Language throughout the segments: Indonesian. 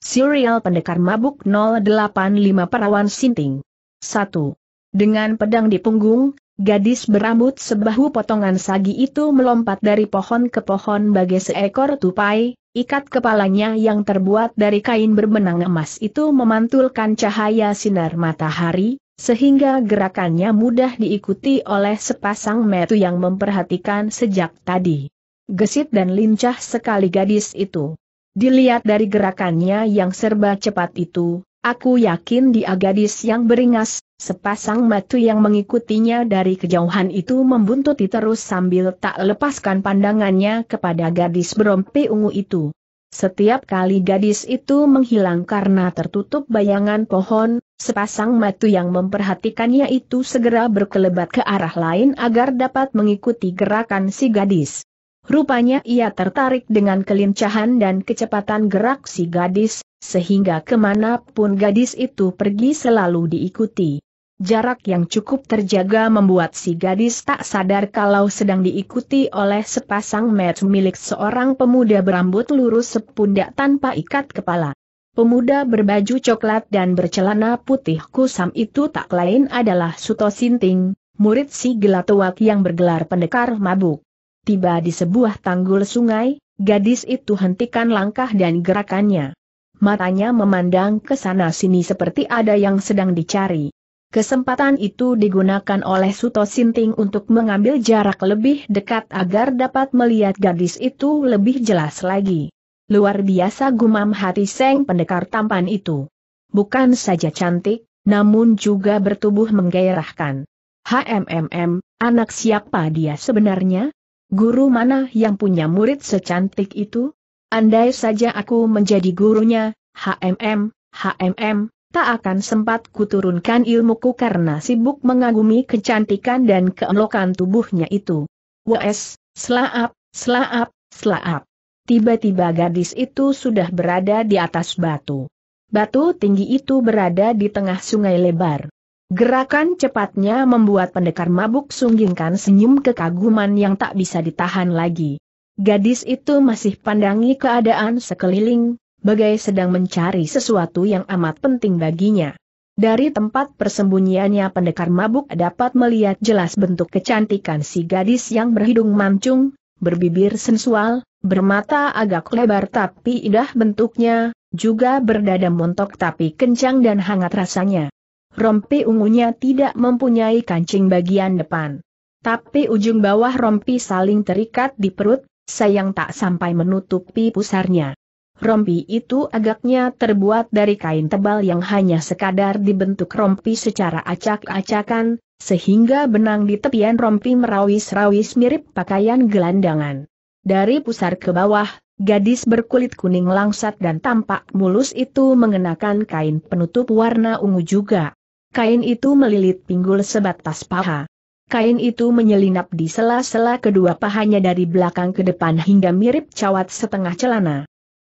Serial Pendekar Mabuk 085 Perawan Sinting 1. Dengan pedang di punggung, gadis berambut sebahu potongan sagi itu melompat dari pohon ke pohon bagai seekor tupai, ikat kepalanya yang terbuat dari kain berbenang emas itu memantulkan cahaya sinar matahari, sehingga gerakannya mudah diikuti oleh sepasang metu yang memperhatikan sejak tadi. Gesit dan lincah sekali gadis itu. Dilihat dari gerakannya yang serba cepat itu, aku yakin dia gadis yang beringas, sepasang mata yang mengikutinya dari kejauhan itu membuntuti terus sambil tak lepaskan pandangannya kepada gadis berompi ungu itu. Setiap kali gadis itu menghilang karena tertutup bayangan pohon, sepasang mata yang memperhatikannya itu segera berkelebat ke arah lain agar dapat mengikuti gerakan si gadis. Rupanya ia tertarik dengan kelincahan dan kecepatan gerak si gadis, sehingga kemanapun gadis itu pergi selalu diikuti. Jarak yang cukup terjaga membuat si gadis tak sadar kalau sedang diikuti oleh sepasang match milik seorang pemuda berambut lurus sepundak tanpa ikat kepala. Pemuda berbaju coklat dan bercelana putih kusam itu tak lain adalah Suto Sinting, murid si Gelatuak yang bergelar pendekar mabuk tiba di sebuah tanggul sungai, gadis itu hentikan langkah dan gerakannya. Matanya memandang ke sana sini seperti ada yang sedang dicari. Kesempatan itu digunakan oleh Suto Sinting untuk mengambil jarak lebih dekat agar dapat melihat gadis itu lebih jelas lagi. Luar biasa gumam hati Seng pendekar tampan itu. Bukan saja cantik, namun juga bertubuh menggairahkan. HMMM, anak siapa dia sebenarnya? Guru mana yang punya murid secantik itu? Andai saja aku menjadi gurunya, HMM, HMM, tak akan sempat kuturunkan ilmuku karena sibuk mengagumi kecantikan dan keelokan tubuhnya itu. Wes, selaap, selaap, selaap. Tiba-tiba gadis itu sudah berada di atas batu. Batu tinggi itu berada di tengah sungai lebar. Gerakan cepatnya membuat pendekar mabuk sunggingkan senyum kekaguman yang tak bisa ditahan lagi. Gadis itu masih pandangi keadaan sekeliling, bagai sedang mencari sesuatu yang amat penting baginya. Dari tempat persembunyiannya pendekar mabuk dapat melihat jelas bentuk kecantikan si gadis yang berhidung mancung, berbibir sensual, bermata agak lebar tapi indah bentuknya, juga berdada montok tapi kencang dan hangat rasanya. Rompi ungunya tidak mempunyai kancing bagian depan. Tapi ujung bawah rompi saling terikat di perut, sayang tak sampai menutupi pusarnya. Rompi itu agaknya terbuat dari kain tebal yang hanya sekadar dibentuk rompi secara acak-acakan, sehingga benang di tepian rompi merawis-rawis mirip pakaian gelandangan. Dari pusar ke bawah, gadis berkulit kuning langsat dan tampak mulus itu mengenakan kain penutup warna ungu juga. Kain itu melilit pinggul sebatas paha. Kain itu menyelinap di sela-sela kedua pahanya dari belakang ke depan hingga mirip cawat setengah celana.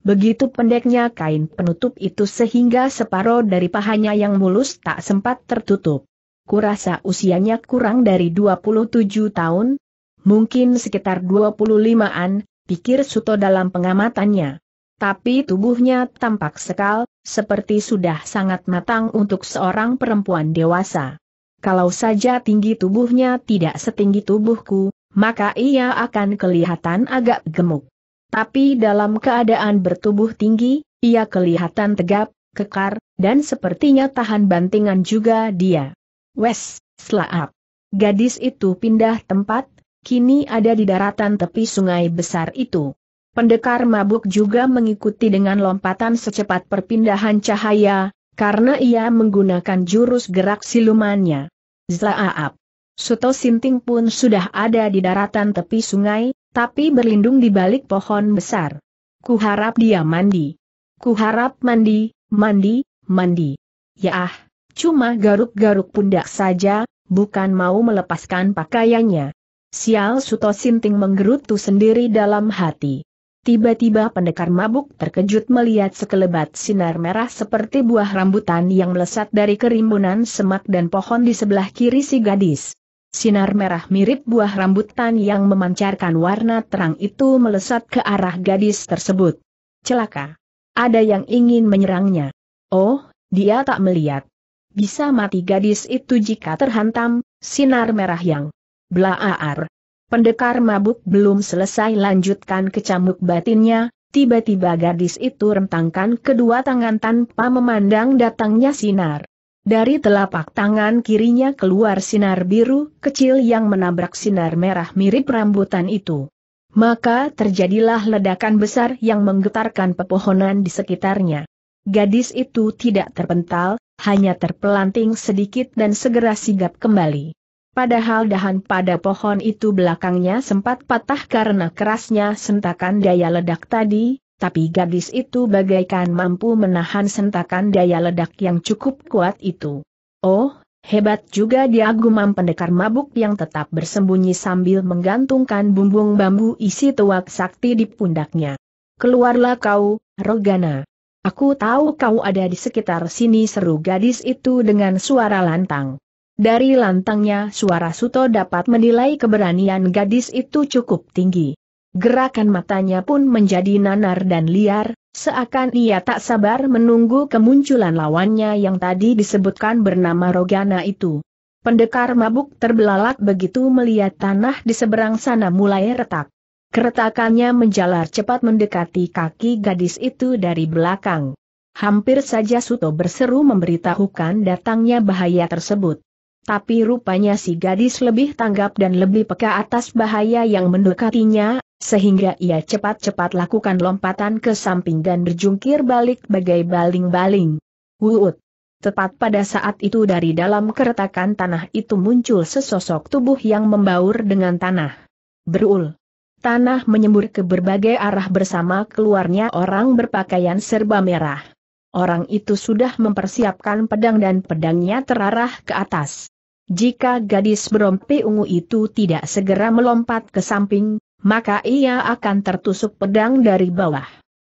Begitu pendeknya kain penutup itu sehingga separuh dari pahanya yang mulus tak sempat tertutup. Kurasa usianya kurang dari 27 tahun, mungkin sekitar 25-an, pikir Suto dalam pengamatannya. Tapi tubuhnya tampak sekal, seperti sudah sangat matang untuk seorang perempuan dewasa. Kalau saja tinggi tubuhnya tidak setinggi tubuhku, maka ia akan kelihatan agak gemuk. Tapi dalam keadaan bertubuh tinggi, ia kelihatan tegap, kekar, dan sepertinya tahan bantingan juga dia. Wes, selaap. Gadis itu pindah tempat, kini ada di daratan tepi sungai besar itu. Pendekar mabuk juga mengikuti dengan lompatan secepat perpindahan cahaya, karena ia menggunakan jurus gerak silumannya. Zaaap. Suto Sinting pun sudah ada di daratan tepi sungai, tapi berlindung di balik pohon besar. Kuharap dia mandi. Kuharap mandi, mandi, mandi. Ya ah, cuma garuk-garuk pundak saja, bukan mau melepaskan pakaiannya. Sial Suto Sinting menggerutu sendiri dalam hati. Tiba-tiba pendekar mabuk terkejut melihat sekelebat sinar merah seperti buah rambutan yang melesat dari kerimbunan semak dan pohon di sebelah kiri si gadis. Sinar merah mirip buah rambutan yang memancarkan warna terang itu melesat ke arah gadis tersebut. Celaka. Ada yang ingin menyerangnya. Oh, dia tak melihat. Bisa mati gadis itu jika terhantam, sinar merah yang. Blaaar. Pendekar mabuk belum selesai lanjutkan kecamuk batinnya, tiba-tiba gadis itu rentangkan kedua tangan tanpa memandang datangnya sinar. Dari telapak tangan kirinya keluar sinar biru kecil yang menabrak sinar merah mirip rambutan itu. Maka terjadilah ledakan besar yang menggetarkan pepohonan di sekitarnya. Gadis itu tidak terpental, hanya terpelanting sedikit dan segera sigap kembali. Padahal dahan pada pohon itu belakangnya sempat patah karena kerasnya sentakan daya ledak tadi, tapi gadis itu bagaikan mampu menahan sentakan daya ledak yang cukup kuat itu. Oh, hebat juga dia gumam pendekar mabuk yang tetap bersembunyi sambil menggantungkan bumbung bambu isi tuak sakti di pundaknya. Keluarlah kau, Rogana. Aku tahu kau ada di sekitar sini seru gadis itu dengan suara lantang. Dari lantangnya suara Suto dapat menilai keberanian gadis itu cukup tinggi. Gerakan matanya pun menjadi nanar dan liar, seakan ia tak sabar menunggu kemunculan lawannya yang tadi disebutkan bernama Rogana itu. Pendekar mabuk terbelalak begitu melihat tanah di seberang sana mulai retak. Keretakannya menjalar cepat mendekati kaki gadis itu dari belakang. Hampir saja Suto berseru memberitahukan datangnya bahaya tersebut. Tapi rupanya si gadis lebih tanggap dan lebih peka atas bahaya yang mendekatinya, sehingga ia cepat-cepat lakukan lompatan ke samping dan berjungkir balik bagai baling-baling. Wuut! Tepat pada saat itu dari dalam keretakan tanah itu muncul sesosok tubuh yang membaur dengan tanah. Berul! Tanah menyembur ke berbagai arah bersama keluarnya orang berpakaian serba merah. Orang itu sudah mempersiapkan pedang dan pedangnya terarah ke atas. Jika gadis berompi ungu itu tidak segera melompat ke samping, maka ia akan tertusuk pedang dari bawah.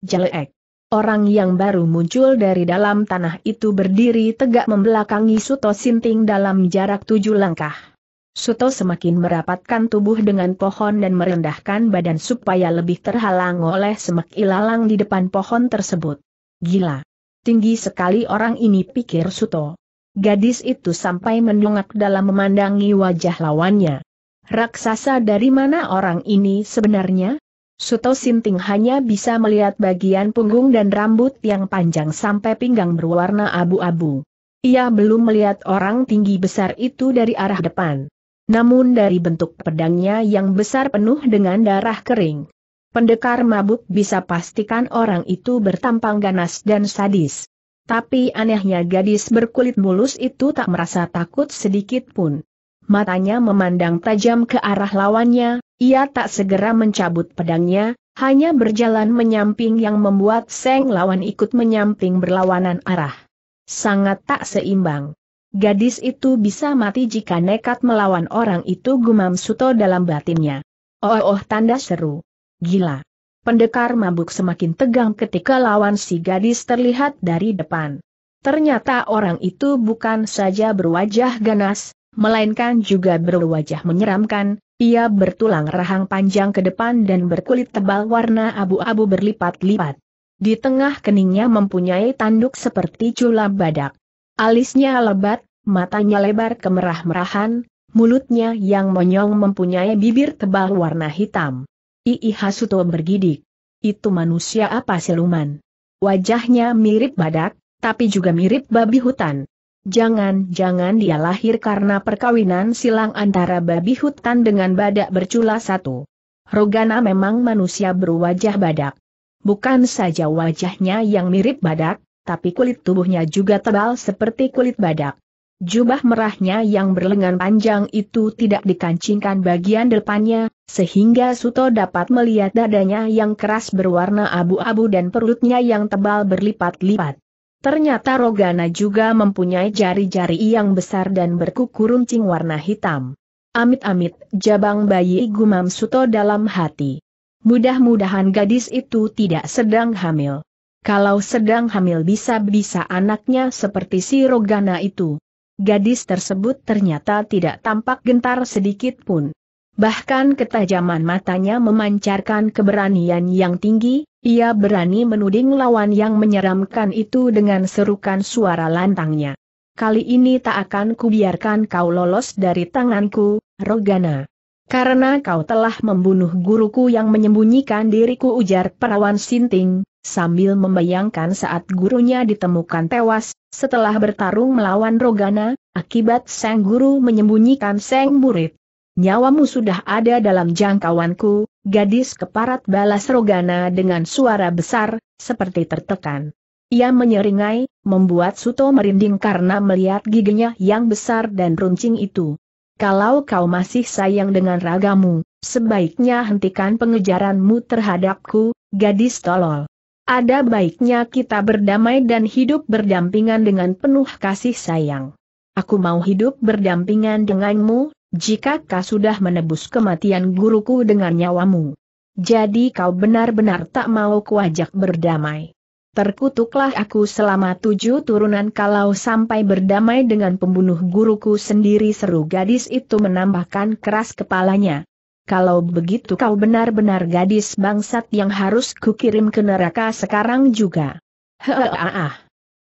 Jelek. Orang yang baru muncul dari dalam tanah itu berdiri tegak membelakangi Suto Sinting dalam jarak tujuh langkah. Suto semakin merapatkan tubuh dengan pohon dan merendahkan badan supaya lebih terhalang oleh semak ilalang di depan pohon tersebut. Gila! Tinggi sekali orang ini pikir Suto. Gadis itu sampai mendongak dalam memandangi wajah lawannya. Raksasa dari mana orang ini sebenarnya? Suto Sinting hanya bisa melihat bagian punggung dan rambut yang panjang sampai pinggang berwarna abu-abu. Ia belum melihat orang tinggi besar itu dari arah depan. Namun dari bentuk pedangnya yang besar penuh dengan darah kering. Pendekar mabuk bisa pastikan orang itu bertampang ganas dan sadis. Tapi anehnya gadis berkulit mulus itu tak merasa takut sedikit pun. Matanya memandang tajam ke arah lawannya, ia tak segera mencabut pedangnya, hanya berjalan menyamping yang membuat Seng lawan ikut menyamping berlawanan arah. Sangat tak seimbang. Gadis itu bisa mati jika nekat melawan orang itu gumam Suto dalam batinnya. Oh oh tanda seru. Gila. Pendekar mabuk semakin tegang ketika lawan si gadis terlihat dari depan. Ternyata orang itu bukan saja berwajah ganas, melainkan juga berwajah menyeramkan, ia bertulang rahang panjang ke depan dan berkulit tebal warna abu-abu berlipat-lipat. Di tengah keningnya mempunyai tanduk seperti cula badak. Alisnya lebat, matanya lebar kemerah-merahan, mulutnya yang monyong mempunyai bibir tebal warna hitam. Ii Hasuto bergidik. Itu manusia apa siluman? Wajahnya mirip badak, tapi juga mirip babi hutan. Jangan-jangan dia lahir karena perkawinan silang antara babi hutan dengan badak bercula satu. Rogana memang manusia berwajah badak. Bukan saja wajahnya yang mirip badak, tapi kulit tubuhnya juga tebal seperti kulit badak. Jubah merahnya yang berlengan panjang itu tidak dikancingkan bagian depannya, sehingga Suto dapat melihat dadanya yang keras berwarna abu-abu dan perutnya yang tebal berlipat-lipat. Ternyata Rogana juga mempunyai jari-jari yang besar dan berkuku runcing warna hitam. Amit-amit, jabang bayi gumam Suto dalam hati. Mudah-mudahan gadis itu tidak sedang hamil. Kalau sedang hamil bisa-bisa anaknya seperti si Rogana itu. Gadis tersebut ternyata tidak tampak gentar sedikit pun. Bahkan ketajaman matanya memancarkan keberanian yang tinggi, ia berani menuding lawan yang menyeramkan itu dengan serukan suara lantangnya. Kali ini tak akan kubiarkan kau lolos dari tanganku, Rogana. Karena kau telah membunuh guruku yang menyembunyikan diriku ujar perawan Sinting, sambil membayangkan saat gurunya ditemukan tewas, setelah bertarung melawan Rogana, akibat sang guru menyembunyikan sang murid. Nyawamu sudah ada dalam jangkauanku, gadis keparat balas Rogana dengan suara besar, seperti tertekan. Ia menyeringai, membuat Suto merinding karena melihat giginya yang besar dan runcing itu kalau kau masih sayang dengan ragamu, sebaiknya hentikan pengejaranmu terhadapku, gadis tolol. Ada baiknya kita berdamai dan hidup berdampingan dengan penuh kasih sayang. Aku mau hidup berdampingan denganmu, jika kau sudah menebus kematian guruku dengan nyawamu. Jadi kau benar-benar tak mau kuajak berdamai. Terkutuklah aku selama tujuh turunan kalau sampai berdamai dengan pembunuh guruku sendiri seru gadis itu menambahkan keras kepalanya. Kalau begitu kau benar-benar gadis bangsat yang harus kukirim ke neraka sekarang juga. Heeh.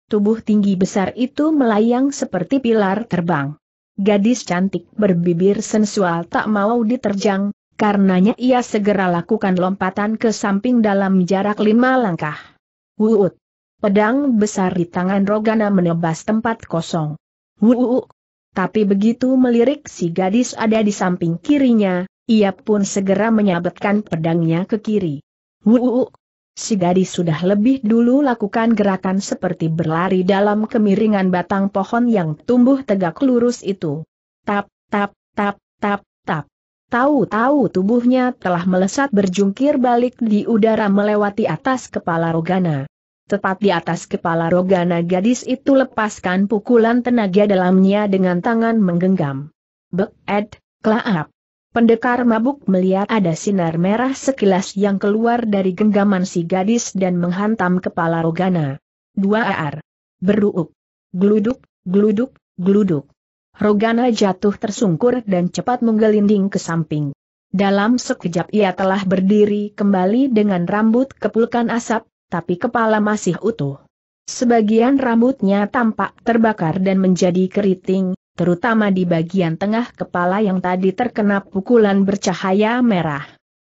Tubuh tinggi besar itu melayang seperti pilar terbang. Gadis cantik berbibir sensual tak mau diterjang, karenanya ia segera lakukan lompatan ke samping dalam jarak lima langkah. Wuut. Pedang besar di tangan Rogana menebas tempat kosong. Wuut. Tapi begitu melirik si gadis ada di samping kirinya, ia pun segera menyabetkan pedangnya ke kiri. Wuuk. Si gadis sudah lebih dulu lakukan gerakan seperti berlari dalam kemiringan batang pohon yang tumbuh tegak lurus itu. Tap, tap, tap, tap, tap. Tahu-tahu tubuhnya telah melesat berjungkir balik di udara melewati atas kepala Rogana. Tepat di atas kepala Rogana gadis itu lepaskan pukulan tenaga dalamnya dengan tangan menggenggam. Bek-ed, klaap. Pendekar mabuk melihat ada sinar merah sekilas yang keluar dari genggaman si gadis dan menghantam kepala Rogana. Dua ar. Beruuk. Gluduk, gluduk, gluduk. Rogana jatuh tersungkur dan cepat menggelinding ke samping. Dalam sekejap ia telah berdiri kembali dengan rambut kepulkan asap, tapi kepala masih utuh. Sebagian rambutnya tampak terbakar dan menjadi keriting, terutama di bagian tengah kepala yang tadi terkena pukulan bercahaya merah.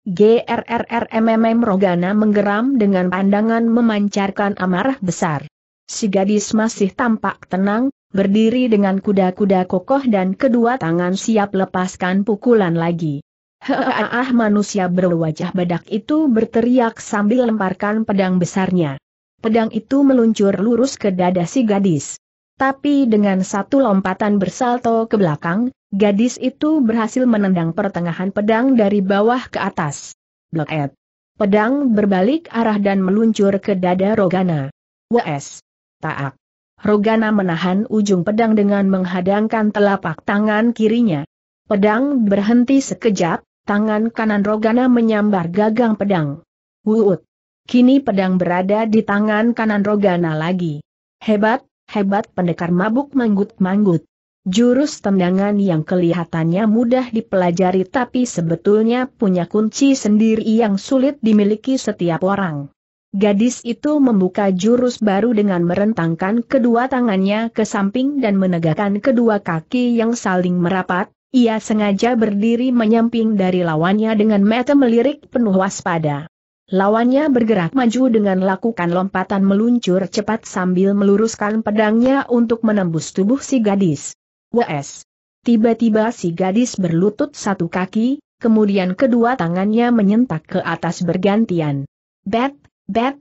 GRRRMMM Rogana menggeram dengan pandangan memancarkan amarah besar. Si gadis masih tampak tenang, berdiri dengan kuda-kuda kokoh dan kedua tangan siap lepaskan pukulan lagi. Heeh manusia berwajah badak itu berteriak sambil lemparkan pedang besarnya. Pedang itu meluncur lurus ke dada si gadis. Tapi dengan satu lompatan bersalto ke belakang, gadis itu berhasil menendang pertengahan pedang dari bawah ke atas. Bleket. Pedang berbalik arah dan meluncur ke dada Rogana. W.S. Taak. Rogana menahan ujung pedang dengan menghadangkan telapak tangan kirinya. Pedang berhenti sekejap, tangan kanan Rogana menyambar gagang pedang. Wuut! Kini pedang berada di tangan kanan Rogana lagi. Hebat, hebat pendekar mabuk manggut-manggut. Jurus tendangan yang kelihatannya mudah dipelajari tapi sebetulnya punya kunci sendiri yang sulit dimiliki setiap orang. Gadis itu membuka jurus baru dengan merentangkan kedua tangannya ke samping dan menegakkan kedua kaki yang saling merapat, ia sengaja berdiri menyamping dari lawannya dengan mata melirik penuh waspada. Lawannya bergerak maju dengan lakukan lompatan meluncur cepat sambil meluruskan pedangnya untuk menembus tubuh si gadis. WS. Tiba-tiba si gadis berlutut satu kaki, kemudian kedua tangannya menyentak ke atas bergantian. Bet, Bet!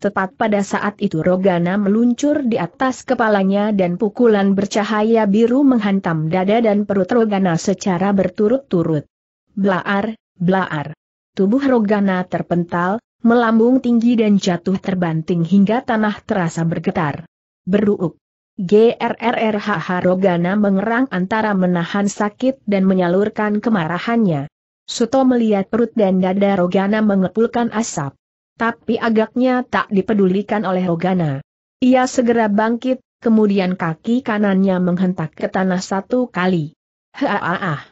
Tepat pada saat itu Rogana meluncur di atas kepalanya dan pukulan bercahaya biru menghantam dada dan perut Rogana secara berturut-turut. Blaar, blaar. Tubuh Rogana terpental, melambung tinggi dan jatuh terbanting hingga tanah terasa bergetar. Beruuk. GRRRHH Rogana mengerang antara menahan sakit dan menyalurkan kemarahannya. Suto melihat perut dan dada Rogana mengepulkan asap tapi agaknya tak dipedulikan oleh Rogana. Ia segera bangkit, kemudian kaki kanannya menghentak ke tanah satu kali. Haaah!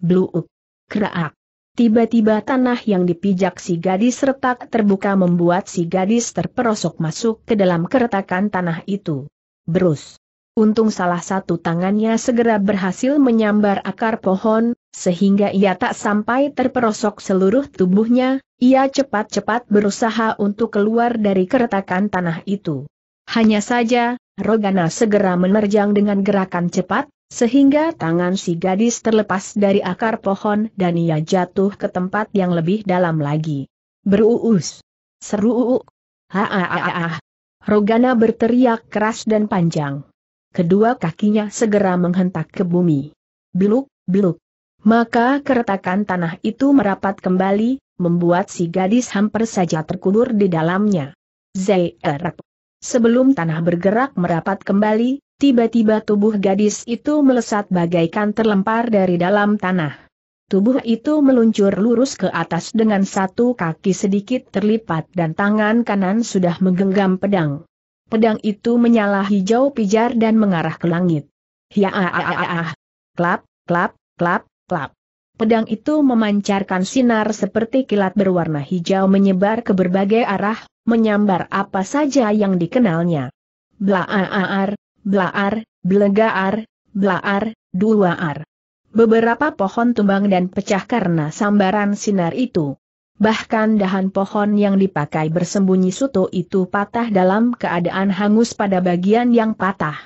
Bluuk! Kraak. Tiba-tiba tanah yang dipijak si gadis retak terbuka membuat si gadis terperosok masuk ke dalam keretakan tanah itu. Berus! Untung salah satu tangannya segera berhasil menyambar akar pohon, sehingga ia tak sampai terperosok seluruh tubuhnya, ia cepat-cepat berusaha untuk keluar dari keretakan tanah itu. Hanya saja, Rogana segera menerjang dengan gerakan cepat, sehingga tangan si gadis terlepas dari akar pohon dan ia jatuh ke tempat yang lebih dalam lagi. Beruus! Seru! Haaaaah! Rogana berteriak keras dan panjang. Kedua kakinya segera menghentak ke bumi. Biluk, biluk. Maka keretakan tanah itu merapat kembali, membuat si gadis hampir saja terkubur di dalamnya. Zerak. Sebelum tanah bergerak merapat kembali, tiba-tiba tubuh gadis itu melesat bagaikan terlempar dari dalam tanah. Tubuh itu meluncur lurus ke atas dengan satu kaki sedikit terlipat dan tangan kanan sudah menggenggam pedang. Pedang itu menyala hijau pijar dan mengarah ke langit. Ya ah ah ah ah. Klap, klap, klap, Klap. Pedang itu memancarkan sinar seperti kilat berwarna hijau menyebar ke berbagai arah, menyambar apa saja yang dikenalnya. Blaar, blaar, blegaar, blaar, duaar. Beberapa pohon tumbang dan pecah karena sambaran sinar itu. Bahkan dahan pohon yang dipakai bersembunyi suto itu patah dalam keadaan hangus pada bagian yang patah.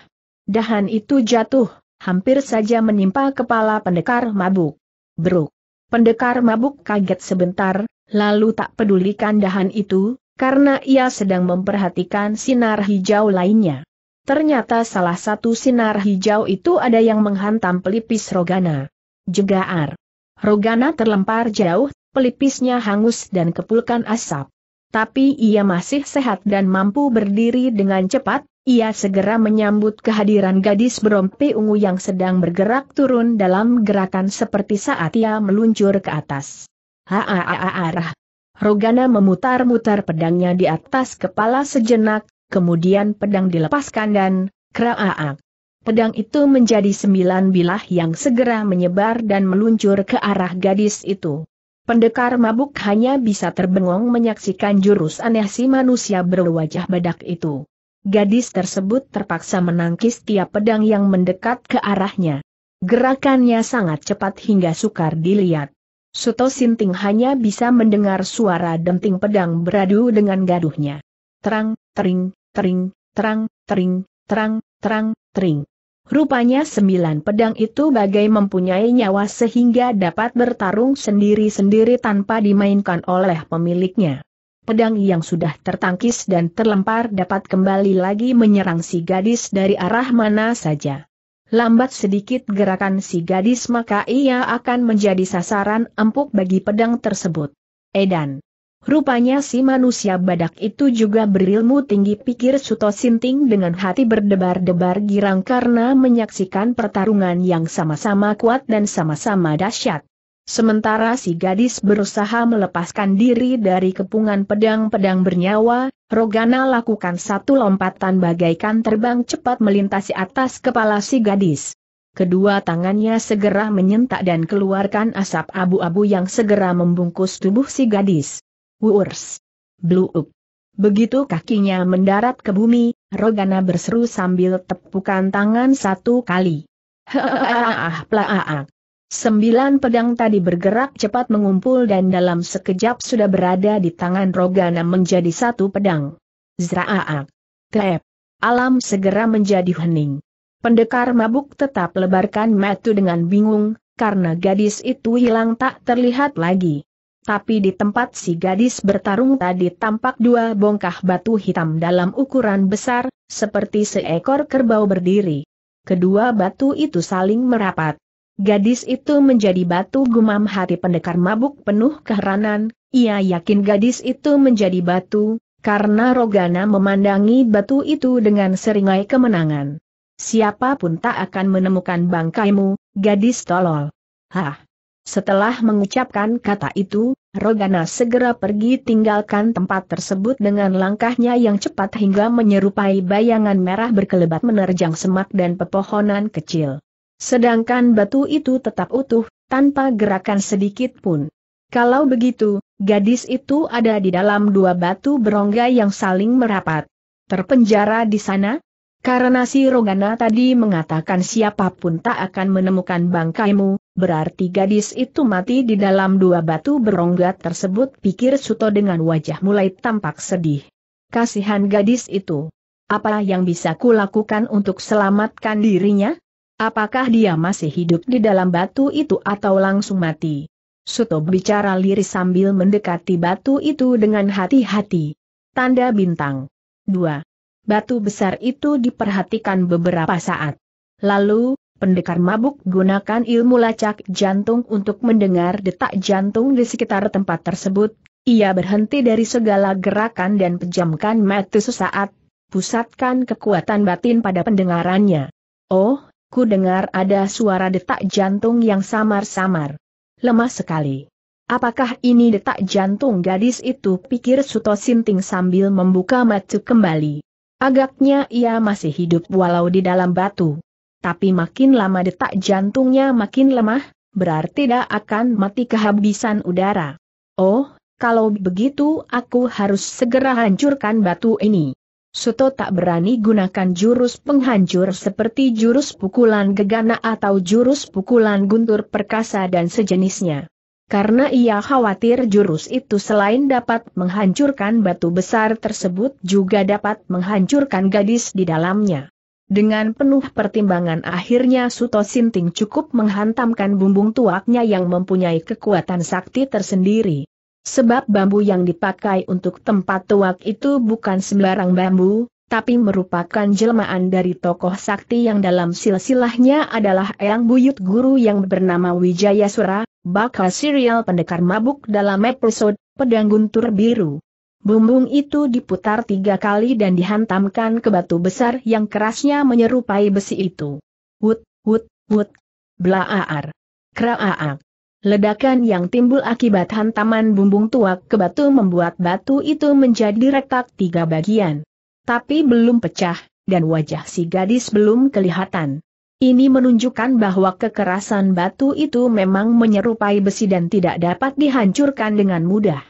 Dahan itu jatuh, hampir saja menimpa kepala pendekar mabuk. Beruk. Pendekar mabuk kaget sebentar, lalu tak pedulikan dahan itu, karena ia sedang memperhatikan sinar hijau lainnya. Ternyata salah satu sinar hijau itu ada yang menghantam pelipis Rogana. Jegaar. Rogana terlempar jauh, pelipisnya hangus dan kepulkan asap. Tapi ia masih sehat dan mampu berdiri dengan cepat, ia segera menyambut kehadiran gadis berompi ungu yang sedang bergerak turun dalam gerakan seperti saat ia meluncur ke atas. Haaaaarah. Rogana memutar-mutar pedangnya di atas kepala sejenak, kemudian pedang dilepaskan dan, kraaak. Pedang itu menjadi sembilan bilah yang segera menyebar dan meluncur ke arah gadis itu. Pendekar mabuk hanya bisa terbengong menyaksikan jurus aneh si manusia berwajah badak itu. Gadis tersebut terpaksa menangkis tiap pedang yang mendekat ke arahnya. Gerakannya sangat cepat hingga sukar dilihat. Suto Sinting hanya bisa mendengar suara denting pedang beradu dengan gaduhnya. Terang, tering, tering, terang, tering, terang, terang, tering. Rupanya sembilan pedang itu bagai mempunyai nyawa sehingga dapat bertarung sendiri-sendiri tanpa dimainkan oleh pemiliknya pedang yang sudah tertangkis dan terlempar dapat kembali lagi menyerang si gadis dari arah mana saja. Lambat sedikit gerakan si gadis maka ia akan menjadi sasaran empuk bagi pedang tersebut. Edan. Rupanya si manusia badak itu juga berilmu tinggi pikir Suto Sinting dengan hati berdebar-debar girang karena menyaksikan pertarungan yang sama-sama kuat dan sama-sama dahsyat. Sementara si gadis berusaha melepaskan diri dari kepungan pedang-pedang bernyawa, Rogana lakukan satu lompatan bagaikan terbang cepat melintasi atas kepala si gadis. Kedua tangannya segera menyentak dan keluarkan asap abu-abu yang segera membungkus tubuh si gadis. Wurs! Blue up! Begitu kakinya mendarat ke bumi, Rogana berseru sambil tepukan tangan satu kali. Hehehe, plaaak! Sembilan pedang tadi bergerak cepat mengumpul dan dalam sekejap sudah berada di tangan Rogana menjadi satu pedang. Zraaak. Klep. Alam segera menjadi hening. Pendekar mabuk tetap lebarkan matu dengan bingung, karena gadis itu hilang tak terlihat lagi. Tapi di tempat si gadis bertarung tadi tampak dua bongkah batu hitam dalam ukuran besar, seperti seekor kerbau berdiri. Kedua batu itu saling merapat. Gadis itu menjadi batu gumam hati pendekar mabuk penuh keheranan, ia yakin gadis itu menjadi batu, karena Rogana memandangi batu itu dengan seringai kemenangan. Siapapun tak akan menemukan bangkaimu, gadis tolol. Hah! Setelah mengucapkan kata itu, Rogana segera pergi tinggalkan tempat tersebut dengan langkahnya yang cepat hingga menyerupai bayangan merah berkelebat menerjang semak dan pepohonan kecil. Sedangkan batu itu tetap utuh, tanpa gerakan sedikit pun. Kalau begitu, gadis itu ada di dalam dua batu berongga yang saling merapat. Terpenjara di sana? Karena si Rogana tadi mengatakan siapapun tak akan menemukan bangkaimu, berarti gadis itu mati di dalam dua batu berongga tersebut pikir Suto dengan wajah mulai tampak sedih. Kasihan gadis itu. Apa yang bisa kulakukan untuk selamatkan dirinya? Apakah dia masih hidup di dalam batu itu atau langsung mati? Suto bicara liris sambil mendekati batu itu dengan hati-hati. Tanda bintang. 2. Batu besar itu diperhatikan beberapa saat. Lalu, pendekar mabuk gunakan ilmu lacak jantung untuk mendengar detak jantung di sekitar tempat tersebut. Ia berhenti dari segala gerakan dan pejamkan mata sesaat, pusatkan kekuatan batin pada pendengarannya. Oh, ku dengar ada suara detak jantung yang samar-samar. Lemah sekali. Apakah ini detak jantung gadis itu pikir Suto Sinting sambil membuka mata kembali. Agaknya ia masih hidup walau di dalam batu. Tapi makin lama detak jantungnya makin lemah, berarti tidak akan mati kehabisan udara. Oh, kalau begitu aku harus segera hancurkan batu ini. Suto tak berani gunakan jurus penghancur seperti jurus pukulan gegana atau jurus pukulan guntur perkasa dan sejenisnya. Karena ia khawatir jurus itu selain dapat menghancurkan batu besar tersebut juga dapat menghancurkan gadis di dalamnya. Dengan penuh pertimbangan akhirnya Suto Sinting cukup menghantamkan bumbung tuaknya yang mempunyai kekuatan sakti tersendiri. Sebab bambu yang dipakai untuk tempat tuak itu bukan sembarang bambu, tapi merupakan jelmaan dari tokoh sakti yang dalam silsilahnya adalah Eyang Buyut Guru yang bernama Wijaya Sura, bakal serial pendekar mabuk dalam episode Pedang Guntur Biru. Bumbung itu diputar tiga kali dan dihantamkan ke batu besar yang kerasnya menyerupai besi itu. Wut, wut, wut. Blaaar. Kraaak. Ledakan yang timbul akibat hantaman bumbung tuak ke batu membuat batu itu menjadi retak tiga bagian. Tapi belum pecah, dan wajah si gadis belum kelihatan. Ini menunjukkan bahwa kekerasan batu itu memang menyerupai besi dan tidak dapat dihancurkan dengan mudah.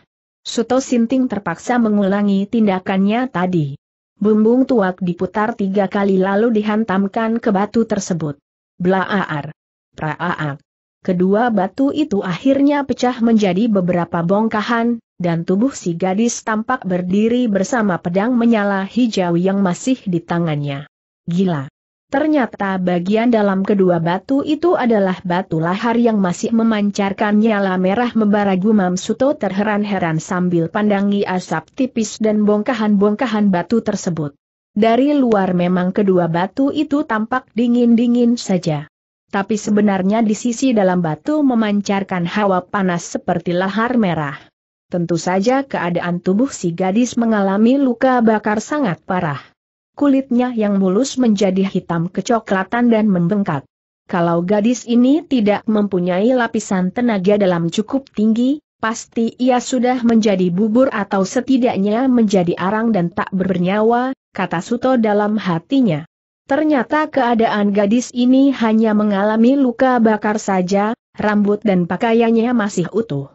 Suto Sinting terpaksa mengulangi tindakannya tadi. Bumbung tuak diputar tiga kali lalu dihantamkan ke batu tersebut. Blaaar. Praaak. Kedua batu itu akhirnya pecah menjadi beberapa bongkahan, dan tubuh si gadis tampak berdiri bersama pedang menyala hijau yang masih di tangannya. Gila! Ternyata bagian dalam kedua batu itu adalah batu lahar yang masih memancarkan nyala merah membara gumam Suto terheran-heran sambil pandangi asap tipis dan bongkahan-bongkahan batu tersebut. Dari luar memang kedua batu itu tampak dingin-dingin saja tapi sebenarnya di sisi dalam batu memancarkan hawa panas seperti lahar merah. Tentu saja keadaan tubuh si gadis mengalami luka bakar sangat parah. Kulitnya yang mulus menjadi hitam kecoklatan dan membengkak. Kalau gadis ini tidak mempunyai lapisan tenaga dalam cukup tinggi, pasti ia sudah menjadi bubur atau setidaknya menjadi arang dan tak bernyawa, kata Suto dalam hatinya. Ternyata keadaan gadis ini hanya mengalami luka bakar saja, rambut dan pakaiannya masih utuh.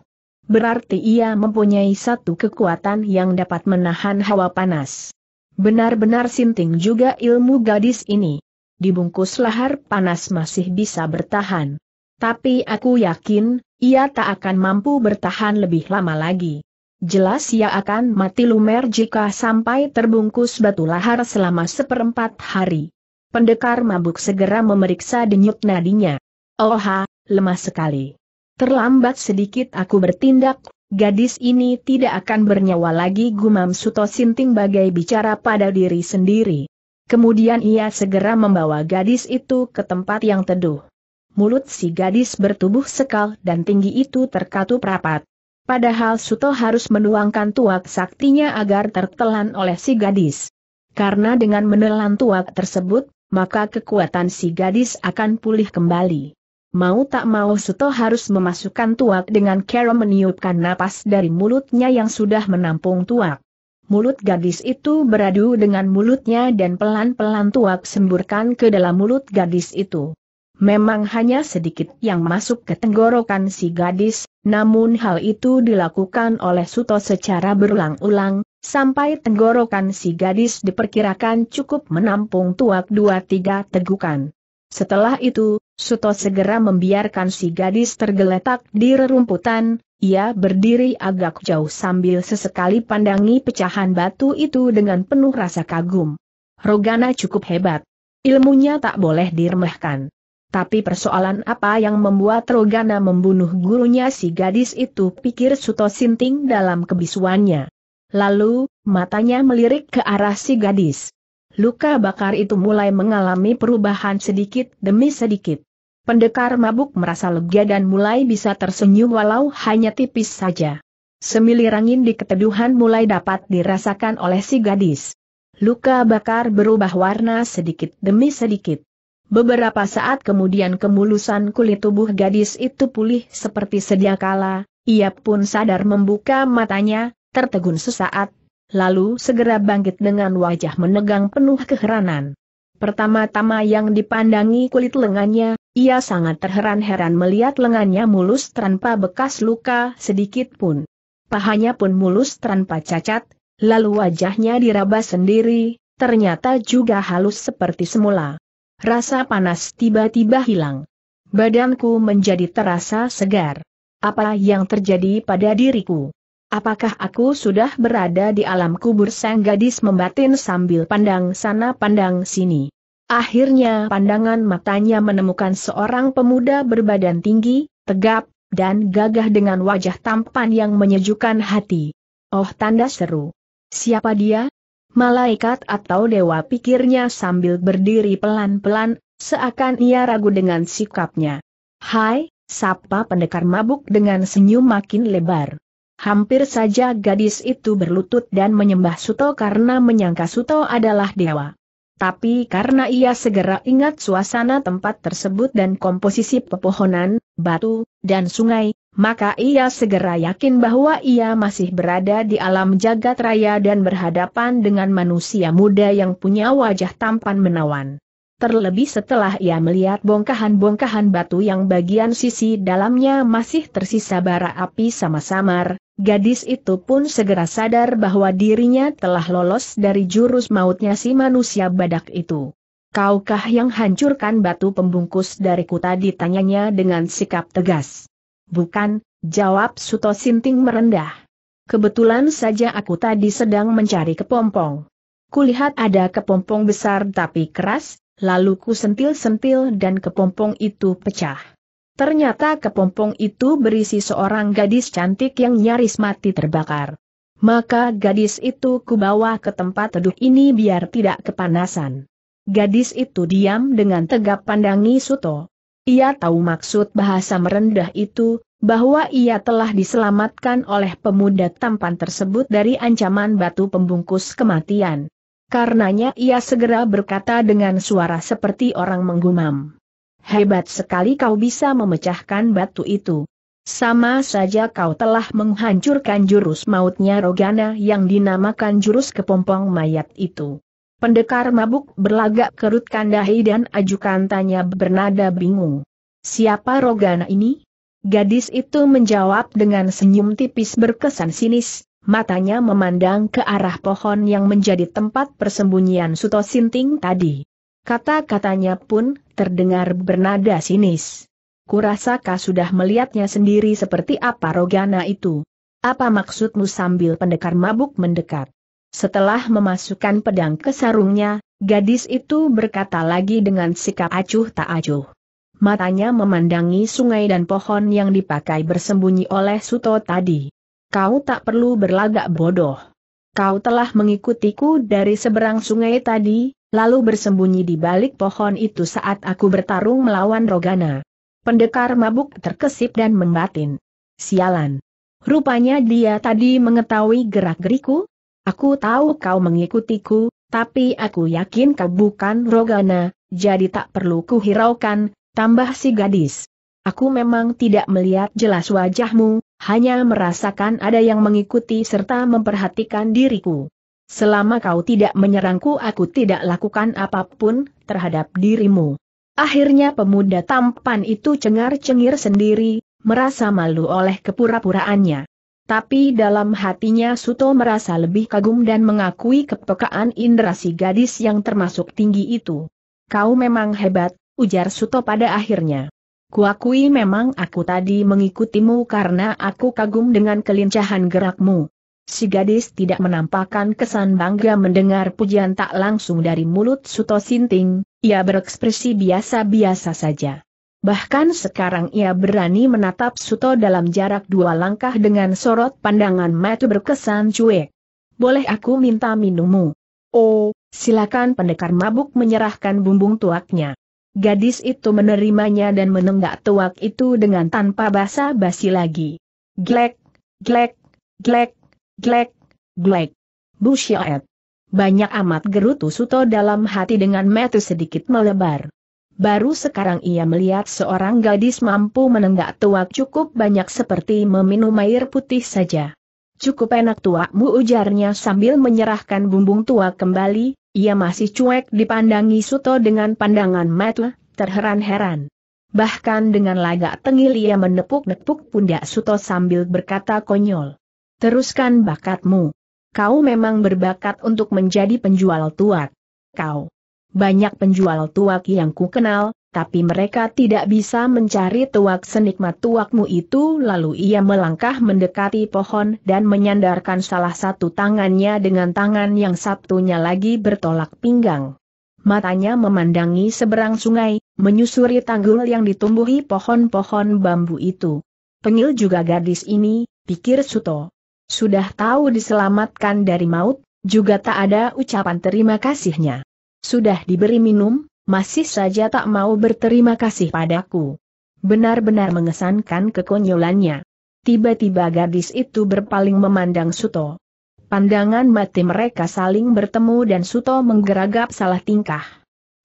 Berarti ia mempunyai satu kekuatan yang dapat menahan hawa panas. Benar-benar sinting juga ilmu gadis ini. Dibungkus lahar panas masih bisa bertahan. Tapi aku yakin, ia tak akan mampu bertahan lebih lama lagi. Jelas ia akan mati lumer jika sampai terbungkus batu lahar selama seperempat hari. Pendekar mabuk segera memeriksa denyut nadinya. Oha, lemah sekali. Terlambat sedikit aku bertindak, gadis ini tidak akan bernyawa lagi gumam Suto Sinting bagai bicara pada diri sendiri. Kemudian ia segera membawa gadis itu ke tempat yang teduh. Mulut si gadis bertubuh sekal dan tinggi itu terkatup rapat. Padahal Suto harus menuangkan tuak saktinya agar tertelan oleh si gadis. Karena dengan menelan tuak tersebut, maka kekuatan si gadis akan pulih kembali. Mau tak mau Suto harus memasukkan tuak dengan cara meniupkan napas dari mulutnya yang sudah menampung tuak. Mulut gadis itu beradu dengan mulutnya dan pelan-pelan tuak semburkan ke dalam mulut gadis itu. Memang hanya sedikit yang masuk ke tenggorokan si gadis, namun hal itu dilakukan oleh Suto secara berulang-ulang, Sampai tenggorokan si gadis diperkirakan cukup menampung tuak dua tiga tegukan. Setelah itu, Suto segera membiarkan si gadis tergeletak di rerumputan, ia berdiri agak jauh sambil sesekali pandangi pecahan batu itu dengan penuh rasa kagum. Rogana cukup hebat. Ilmunya tak boleh diremehkan. Tapi persoalan apa yang membuat Rogana membunuh gurunya si gadis itu pikir Suto Sinting dalam kebisuannya. Lalu, matanya melirik ke arah si gadis. Luka bakar itu mulai mengalami perubahan sedikit demi sedikit. Pendekar mabuk merasa lega dan mulai bisa tersenyum walau hanya tipis saja. Semilir angin di keteduhan mulai dapat dirasakan oleh si gadis. Luka bakar berubah warna sedikit demi sedikit. Beberapa saat kemudian kemulusan kulit tubuh gadis itu pulih seperti sedia kala, ia pun sadar membuka matanya, tertegun sesaat, lalu segera bangkit dengan wajah menegang penuh keheranan. Pertama-tama yang dipandangi kulit lengannya, ia sangat terheran-heran melihat lengannya mulus tanpa bekas luka sedikit pun. Pahanya pun mulus tanpa cacat, lalu wajahnya diraba sendiri, ternyata juga halus seperti semula. Rasa panas tiba-tiba hilang. Badanku menjadi terasa segar. Apa yang terjadi pada diriku? Apakah aku sudah berada di alam kubur sang gadis membatin sambil pandang sana pandang sini. Akhirnya pandangan matanya menemukan seorang pemuda berbadan tinggi, tegap, dan gagah dengan wajah tampan yang menyejukkan hati. Oh tanda seru. Siapa dia? Malaikat atau dewa pikirnya sambil berdiri pelan-pelan, seakan ia ragu dengan sikapnya. Hai, sapa pendekar mabuk dengan senyum makin lebar. Hampir saja gadis itu berlutut dan menyembah Suto karena menyangka Suto adalah dewa. Tapi karena ia segera ingat suasana tempat tersebut dan komposisi pepohonan, batu, dan sungai, maka ia segera yakin bahwa ia masih berada di alam jagat raya dan berhadapan dengan manusia muda yang punya wajah tampan menawan terlebih setelah ia melihat bongkahan-bongkahan batu yang bagian sisi dalamnya masih tersisa bara api sama samar, gadis itu pun segera sadar bahwa dirinya telah lolos dari jurus mautnya si manusia badak itu. Kaukah yang hancurkan batu pembungkus dariku tadi tanyanya dengan sikap tegas. Bukan, jawab Suto Sinting merendah. Kebetulan saja aku tadi sedang mencari kepompong. Kulihat ada kepompong besar tapi keras, lalu ku sentil-sentil dan kepompong itu pecah. Ternyata kepompong itu berisi seorang gadis cantik yang nyaris mati terbakar. Maka gadis itu kubawa ke tempat teduh ini biar tidak kepanasan. Gadis itu diam dengan tegap pandangi Suto. Ia tahu maksud bahasa merendah itu, bahwa ia telah diselamatkan oleh pemuda tampan tersebut dari ancaman batu pembungkus kematian. Karenanya ia segera berkata dengan suara seperti orang menggumam. Hebat sekali kau bisa memecahkan batu itu. Sama saja kau telah menghancurkan jurus mautnya Rogana yang dinamakan jurus kepompong mayat itu. Pendekar mabuk berlagak kerutkan dahi dan ajukan tanya bernada bingung. Siapa Rogana ini? Gadis itu menjawab dengan senyum tipis berkesan sinis, matanya memandang ke arah pohon yang menjadi tempat persembunyian Suto Sinting tadi. Kata-katanya pun terdengar bernada sinis. Kurasa kau sudah melihatnya sendiri seperti apa Rogana itu. Apa maksudmu sambil pendekar mabuk mendekat? Setelah memasukkan pedang ke sarungnya, gadis itu berkata lagi dengan sikap acuh tak acuh. Matanya memandangi sungai dan pohon yang dipakai bersembunyi oleh Suto tadi. Kau tak perlu berlagak bodoh. Kau telah mengikutiku dari seberang sungai tadi, lalu bersembunyi di balik pohon itu saat aku bertarung melawan Rogana. Pendekar mabuk terkesip dan membatin. Sialan. Rupanya dia tadi mengetahui gerak-geriku. Aku tahu kau mengikutiku, tapi aku yakin kau bukan Rogana, jadi tak perlu kuhiraukan, tambah si gadis. Aku memang tidak melihat jelas wajahmu, hanya merasakan ada yang mengikuti serta memperhatikan diriku. Selama kau tidak menyerangku aku tidak lakukan apapun terhadap dirimu. Akhirnya pemuda tampan itu cengar-cengir sendiri, merasa malu oleh kepura-puraannya. Tapi dalam hatinya Suto merasa lebih kagum dan mengakui kepekaan indera si gadis yang termasuk tinggi itu. Kau memang hebat, ujar Suto pada akhirnya. Kuakui memang aku tadi mengikutimu karena aku kagum dengan kelincahan gerakmu. Si gadis tidak menampakkan kesan bangga mendengar pujian tak langsung dari mulut Suto Sinting, ia berekspresi biasa-biasa saja. Bahkan sekarang ia berani menatap Suto dalam jarak dua langkah dengan sorot pandangan mata berkesan cuek. Boleh aku minta minummu? Oh, silakan pendekar mabuk menyerahkan bumbung tuaknya. Gadis itu menerimanya dan menenggak tuak itu dengan tanpa basa-basi lagi. Glek, glek, glek, glek, glek. Busyaet. Banyak amat gerutu Suto dalam hati dengan metu sedikit melebar. Baru sekarang ia melihat seorang gadis mampu menenggak tuak cukup banyak seperti meminum air putih saja. Cukup enak tuakmu ujarnya sambil menyerahkan bumbung tuak kembali, ia masih cuek dipandangi Suto dengan pandangan mata, terheran-heran. Bahkan dengan lagak tengil ia menepuk-nepuk pundak Suto sambil berkata konyol. Teruskan bakatmu. Kau memang berbakat untuk menjadi penjual tuak. Kau. Banyak penjual tuak yang ku kenal, tapi mereka tidak bisa mencari tuak senikmat tuakmu itu. Lalu ia melangkah mendekati pohon dan menyandarkan salah satu tangannya dengan tangan yang satunya lagi bertolak pinggang. Matanya memandangi seberang sungai, menyusuri tanggul yang ditumbuhi pohon-pohon bambu itu. Pengil juga gadis ini, pikir Suto. Sudah tahu diselamatkan dari maut, juga tak ada ucapan terima kasihnya. Sudah diberi minum, masih saja tak mau berterima kasih padaku. Benar-benar mengesankan kekonyolannya. Tiba-tiba gadis itu berpaling memandang Suto. Pandangan mati mereka saling bertemu dan Suto menggeragap salah tingkah.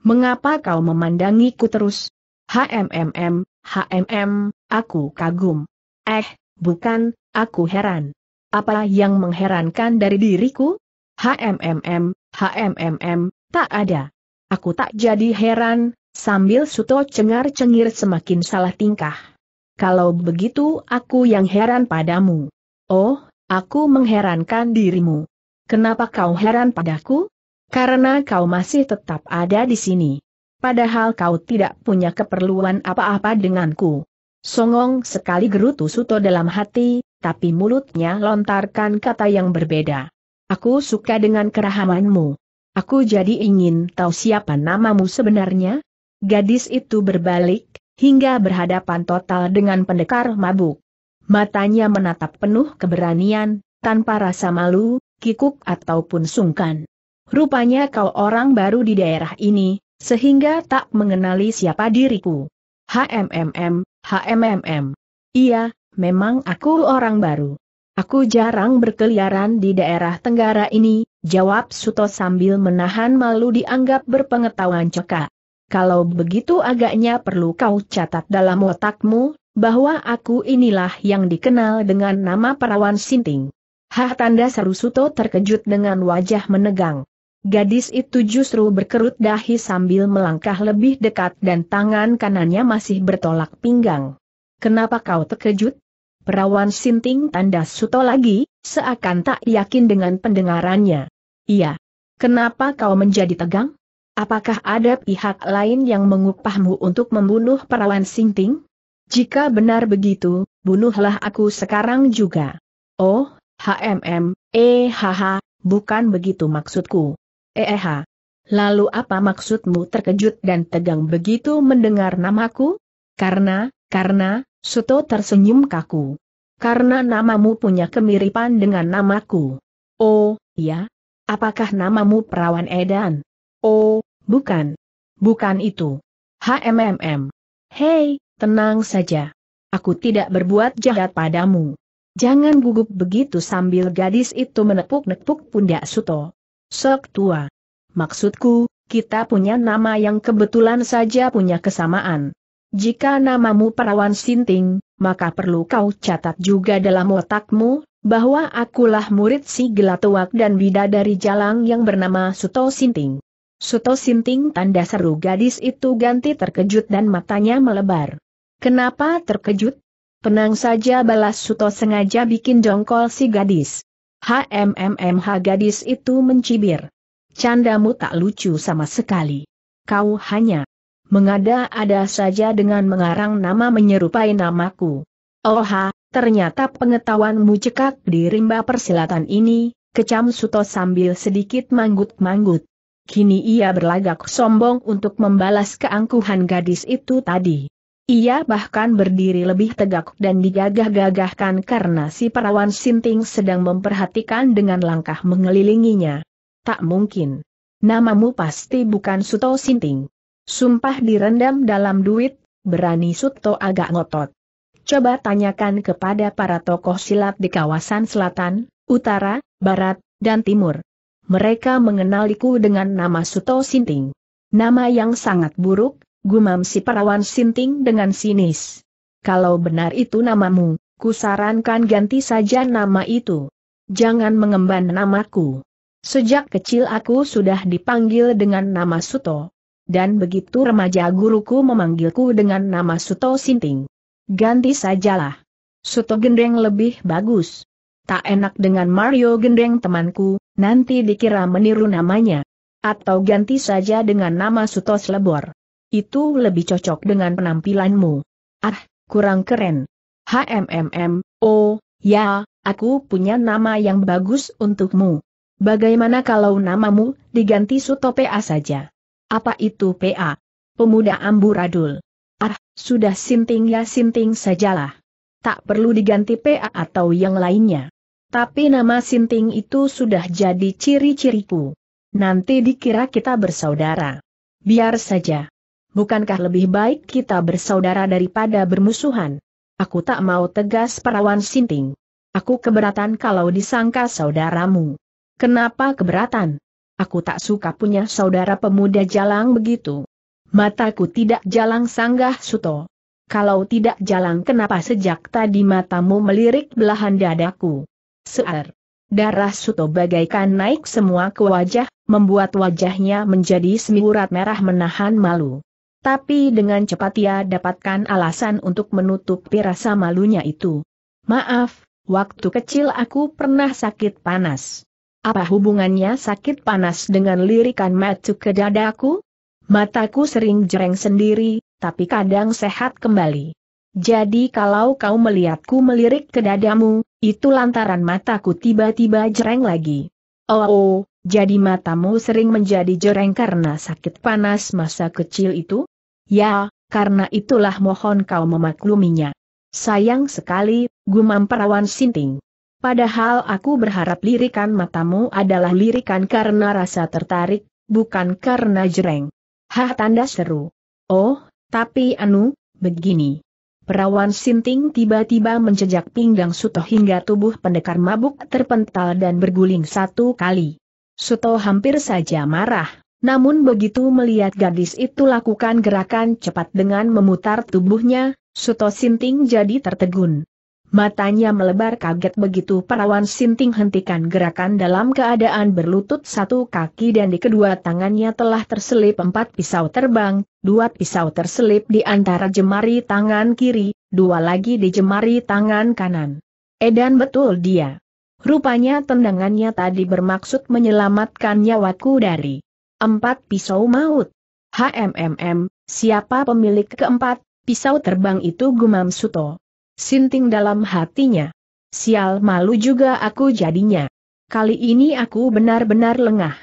Mengapa kau memandangiku terus? HMMM, HMM, aku kagum. Eh, bukan, aku heran. Apa yang mengherankan dari diriku? HMMM, HMMM, tak ada. Aku tak jadi heran, sambil Suto cengar-cengir semakin salah tingkah. Kalau begitu aku yang heran padamu. Oh, aku mengherankan dirimu. Kenapa kau heran padaku? Karena kau masih tetap ada di sini. Padahal kau tidak punya keperluan apa-apa denganku. Songong sekali gerutu Suto dalam hati, tapi mulutnya lontarkan kata yang berbeda. Aku suka dengan kerahamanmu. Aku jadi ingin tahu siapa namamu sebenarnya? Gadis itu berbalik, hingga berhadapan total dengan pendekar mabuk. Matanya menatap penuh keberanian, tanpa rasa malu, kikuk ataupun sungkan. Rupanya kau orang baru di daerah ini, sehingga tak mengenali siapa diriku. HMMM, HMMM. Iya, memang aku orang baru. Aku jarang berkeliaran di daerah tenggara ini, jawab Suto sambil menahan malu dianggap berpengetahuan cekak. Kalau begitu agaknya perlu kau catat dalam otakmu, bahwa aku inilah yang dikenal dengan nama perawan sinting. Hah tanda seru Suto terkejut dengan wajah menegang. Gadis itu justru berkerut dahi sambil melangkah lebih dekat dan tangan kanannya masih bertolak pinggang. Kenapa kau terkejut? Perawan Sinting tanda Suto lagi, seakan tak yakin dengan pendengarannya. Iya. Kenapa kau menjadi tegang? Apakah ada pihak lain yang mengupahmu untuk membunuh perawan Sinting? Jika benar begitu, bunuhlah aku sekarang juga. Oh, HMM, eh bukan begitu maksudku. Eh, eh Lalu apa maksudmu terkejut dan tegang begitu mendengar namaku? Karena, karena, Suto tersenyum kaku. Karena namamu punya kemiripan dengan namaku. Oh, ya? Apakah namamu perawan edan? Oh, bukan. Bukan itu. HMMM. Hei, tenang saja. Aku tidak berbuat jahat padamu. Jangan gugup begitu sambil gadis itu menepuk-nepuk pundak Suto. Sok tua. Maksudku, kita punya nama yang kebetulan saja punya kesamaan. Jika namamu Perawan Sinting, maka perlu kau catat juga dalam otakmu, bahwa akulah murid si Gelatuak dan bida dari jalang yang bernama Suto Sinting. Suto Sinting tanda seru gadis itu ganti terkejut dan matanya melebar. Kenapa terkejut? Penang saja balas Suto sengaja bikin jongkol si gadis. HMMMH gadis itu mencibir. Candamu tak lucu sama sekali. Kau hanya mengada-ada saja dengan mengarang nama menyerupai namaku. Oha, ternyata pengetahuanmu cekak di rimba persilatan ini, kecam Suto sambil sedikit manggut-manggut. Kini ia berlagak sombong untuk membalas keangkuhan gadis itu tadi. Ia bahkan berdiri lebih tegak dan digagah-gagahkan karena si perawan sinting sedang memperhatikan dengan langkah mengelilinginya. Tak mungkin. Namamu pasti bukan Suto Sinting. Sumpah direndam dalam duit, berani Suto agak ngotot. Coba tanyakan kepada para tokoh silat di kawasan selatan, utara, barat, dan timur. Mereka mengenaliku dengan nama Suto Sinting. Nama yang sangat buruk, gumam si perawan Sinting dengan sinis. Kalau benar itu namamu, kusarankan ganti saja nama itu. Jangan mengemban namaku. Sejak kecil aku sudah dipanggil dengan nama Suto dan begitu remaja guruku memanggilku dengan nama Suto Sinting. Ganti sajalah. Suto Gendeng lebih bagus. Tak enak dengan Mario Gendeng temanku, nanti dikira meniru namanya. Atau ganti saja dengan nama Suto Slebor, Itu lebih cocok dengan penampilanmu. Ah, kurang keren. HMMM, oh, ya, aku punya nama yang bagus untukmu. Bagaimana kalau namamu diganti Suto PA saja? Apa itu PA? Pemuda amburadul. Ah, sudah sinting ya sinting sajalah. Tak perlu diganti PA atau yang lainnya. Tapi nama sinting itu sudah jadi ciri-ciriku. Nanti dikira kita bersaudara. Biar saja. Bukankah lebih baik kita bersaudara daripada bermusuhan? Aku tak mau tegas perawan sinting. Aku keberatan kalau disangka saudaramu. Kenapa keberatan? Aku tak suka punya saudara pemuda jalang begitu. Mataku tidak jalang sanggah suto. Kalau tidak jalang kenapa sejak tadi matamu melirik belahan dadaku? Sear. Darah Suto bagaikan naik semua ke wajah, membuat wajahnya menjadi semburat merah menahan malu. Tapi dengan cepat ia dapatkan alasan untuk menutup rasa malunya itu. Maaf, waktu kecil aku pernah sakit panas. Apa hubungannya sakit panas dengan lirikan matu ke dadaku? Mataku sering jereng sendiri, tapi kadang sehat kembali. Jadi kalau kau melihatku melirik ke dadamu, itu lantaran mataku tiba-tiba jereng lagi. Oh, oh, jadi matamu sering menjadi jereng karena sakit panas masa kecil itu? Ya, karena itulah mohon kau memakluminya. Sayang sekali, gumam perawan sinting. Padahal aku berharap lirikan matamu adalah lirikan karena rasa tertarik, bukan karena jereng. Hah tanda seru. Oh, tapi anu, begini. Perawan Sinting tiba-tiba menjejak pinggang Suto hingga tubuh pendekar mabuk terpental dan berguling satu kali. Suto hampir saja marah, namun begitu melihat gadis itu lakukan gerakan cepat dengan memutar tubuhnya, Suto Sinting jadi tertegun. Matanya melebar kaget begitu perawan sinting hentikan gerakan dalam keadaan berlutut satu kaki dan di kedua tangannya telah terselip empat pisau terbang, dua pisau terselip di antara jemari tangan kiri, dua lagi di jemari tangan kanan. Edan betul dia. Rupanya tendangannya tadi bermaksud menyelamatkan nyawaku dari empat pisau maut. HMMM, siapa pemilik keempat pisau terbang itu gumam Suto? Sinting dalam hatinya. Sial malu juga aku jadinya. Kali ini aku benar-benar lengah.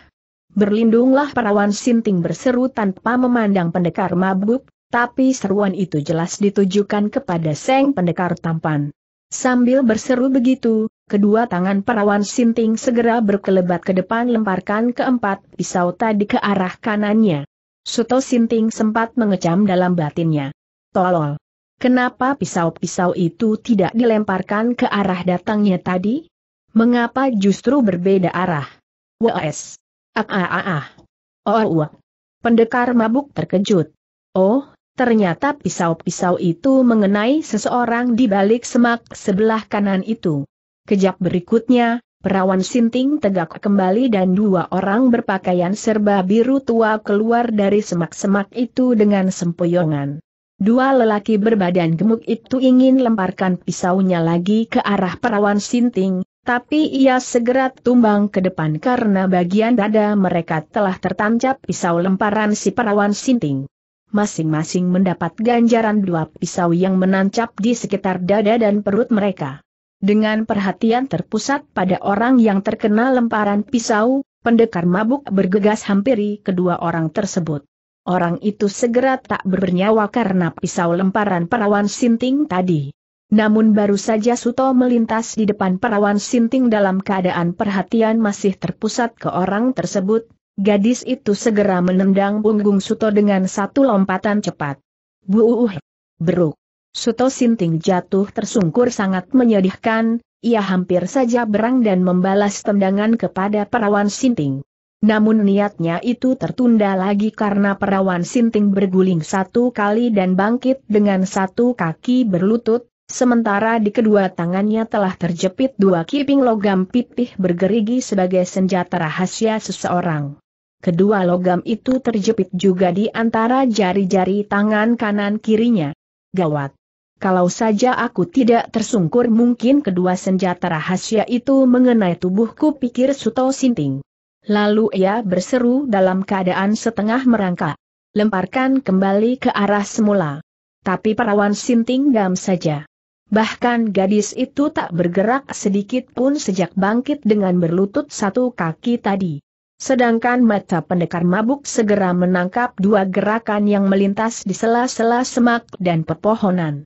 Berlindunglah perawan Sinting berseru tanpa memandang pendekar mabuk, tapi seruan itu jelas ditujukan kepada Seng pendekar tampan. Sambil berseru begitu, kedua tangan perawan Sinting segera berkelebat ke depan lemparkan keempat pisau tadi ke arah kanannya. Suto Sinting sempat mengecam dalam batinnya. Tolol. Kenapa pisau-pisau itu tidak dilemparkan ke arah datangnya tadi? Mengapa justru berbeda arah? WS. Ah, ah, ah, ah. Oh, oh, oh, Pendekar mabuk terkejut. Oh, ternyata pisau-pisau itu mengenai seseorang di balik semak sebelah kanan itu. Kejap berikutnya, perawan sinting tegak kembali dan dua orang berpakaian serba biru tua keluar dari semak-semak itu dengan sempoyongan. Dua lelaki berbadan gemuk itu ingin lemparkan pisaunya lagi ke arah perawan Sinting, tapi ia segera tumbang ke depan karena bagian dada mereka telah tertancap pisau lemparan si perawan Sinting. Masing-masing mendapat ganjaran dua pisau yang menancap di sekitar dada dan perut mereka. Dengan perhatian terpusat pada orang yang terkena lemparan pisau, pendekar mabuk bergegas hampiri kedua orang tersebut. Orang itu segera tak bernyawa karena pisau lemparan perawan sinting tadi. Namun baru saja Suto melintas di depan perawan sinting dalam keadaan perhatian masih terpusat ke orang tersebut, gadis itu segera menendang punggung Suto dengan satu lompatan cepat. Buuh! Beruk! Suto sinting jatuh tersungkur sangat menyedihkan, ia hampir saja berang dan membalas tendangan kepada perawan sinting. Namun niatnya itu tertunda lagi karena perawan sinting berguling satu kali dan bangkit dengan satu kaki berlutut, sementara di kedua tangannya telah terjepit dua kiping logam pipih bergerigi sebagai senjata rahasia seseorang. Kedua logam itu terjepit juga di antara jari-jari tangan kanan kirinya. Gawat! Kalau saja aku tidak tersungkur mungkin kedua senjata rahasia itu mengenai tubuhku pikir Suto Sinting. Lalu ia berseru dalam keadaan setengah merangkak. Lemparkan kembali ke arah semula. Tapi perawan sinting gam saja. Bahkan gadis itu tak bergerak sedikit pun sejak bangkit dengan berlutut satu kaki tadi. Sedangkan mata pendekar mabuk segera menangkap dua gerakan yang melintas di sela-sela semak dan pepohonan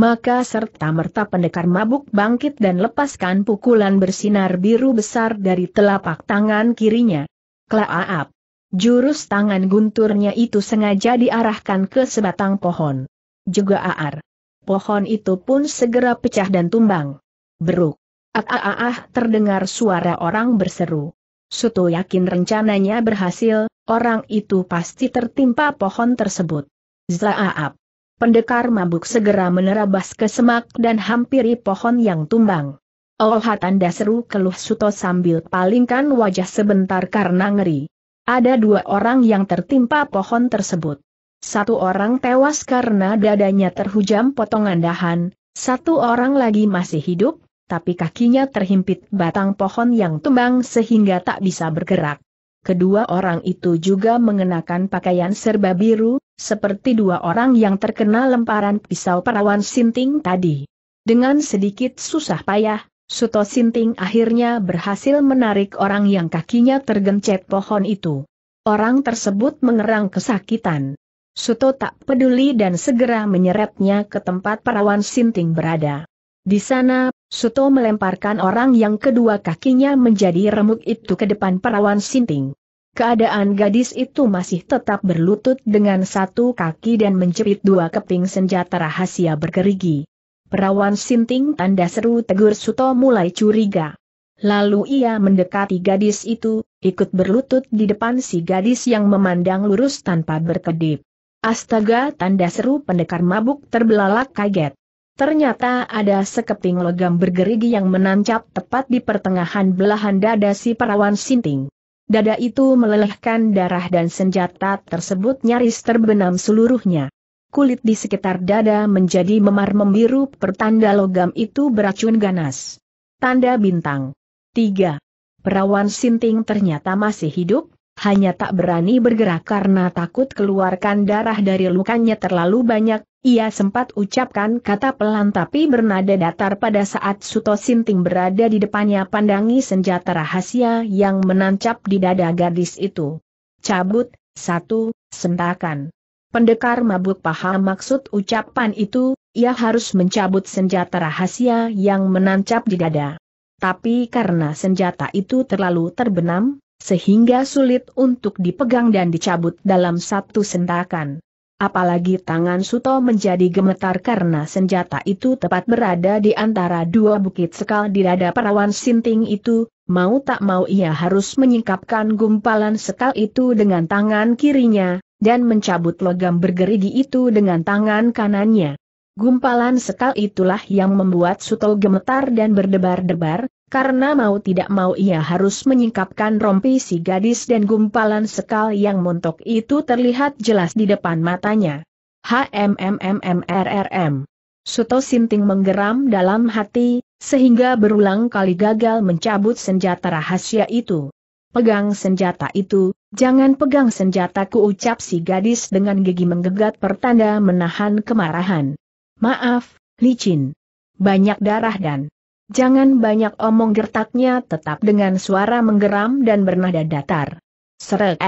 maka serta-merta pendekar mabuk bangkit dan lepaskan pukulan bersinar biru besar dari telapak tangan kirinya. Klaaap! Jurus tangan gunturnya itu sengaja diarahkan ke sebatang pohon. Juga aar. Pohon itu pun segera pecah dan tumbang. Beruk. Ah, terdengar suara orang berseru. Suto yakin rencananya berhasil, orang itu pasti tertimpa pohon tersebut. Zlaaap. Pendekar mabuk segera menerabas ke semak dan hampiri pohon yang tumbang. Oh tanda seru keluh Suto sambil palingkan wajah sebentar karena ngeri. Ada dua orang yang tertimpa pohon tersebut. Satu orang tewas karena dadanya terhujam potongan dahan, satu orang lagi masih hidup, tapi kakinya terhimpit batang pohon yang tumbang sehingga tak bisa bergerak kedua orang itu juga mengenakan pakaian serba biru, seperti dua orang yang terkena lemparan pisau perawan Sinting tadi. Dengan sedikit susah payah, Suto Sinting akhirnya berhasil menarik orang yang kakinya tergencet pohon itu. Orang tersebut mengerang kesakitan. Suto tak peduli dan segera menyeretnya ke tempat perawan Sinting berada. Di sana, Suto melemparkan orang yang kedua kakinya menjadi remuk itu ke depan perawan Sinting. Keadaan gadis itu masih tetap berlutut dengan satu kaki dan menjepit dua keping senjata rahasia bergerigi. Perawan Sinting tanda seru tegur Suto mulai curiga. Lalu ia mendekati gadis itu, ikut berlutut di depan si gadis yang memandang lurus tanpa berkedip. Astaga tanda seru pendekar mabuk terbelalak kaget. Ternyata ada sekeping logam bergerigi yang menancap tepat di pertengahan belahan dada si perawan sinting. Dada itu melelehkan darah dan senjata tersebut nyaris terbenam seluruhnya. Kulit di sekitar dada menjadi memar membiru pertanda logam itu beracun ganas. Tanda bintang. 3. Perawan sinting ternyata masih hidup, hanya tak berani bergerak karena takut keluarkan darah dari lukanya terlalu banyak, ia sempat ucapkan kata pelan tapi bernada datar pada saat Suto Sinting berada di depannya pandangi senjata rahasia yang menancap di dada gadis itu. Cabut, satu, sentakan. Pendekar mabuk paham maksud ucapan itu, ia harus mencabut senjata rahasia yang menancap di dada. Tapi karena senjata itu terlalu terbenam, sehingga sulit untuk dipegang dan dicabut dalam satu sentakan. Apalagi tangan Suto menjadi gemetar karena senjata itu tepat berada di antara dua bukit sekal di dada perawan sinting itu, mau tak mau ia harus menyingkapkan gumpalan sekal itu dengan tangan kirinya, dan mencabut logam bergerigi itu dengan tangan kanannya. Gumpalan sekal itulah yang membuat Suto gemetar dan berdebar-debar, karena mau tidak mau ia harus menyingkapkan rompi si gadis dan gumpalan sekal yang montok itu terlihat jelas di depan matanya. HMMMMRRM. Suto Sinting menggeram dalam hati, sehingga berulang kali gagal mencabut senjata rahasia itu. Pegang senjata itu, jangan pegang senjataku ucap si gadis dengan gigi menggegat pertanda menahan kemarahan. Maaf, licin. Banyak darah dan Jangan banyak omong gertaknya tetap dengan suara menggeram dan bernada datar. Serep.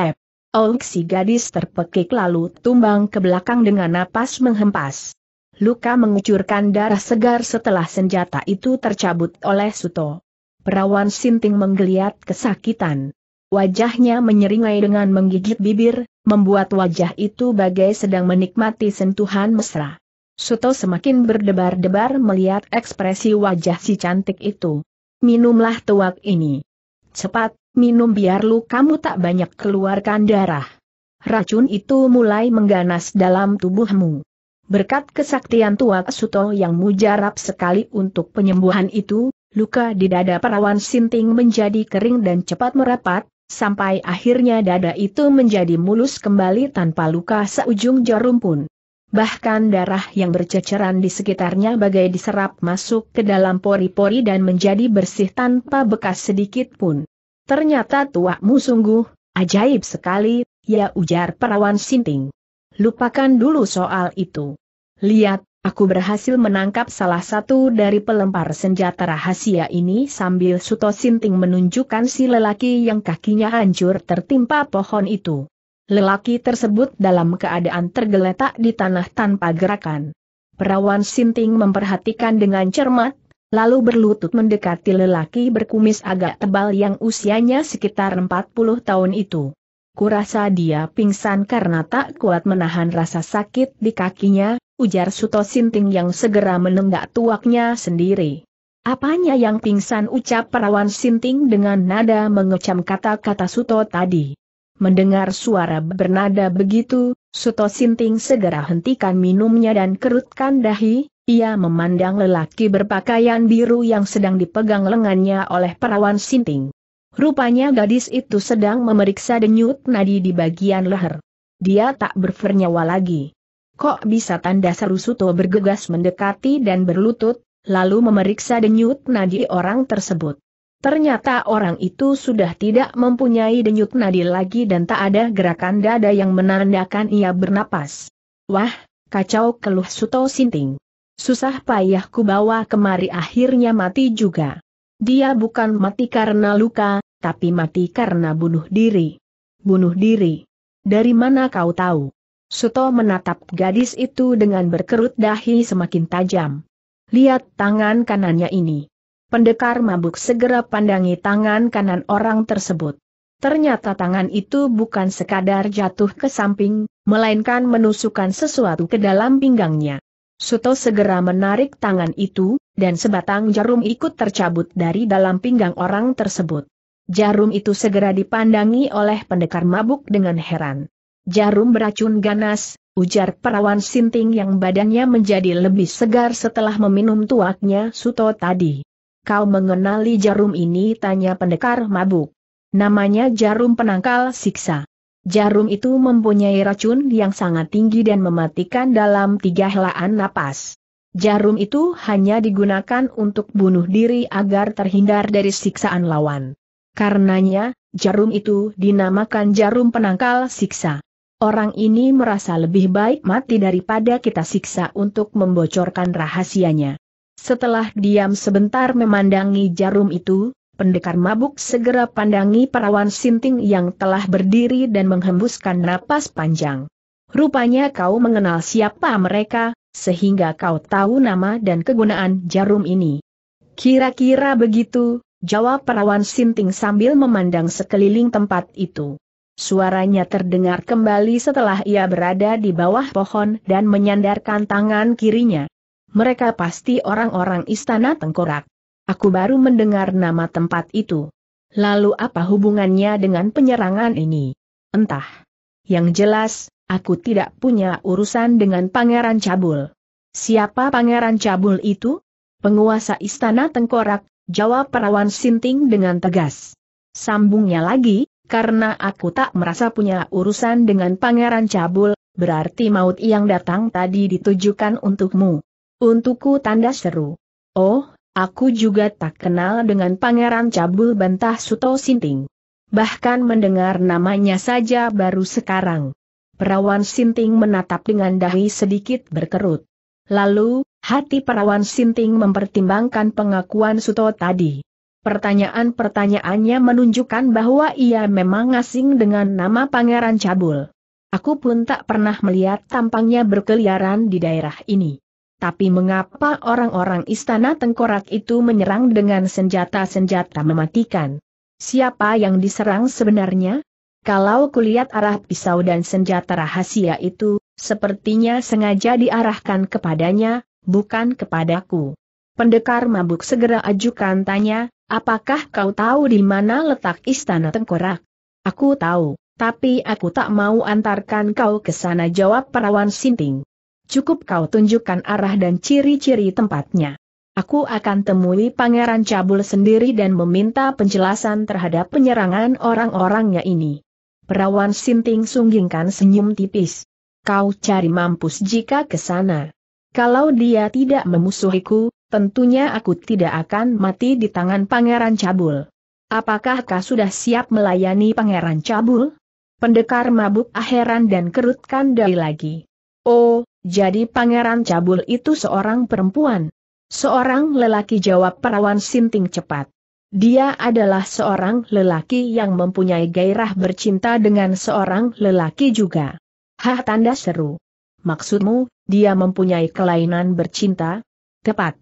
Olik eh. si gadis terpekik lalu tumbang ke belakang dengan napas menghempas. Luka mengucurkan darah segar setelah senjata itu tercabut oleh Suto. Perawan Sinting menggeliat kesakitan. Wajahnya menyeringai dengan menggigit bibir, membuat wajah itu bagai sedang menikmati sentuhan mesra. Suto semakin berdebar-debar melihat ekspresi wajah si cantik itu. Minumlah tuak ini. Cepat, minum biar lu kamu tak banyak keluarkan darah. Racun itu mulai mengganas dalam tubuhmu. Berkat kesaktian tuak Suto yang mujarab sekali untuk penyembuhan itu, luka di dada perawan Sinting menjadi kering dan cepat merapat, sampai akhirnya dada itu menjadi mulus kembali tanpa luka seujung jarum pun bahkan darah yang berceceran di sekitarnya bagai diserap masuk ke dalam pori-pori dan menjadi bersih tanpa bekas sedikit pun. Ternyata tuakmu sungguh, ajaib sekali, ya ujar perawan sinting. Lupakan dulu soal itu. Lihat, Aku berhasil menangkap salah satu dari pelempar senjata rahasia ini sambil Suto Sinting menunjukkan si lelaki yang kakinya hancur tertimpa pohon itu. Lelaki tersebut dalam keadaan tergeletak di tanah tanpa gerakan. Perawan Sinting memperhatikan dengan cermat, lalu berlutut mendekati lelaki berkumis agak tebal yang usianya sekitar 40 tahun itu. Kurasa dia pingsan karena tak kuat menahan rasa sakit di kakinya, ujar Suto Sinting yang segera menenggak tuaknya sendiri. Apanya yang pingsan ucap perawan Sinting dengan nada mengecam kata-kata Suto tadi. Mendengar suara bernada begitu, Suto Sinting segera hentikan minumnya dan kerutkan dahi, ia memandang lelaki berpakaian biru yang sedang dipegang lengannya oleh perawan Sinting. Rupanya gadis itu sedang memeriksa denyut nadi di bagian leher. Dia tak bernyawa lagi. Kok bisa tanda seru Suto bergegas mendekati dan berlutut, lalu memeriksa denyut nadi orang tersebut. Ternyata orang itu sudah tidak mempunyai denyut nadi lagi dan tak ada gerakan dada yang menandakan ia bernapas. Wah, kacau keluh Suto Sinting. Susah payah ku bawa kemari akhirnya mati juga. Dia bukan mati karena luka, tapi mati karena bunuh diri. Bunuh diri. Dari mana kau tahu? Suto menatap gadis itu dengan berkerut dahi semakin tajam. Lihat tangan kanannya ini. Pendekar mabuk segera pandangi tangan kanan orang tersebut. Ternyata tangan itu bukan sekadar jatuh ke samping, melainkan menusukkan sesuatu ke dalam pinggangnya. Suto segera menarik tangan itu, dan sebatang jarum ikut tercabut dari dalam pinggang orang tersebut. Jarum itu segera dipandangi oleh pendekar mabuk dengan heran. Jarum beracun ganas, ujar perawan sinting yang badannya menjadi lebih segar setelah meminum tuaknya Suto tadi kau mengenali jarum ini? Tanya pendekar mabuk. Namanya jarum penangkal siksa. Jarum itu mempunyai racun yang sangat tinggi dan mematikan dalam tiga helaan napas. Jarum itu hanya digunakan untuk bunuh diri agar terhindar dari siksaan lawan. Karenanya, jarum itu dinamakan jarum penangkal siksa. Orang ini merasa lebih baik mati daripada kita siksa untuk membocorkan rahasianya. Setelah diam sebentar memandangi jarum itu, pendekar mabuk segera pandangi perawan sinting yang telah berdiri dan menghembuskan napas panjang. Rupanya kau mengenal siapa mereka, sehingga kau tahu nama dan kegunaan jarum ini. Kira-kira begitu, jawab perawan sinting sambil memandang sekeliling tempat itu. Suaranya terdengar kembali setelah ia berada di bawah pohon dan menyandarkan tangan kirinya mereka pasti orang-orang istana tengkorak. Aku baru mendengar nama tempat itu. Lalu apa hubungannya dengan penyerangan ini? Entah. Yang jelas, aku tidak punya urusan dengan Pangeran Cabul. Siapa Pangeran Cabul itu? Penguasa istana tengkorak, jawab perawan Sinting dengan tegas. Sambungnya lagi, karena aku tak merasa punya urusan dengan Pangeran Cabul, berarti maut yang datang tadi ditujukan untukmu. Untukku tanda seru. Oh, aku juga tak kenal dengan Pangeran Cabul bantah Suto Sinting. Bahkan mendengar namanya saja baru sekarang. Perawan Sinting menatap dengan dahi sedikit berkerut. Lalu, hati perawan Sinting mempertimbangkan pengakuan Suto tadi. Pertanyaan-pertanyaannya menunjukkan bahwa ia memang asing dengan nama Pangeran Cabul. Aku pun tak pernah melihat tampangnya berkeliaran di daerah ini. Tapi mengapa orang-orang istana tengkorak itu menyerang dengan senjata-senjata mematikan? Siapa yang diserang sebenarnya? Kalau kulihat arah pisau dan senjata rahasia itu, sepertinya sengaja diarahkan kepadanya, bukan kepadaku. Pendekar mabuk segera ajukan tanya, apakah kau tahu di mana letak istana tengkorak? Aku tahu, tapi aku tak mau antarkan kau ke sana jawab perawan sinting. Cukup kau tunjukkan arah dan ciri-ciri tempatnya. Aku akan temui Pangeran Cabul sendiri dan meminta penjelasan terhadap penyerangan orang-orangnya ini. Perawan Sinting sunggingkan senyum tipis. Kau cari mampus jika ke sana. Kalau dia tidak memusuhiku, tentunya aku tidak akan mati di tangan Pangeran Cabul. Apakah kau sudah siap melayani Pangeran Cabul? Pendekar mabuk aheran dan kerutkan dahi lagi. Oh, jadi pangeran cabul itu seorang perempuan. Seorang lelaki jawab perawan sinting cepat. Dia adalah seorang lelaki yang mempunyai gairah bercinta dengan seorang lelaki juga. Hah tanda seru. Maksudmu, dia mempunyai kelainan bercinta? Tepat.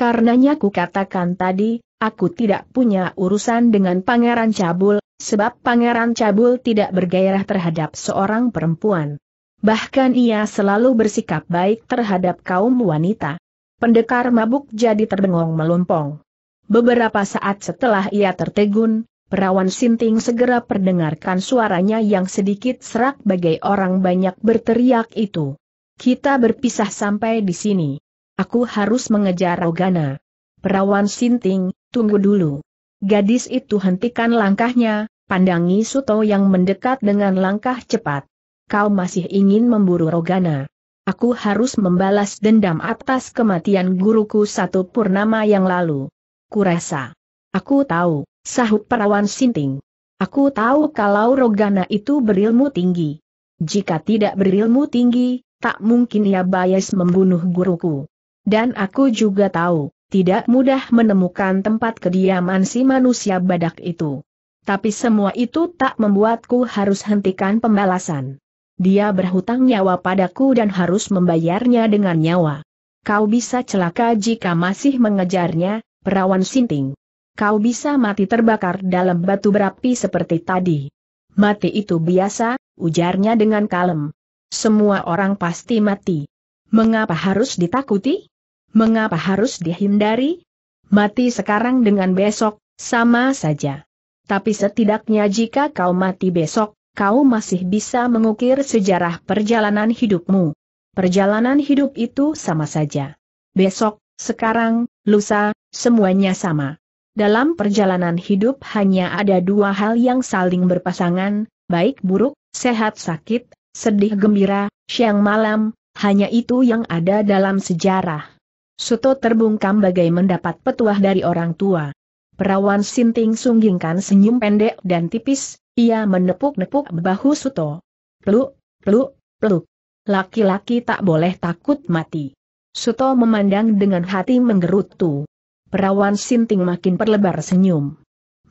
Karenanya ku katakan tadi, aku tidak punya urusan dengan pangeran cabul, sebab pangeran cabul tidak bergairah terhadap seorang perempuan. Bahkan ia selalu bersikap baik terhadap kaum wanita. Pendekar mabuk jadi terbengong melompong. Beberapa saat setelah ia tertegun, perawan sinting segera perdengarkan suaranya yang sedikit serak bagai orang banyak berteriak itu. Kita berpisah sampai di sini. Aku harus mengejar Rogana. Perawan sinting, tunggu dulu. Gadis itu hentikan langkahnya, pandangi Suto yang mendekat dengan langkah cepat kau masih ingin memburu Rogana. Aku harus membalas dendam atas kematian guruku satu purnama yang lalu. Kurasa. Aku tahu, sahut perawan sinting. Aku tahu kalau Rogana itu berilmu tinggi. Jika tidak berilmu tinggi, tak mungkin ia bias membunuh guruku. Dan aku juga tahu, tidak mudah menemukan tempat kediaman si manusia badak itu. Tapi semua itu tak membuatku harus hentikan pembalasan. Dia berhutang nyawa padaku dan harus membayarnya dengan nyawa. Kau bisa celaka jika masih mengejarnya, perawan sinting. Kau bisa mati terbakar dalam batu berapi seperti tadi. Mati itu biasa, ujarnya dengan kalem. Semua orang pasti mati. Mengapa harus ditakuti? Mengapa harus dihindari? Mati sekarang dengan besok, sama saja. Tapi setidaknya jika kau mati besok, kau masih bisa mengukir sejarah perjalanan hidupmu. Perjalanan hidup itu sama saja. Besok, sekarang, lusa, semuanya sama. Dalam perjalanan hidup hanya ada dua hal yang saling berpasangan, baik buruk, sehat sakit, sedih gembira, siang malam, hanya itu yang ada dalam sejarah. Suto terbungkam bagai mendapat petuah dari orang tua. Perawan Sinting sunggingkan senyum pendek dan tipis, ia menepuk-nepuk bahu Suto. Peluk, peluk, peluk. Laki-laki tak boleh takut mati. Suto memandang dengan hati menggerutu. Perawan Sinting makin perlebar senyum.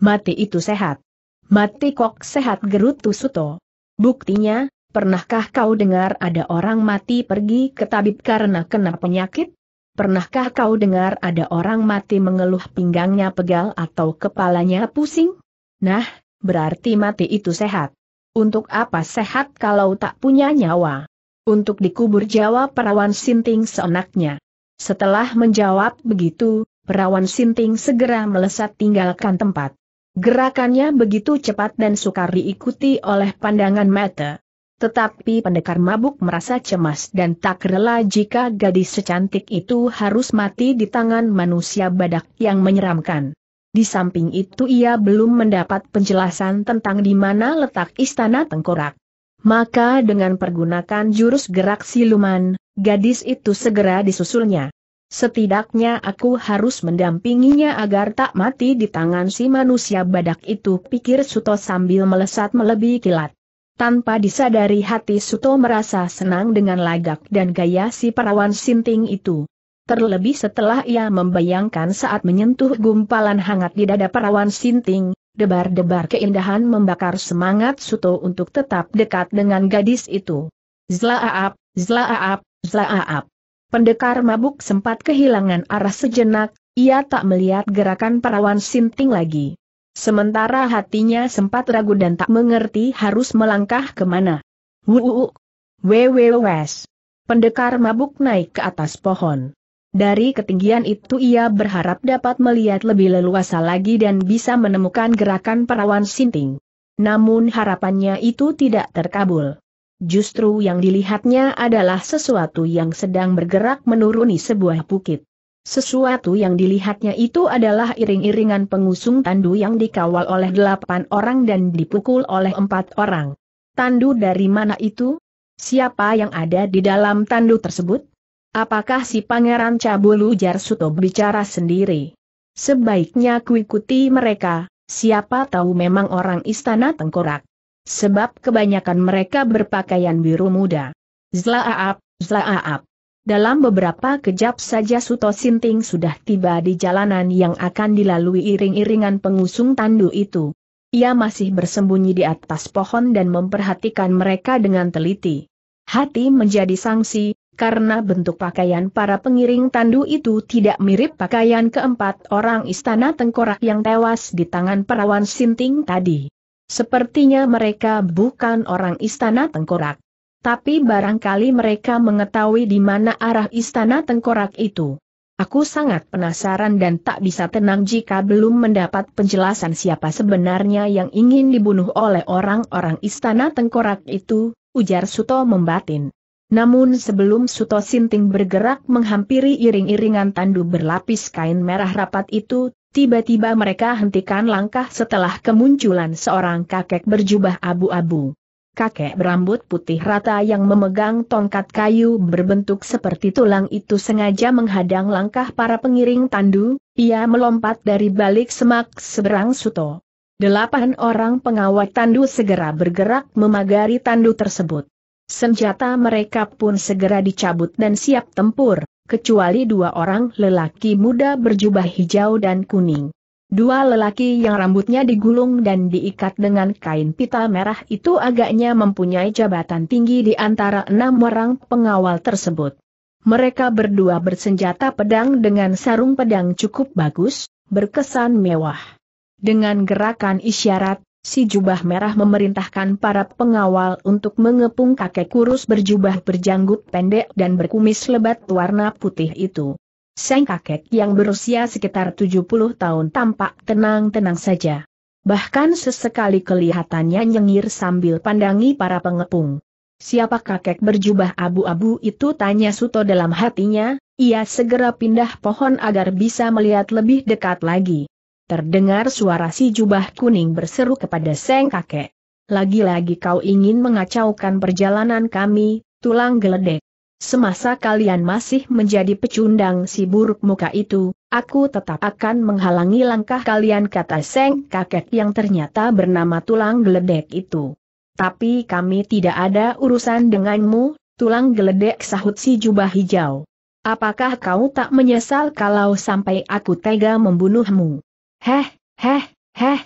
Mati itu sehat. Mati kok sehat gerutu Suto. Buktinya, pernahkah kau dengar ada orang mati pergi ke tabib karena kena penyakit? Pernahkah kau dengar ada orang mati mengeluh pinggangnya pegal atau kepalanya pusing? Nah, berarti mati itu sehat. Untuk apa sehat kalau tak punya nyawa? Untuk dikubur Jawa perawan sinting seenaknya. Setelah menjawab begitu, perawan sinting segera melesat tinggalkan tempat. Gerakannya begitu cepat dan sukar diikuti oleh pandangan mata. Tetapi pendekar mabuk merasa cemas dan tak rela jika gadis secantik itu harus mati di tangan manusia badak yang menyeramkan. Di samping itu ia belum mendapat penjelasan tentang di mana letak istana tengkorak. Maka dengan pergunakan jurus gerak siluman, gadis itu segera disusulnya. Setidaknya aku harus mendampinginya agar tak mati di tangan si manusia badak itu pikir Suto sambil melesat melebihi kilat. Tanpa disadari hati Suto merasa senang dengan lagak dan gaya si perawan sinting itu. Terlebih setelah ia membayangkan saat menyentuh gumpalan hangat di dada perawan Sinting, debar-debar keindahan membakar semangat Suto untuk tetap dekat dengan gadis itu. Zlaaap, zlaaap, zlaaap. Pendekar mabuk sempat kehilangan arah sejenak, ia tak melihat gerakan perawan Sinting lagi. Sementara hatinya sempat ragu dan tak mengerti harus melangkah kemana. Wuuu. Wewewes. Pendekar mabuk naik ke atas pohon. Dari ketinggian itu ia berharap dapat melihat lebih leluasa lagi dan bisa menemukan gerakan perawan sinting. Namun harapannya itu tidak terkabul. Justru yang dilihatnya adalah sesuatu yang sedang bergerak menuruni sebuah bukit. Sesuatu yang dilihatnya itu adalah iring-iringan pengusung tandu yang dikawal oleh delapan orang dan dipukul oleh empat orang. Tandu dari mana itu? Siapa yang ada di dalam tandu tersebut? Apakah si Pangeran cabul? Ujar Suto bicara sendiri? Sebaiknya kuikuti mereka, siapa tahu memang orang istana tengkorak. Sebab kebanyakan mereka berpakaian biru muda. Zlaaap, zlaaap. Dalam beberapa kejap saja Suto Sinting sudah tiba di jalanan yang akan dilalui iring-iringan pengusung tandu itu. Ia masih bersembunyi di atas pohon dan memperhatikan mereka dengan teliti. Hati menjadi sangsi, karena bentuk pakaian para pengiring tandu itu tidak mirip pakaian keempat orang istana tengkorak yang tewas di tangan perawan Sinting tadi. Sepertinya mereka bukan orang istana tengkorak. Tapi barangkali mereka mengetahui di mana arah istana tengkorak itu. Aku sangat penasaran dan tak bisa tenang jika belum mendapat penjelasan siapa sebenarnya yang ingin dibunuh oleh orang-orang istana tengkorak itu, ujar Suto membatin. Namun sebelum Suto Sinting bergerak menghampiri iring-iringan tandu berlapis kain merah rapat itu, tiba-tiba mereka hentikan langkah setelah kemunculan seorang kakek berjubah abu-abu. Kakek berambut putih rata yang memegang tongkat kayu berbentuk seperti tulang itu sengaja menghadang langkah para pengiring tandu, ia melompat dari balik semak seberang Suto. Delapan orang pengawat tandu segera bergerak memagari tandu tersebut. Senjata mereka pun segera dicabut dan siap tempur, kecuali dua orang lelaki muda berjubah hijau dan kuning. Dua lelaki yang rambutnya digulung dan diikat dengan kain pita merah itu agaknya mempunyai jabatan tinggi di antara enam orang pengawal tersebut. Mereka berdua bersenjata pedang dengan sarung pedang cukup bagus, berkesan mewah. Dengan gerakan isyarat, si jubah merah memerintahkan para pengawal untuk mengepung kakek kurus berjubah berjanggut pendek dan berkumis lebat warna putih itu. Sang kakek yang berusia sekitar 70 tahun tampak tenang-tenang saja. Bahkan sesekali kelihatannya nyengir sambil pandangi para pengepung. Siapa kakek berjubah abu-abu itu tanya Suto dalam hatinya, ia segera pindah pohon agar bisa melihat lebih dekat lagi terdengar suara si jubah kuning berseru kepada Seng kakek. Lagi-lagi kau ingin mengacaukan perjalanan kami, tulang geledek. Semasa kalian masih menjadi pecundang si buruk muka itu, aku tetap akan menghalangi langkah kalian kata Seng kakek yang ternyata bernama tulang geledek itu. Tapi kami tidak ada urusan denganmu, tulang geledek sahut si jubah hijau. Apakah kau tak menyesal kalau sampai aku tega membunuhmu? Heh, heh, heh.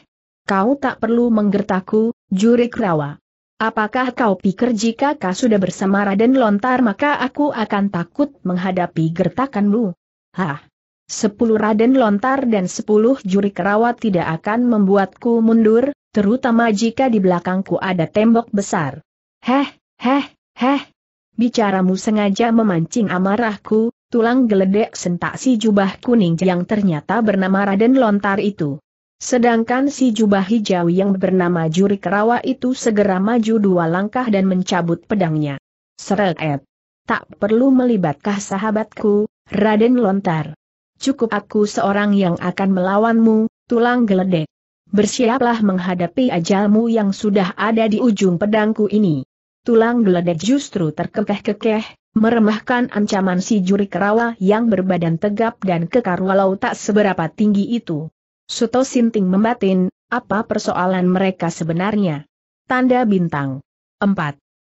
Kau tak perlu menggertaku, jurik Rawa. Apakah kau pikir jika kau sudah bersama Raden lontar maka aku akan takut menghadapi gertakanmu? Hah. Sepuluh Raden Lontar dan sepuluh juri kerawat tidak akan membuatku mundur, terutama jika di belakangku ada tembok besar. Heh, heh, heh. Bicaramu sengaja memancing amarahku, tulang geledek sentak si jubah kuning yang ternyata bernama Raden Lontar itu. Sedangkan si jubah hijau yang bernama Juri Kerawa itu segera maju dua langkah dan mencabut pedangnya. Seret. Tak perlu melibatkah sahabatku, Raden Lontar. Cukup aku seorang yang akan melawanmu, tulang geledek. Bersiaplah menghadapi ajalmu yang sudah ada di ujung pedangku ini. Tulang geledek justru terkekeh-kekeh, Meremahkan ancaman si juri kerawa yang berbadan tegap dan kekar walau tak seberapa tinggi itu. Suto Sinting membatin, apa persoalan mereka sebenarnya? Tanda bintang. 4.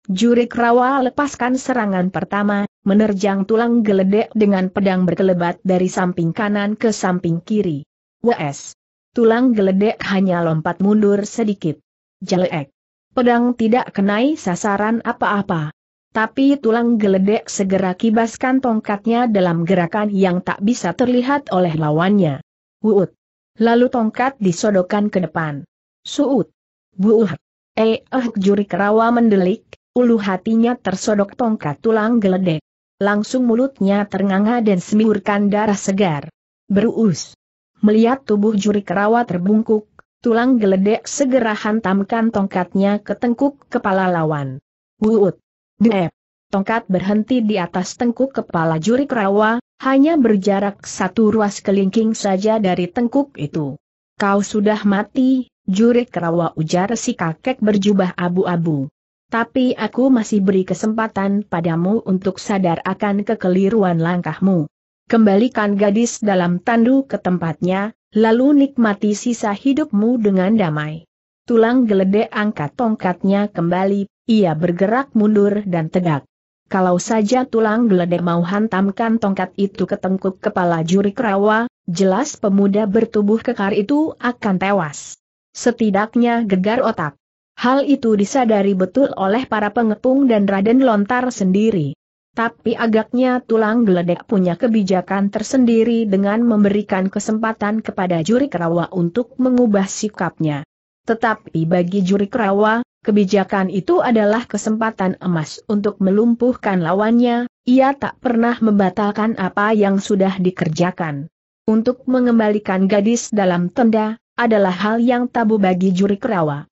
Juri kerawa lepaskan serangan pertama, menerjang tulang geledek dengan pedang berkelebat dari samping kanan ke samping kiri. WS. Tulang geledek hanya lompat mundur sedikit. Jelek. Pedang tidak kenai sasaran apa-apa. Tapi tulang geledek segera kibaskan tongkatnya dalam gerakan yang tak bisa terlihat oleh lawannya. Wuut. Lalu tongkat disodokan ke depan. Suut. Buuh. Eh, eh, juri kerawa mendelik, ulu hatinya tersodok tongkat tulang geledek. Langsung mulutnya ternganga dan semiurkan darah segar. Berus. Melihat tubuh juri kerawa terbungkuk, tulang geledek segera hantamkan tongkatnya ke tengkuk kepala lawan. Wuut. Dep. Eh, tongkat berhenti di atas tengkuk kepala juri kerawa, hanya berjarak satu ruas kelingking saja dari tengkuk itu. Kau sudah mati, juri kerawa ujar si kakek berjubah abu-abu. Tapi aku masih beri kesempatan padamu untuk sadar akan kekeliruan langkahmu. Kembalikan gadis dalam tandu ke tempatnya, lalu nikmati sisa hidupmu dengan damai. Tulang geledek angkat tongkatnya kembali, ia bergerak mundur dan tegak. Kalau saja tulang geledek mau hantamkan tongkat itu ke tengkuk kepala juri kerawa, jelas pemuda bertubuh kekar itu akan tewas. Setidaknya gegar otak. Hal itu disadari betul oleh para pengepung dan Raden Lontar sendiri. Tapi agaknya tulang geledek punya kebijakan tersendiri dengan memberikan kesempatan kepada juri kerawa untuk mengubah sikapnya. Tetapi bagi juri Kerawa, kebijakan itu adalah kesempatan emas untuk melumpuhkan lawannya, ia tak pernah membatalkan apa yang sudah dikerjakan. Untuk mengembalikan gadis dalam tenda, adalah hal yang tabu bagi juri Kerawa.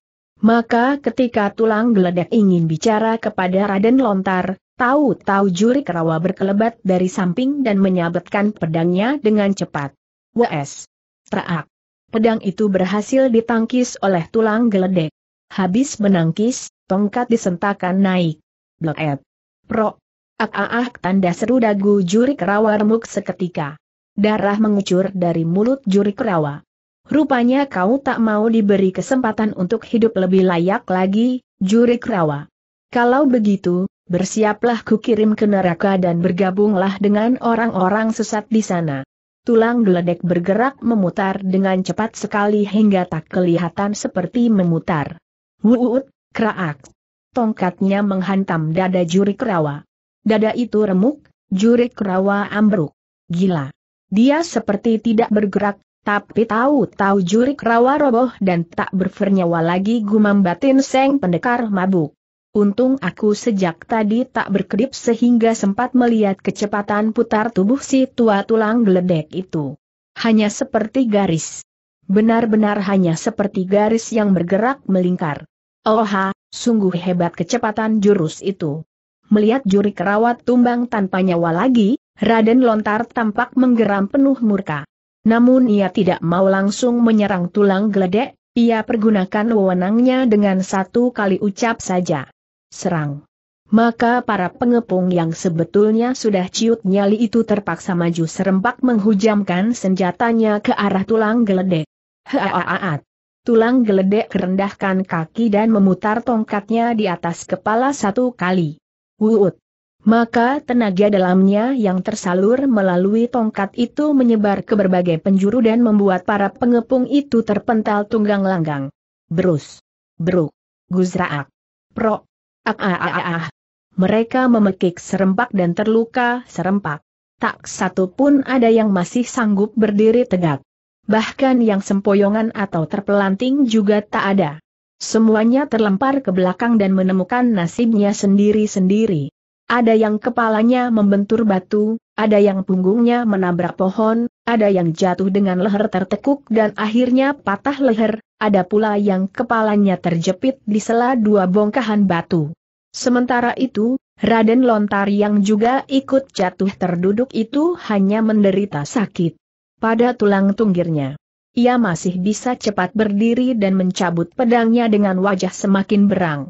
Maka ketika tulang geledek ingin bicara kepada Raden Lontar, Tahu-tahu juri kerawa berkelebat dari samping dan menyabetkan pedangnya dengan cepat. WS. Traak. Pedang itu berhasil ditangkis oleh tulang geledek. Habis menangkis, tongkat disentakan naik. Bleet. Pro. Ak, ah, ak, ah, ak ah, tanda seru dagu juri kerawa remuk seketika. Darah mengucur dari mulut juri kerawa. Rupanya kau tak mau diberi kesempatan untuk hidup lebih layak lagi, juri kerawa. Kalau begitu, bersiaplah kukirim ke neraka dan bergabunglah dengan orang-orang sesat di sana. Tulang geledek bergerak memutar dengan cepat sekali hingga tak kelihatan seperti memutar. Wuut, kraak. Tongkatnya menghantam dada juri kerawa. Dada itu remuk, juri kerawa ambruk. Gila. Dia seperti tidak bergerak, tapi tahu-tahu juri kerawa roboh dan tak bernyawa lagi gumam batin seng pendekar mabuk. Untung aku sejak tadi tak berkedip sehingga sempat melihat kecepatan putar tubuh si tua tulang geledek itu. Hanya seperti garis. Benar-benar hanya seperti garis yang bergerak melingkar. Oha, sungguh hebat kecepatan jurus itu. Melihat juri kerawat tumbang tanpa nyawa lagi, Raden Lontar tampak menggeram penuh murka. Namun ia tidak mau langsung menyerang tulang geledek, ia pergunakan wewenangnya dengan satu kali ucap saja serang. Maka para pengepung yang sebetulnya sudah ciut nyali itu terpaksa maju serempak menghujamkan senjatanya ke arah tulang geledek. Haaat. Tulang geledek kerendahkan kaki dan memutar tongkatnya di atas kepala satu kali. Wuut. Maka tenaga dalamnya yang tersalur melalui tongkat itu menyebar ke berbagai penjuru dan membuat para pengepung itu terpental tunggang langgang. Berus. Bruk. Guzraak. Pro. Ah, ah, ah, ah, ah. Mereka memekik serempak dan terluka serempak. Tak satu pun ada yang masih sanggup berdiri tegak. Bahkan yang sempoyongan atau terpelanting juga tak ada. Semuanya terlempar ke belakang dan menemukan nasibnya sendiri-sendiri. Ada yang kepalanya membentur batu, ada yang punggungnya menabrak pohon, ada yang jatuh dengan leher tertekuk dan akhirnya patah leher, ada pula yang kepalanya terjepit di sela dua bongkahan batu. Sementara itu, Raden Lontar yang juga ikut jatuh terduduk itu hanya menderita sakit. Pada tulang tunggirnya, ia masih bisa cepat berdiri dan mencabut pedangnya dengan wajah semakin berang.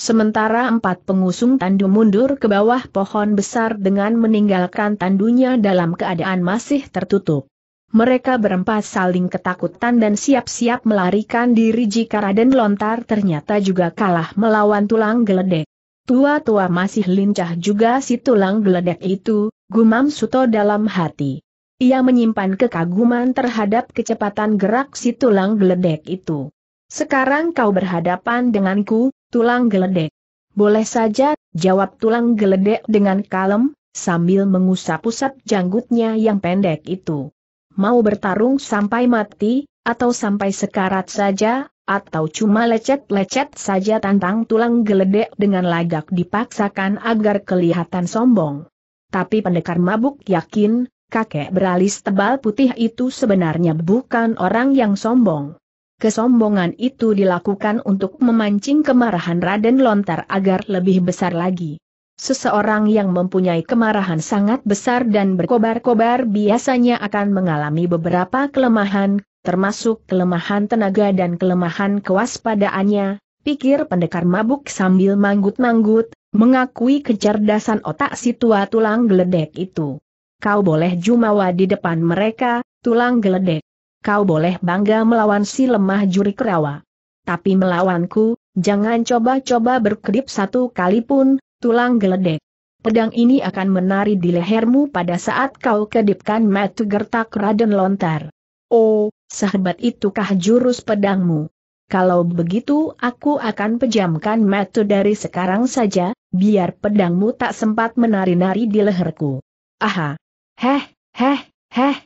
Sementara empat pengusung tandu mundur ke bawah pohon besar dengan meninggalkan tandunya dalam keadaan masih tertutup. Mereka berempat saling ketakutan dan siap-siap melarikan diri jika Raden Lontar ternyata juga kalah melawan tulang geledek. Tua-tua masih lincah juga si tulang geledek itu, gumam Suto dalam hati. Ia menyimpan kekaguman terhadap kecepatan gerak si tulang geledek itu. Sekarang kau berhadapan denganku, tulang geledek. Boleh saja, jawab tulang geledek dengan kalem, sambil mengusap-usap janggutnya yang pendek itu mau bertarung sampai mati, atau sampai sekarat saja, atau cuma lecet-lecet saja tantang tulang geledek dengan lagak dipaksakan agar kelihatan sombong. Tapi pendekar mabuk yakin, kakek beralis tebal putih itu sebenarnya bukan orang yang sombong. Kesombongan itu dilakukan untuk memancing kemarahan Raden Lontar agar lebih besar lagi. Seseorang yang mempunyai kemarahan sangat besar dan berkobar-kobar biasanya akan mengalami beberapa kelemahan, termasuk kelemahan tenaga dan kelemahan kewaspadaannya, pikir pendekar mabuk sambil manggut-manggut, mengakui kecerdasan otak si tua tulang geledek itu. Kau boleh jumawa di depan mereka, tulang geledek. Kau boleh bangga melawan si lemah juri kerawa. Tapi melawanku, jangan coba-coba berkedip satu kali pun, tulang geledek. Pedang ini akan menari di lehermu pada saat kau kedipkan metu gertak Raden Lontar. Oh, sahabat itukah jurus pedangmu? Kalau begitu aku akan pejamkan metu dari sekarang saja, biar pedangmu tak sempat menari-nari di leherku. Aha! Heh, heh, heh!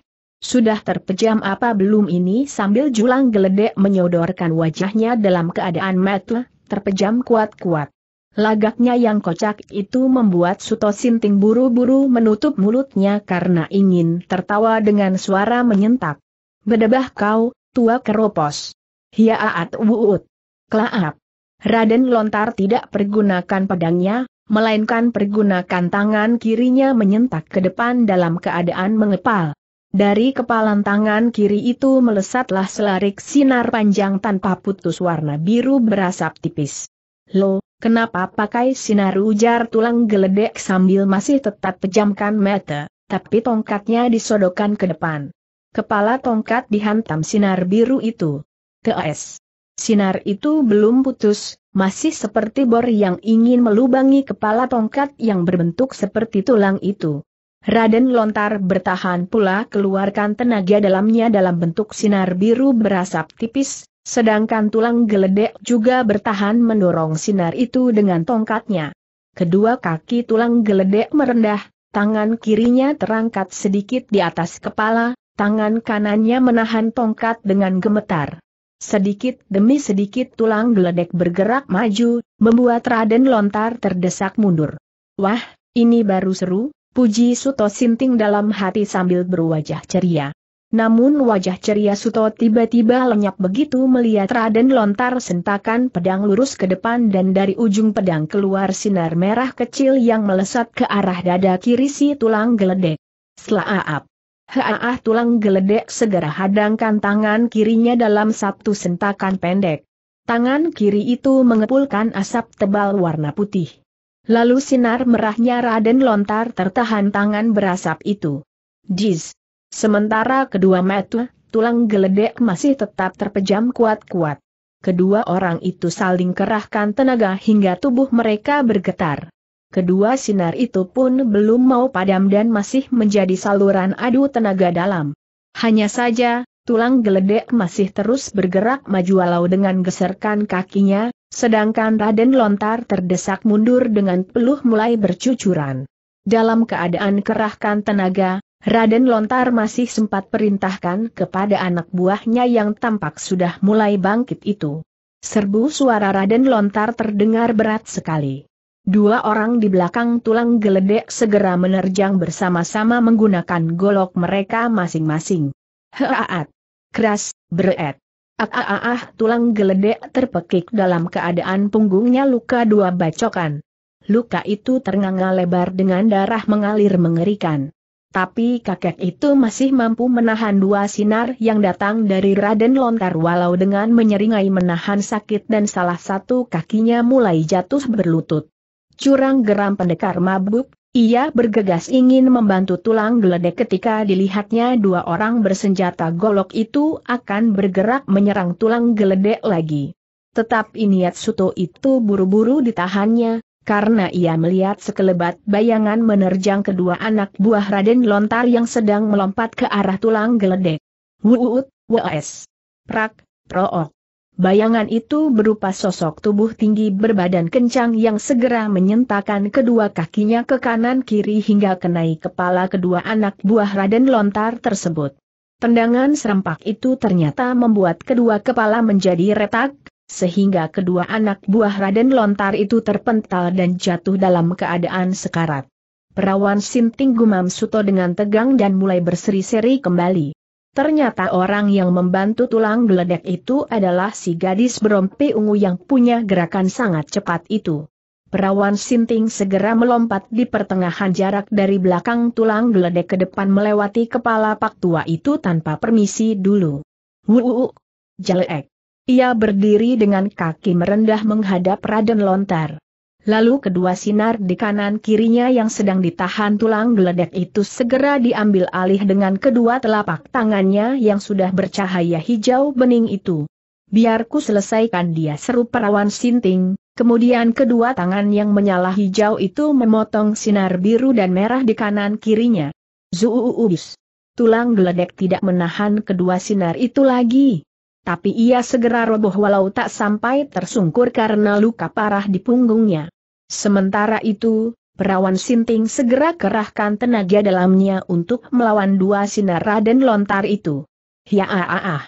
Sudah terpejam apa belum ini sambil julang geledek menyodorkan wajahnya dalam keadaan metu, terpejam kuat-kuat. Lagaknya yang kocak itu membuat Suto Sinting buru-buru menutup mulutnya karena ingin tertawa dengan suara menyentak. Bedebah kau, tua keropos. Hiaat wuut. Klaap. Raden lontar tidak pergunakan pedangnya, melainkan pergunakan tangan kirinya menyentak ke depan dalam keadaan mengepal. Dari kepalan tangan kiri itu melesatlah selarik sinar panjang tanpa putus warna biru berasap tipis. Lo, kenapa pakai sinar ujar tulang geledek sambil masih tetap pejamkan mata, tapi tongkatnya disodokkan ke depan. Kepala tongkat dihantam sinar biru itu. TS. Sinar itu belum putus, masih seperti bor yang ingin melubangi kepala tongkat yang berbentuk seperti tulang itu. Raden lontar bertahan pula keluarkan tenaga dalamnya dalam bentuk sinar biru berasap tipis, Sedangkan tulang geledek juga bertahan mendorong sinar itu dengan tongkatnya. Kedua kaki tulang geledek merendah, tangan kirinya terangkat sedikit di atas kepala, tangan kanannya menahan tongkat dengan gemetar. Sedikit demi sedikit tulang geledek bergerak maju, membuat Raden Lontar terdesak mundur. Wah, ini baru seru, puji Suto Sinting dalam hati sambil berwajah ceria. Namun wajah ceria Suto tiba-tiba lenyap begitu melihat Raden lontar sentakan pedang lurus ke depan dan dari ujung pedang keluar sinar merah kecil yang melesat ke arah dada kiri si tulang geledek. Selaap. Haaah tulang geledek segera hadangkan tangan kirinya dalam satu sentakan pendek. Tangan kiri itu mengepulkan asap tebal warna putih. Lalu sinar merahnya Raden lontar tertahan tangan berasap itu. Jis. Sementara kedua mata, tulang geledek masih tetap terpejam kuat-kuat. Kedua orang itu saling kerahkan tenaga hingga tubuh mereka bergetar. Kedua sinar itu pun belum mau padam dan masih menjadi saluran adu tenaga dalam. Hanya saja, tulang geledek masih terus bergerak maju walau dengan geserkan kakinya, sedangkan Raden Lontar terdesak mundur dengan peluh mulai bercucuran. Dalam keadaan kerahkan tenaga, Raden Lontar masih sempat perintahkan kepada anak buahnya yang tampak sudah mulai bangkit itu. Serbu suara Raden Lontar terdengar berat sekali. Dua orang di belakang tulang geledek segera menerjang bersama-sama menggunakan golok mereka masing-masing. Heaat! Keras, beret! Ah, tulang geledek terpekik dalam keadaan punggungnya luka dua bacokan. Luka itu ternganga lebar dengan darah mengalir mengerikan. Tapi kakek itu masih mampu menahan dua sinar yang datang dari Raden Lontar walau dengan menyeringai menahan sakit dan salah satu kakinya mulai jatuh berlutut. Curang geram pendekar mabuk, ia bergegas ingin membantu tulang geledek ketika dilihatnya dua orang bersenjata golok itu akan bergerak menyerang tulang geledek lagi. tetap niat Suto itu buru-buru ditahannya, karena ia melihat sekelebat bayangan menerjang kedua anak buah Raden Lontar yang sedang melompat ke arah tulang geledek. Wuut, wos. Prak, prook. Bayangan itu berupa sosok tubuh tinggi berbadan kencang yang segera menyentakan kedua kakinya ke kanan kiri hingga kenai kepala kedua anak buah Raden Lontar tersebut. Tendangan serempak itu ternyata membuat kedua kepala menjadi retak, sehingga kedua anak buah Raden Lontar itu terpental dan jatuh dalam keadaan sekarat. Perawan Sinting gumam Suto dengan tegang dan mulai berseri-seri kembali. Ternyata orang yang membantu tulang geledek itu adalah si gadis berompi ungu yang punya gerakan sangat cepat itu. Perawan Sinting segera melompat di pertengahan jarak dari belakang tulang geledek ke depan melewati kepala pak tua itu tanpa permisi dulu. Wuuu, jelek. Ia berdiri dengan kaki merendah menghadap Raden Lontar. Lalu kedua sinar di kanan kirinya yang sedang ditahan tulang geledek itu segera diambil alih dengan kedua telapak tangannya yang sudah bercahaya hijau bening itu. Biarku selesaikan dia seru perawan sinting, kemudian kedua tangan yang menyala hijau itu memotong sinar biru dan merah di kanan kirinya. Zuuubis. Tulang geledek tidak menahan kedua sinar itu lagi, tapi ia segera roboh walau tak sampai tersungkur karena luka parah di punggungnya. Sementara itu, perawan Sinting segera kerahkan tenaga dalamnya untuk melawan dua sinar Raden Lontar itu. Ya ah ah ah.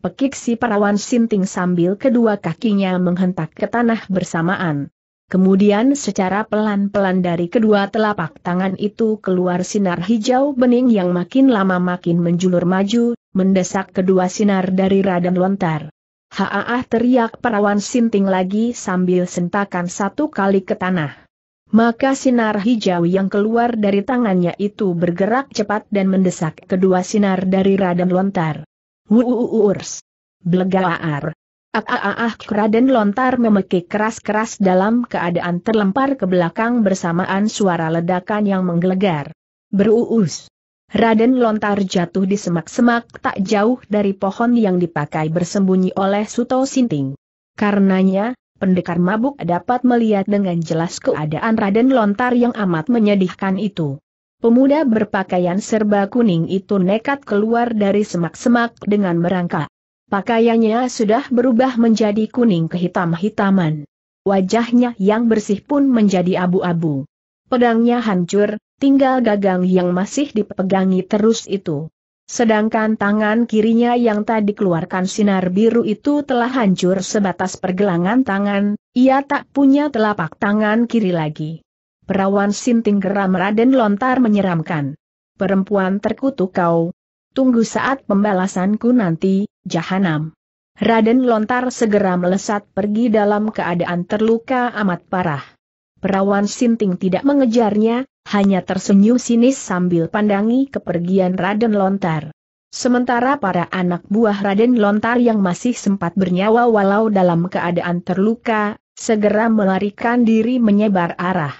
Pekik si perawan Sinting sambil kedua kakinya menghentak ke tanah bersamaan. Kemudian secara pelan-pelan dari kedua telapak tangan itu keluar sinar hijau bening yang makin lama makin menjulur maju, mendesak kedua sinar dari Raden lontar. Haaah teriak perawan sinting lagi sambil sentakan satu kali ke tanah. Maka sinar hijau yang keluar dari tangannya itu bergerak cepat dan mendesak kedua sinar dari Raden lontar. Wuuuurs! Blegaar. Aaah Raden lontar memekik keras-keras dalam keadaan terlempar ke belakang bersamaan suara ledakan yang menggelegar. Beruus. Raden lontar jatuh di semak-semak tak jauh dari pohon yang dipakai bersembunyi oleh Suto Sinting. Karenanya, pendekar mabuk dapat melihat dengan jelas keadaan Raden lontar yang amat menyedihkan itu. Pemuda berpakaian serba kuning itu nekat keluar dari semak-semak dengan merangkak. Pakaiannya sudah berubah menjadi kuning kehitam-hitaman. Wajahnya yang bersih pun menjadi abu-abu. Pedangnya hancur, tinggal gagang yang masih dipegangi terus itu. Sedangkan tangan kirinya yang tadi keluarkan sinar biru itu telah hancur sebatas pergelangan tangan, ia tak punya telapak tangan kiri lagi. Perawan Sinting geram Raden Lontar menyeramkan. Perempuan terkutuk kau. Tunggu saat pembalasanku nanti, jahanam. Raden Lontar segera melesat pergi dalam keadaan terluka amat parah. Perawan Sinting tidak mengejarnya, hanya tersenyum sinis sambil pandangi kepergian Raden Lontar. Sementara para anak buah Raden Lontar yang masih sempat bernyawa walau dalam keadaan terluka, segera melarikan diri menyebar arah.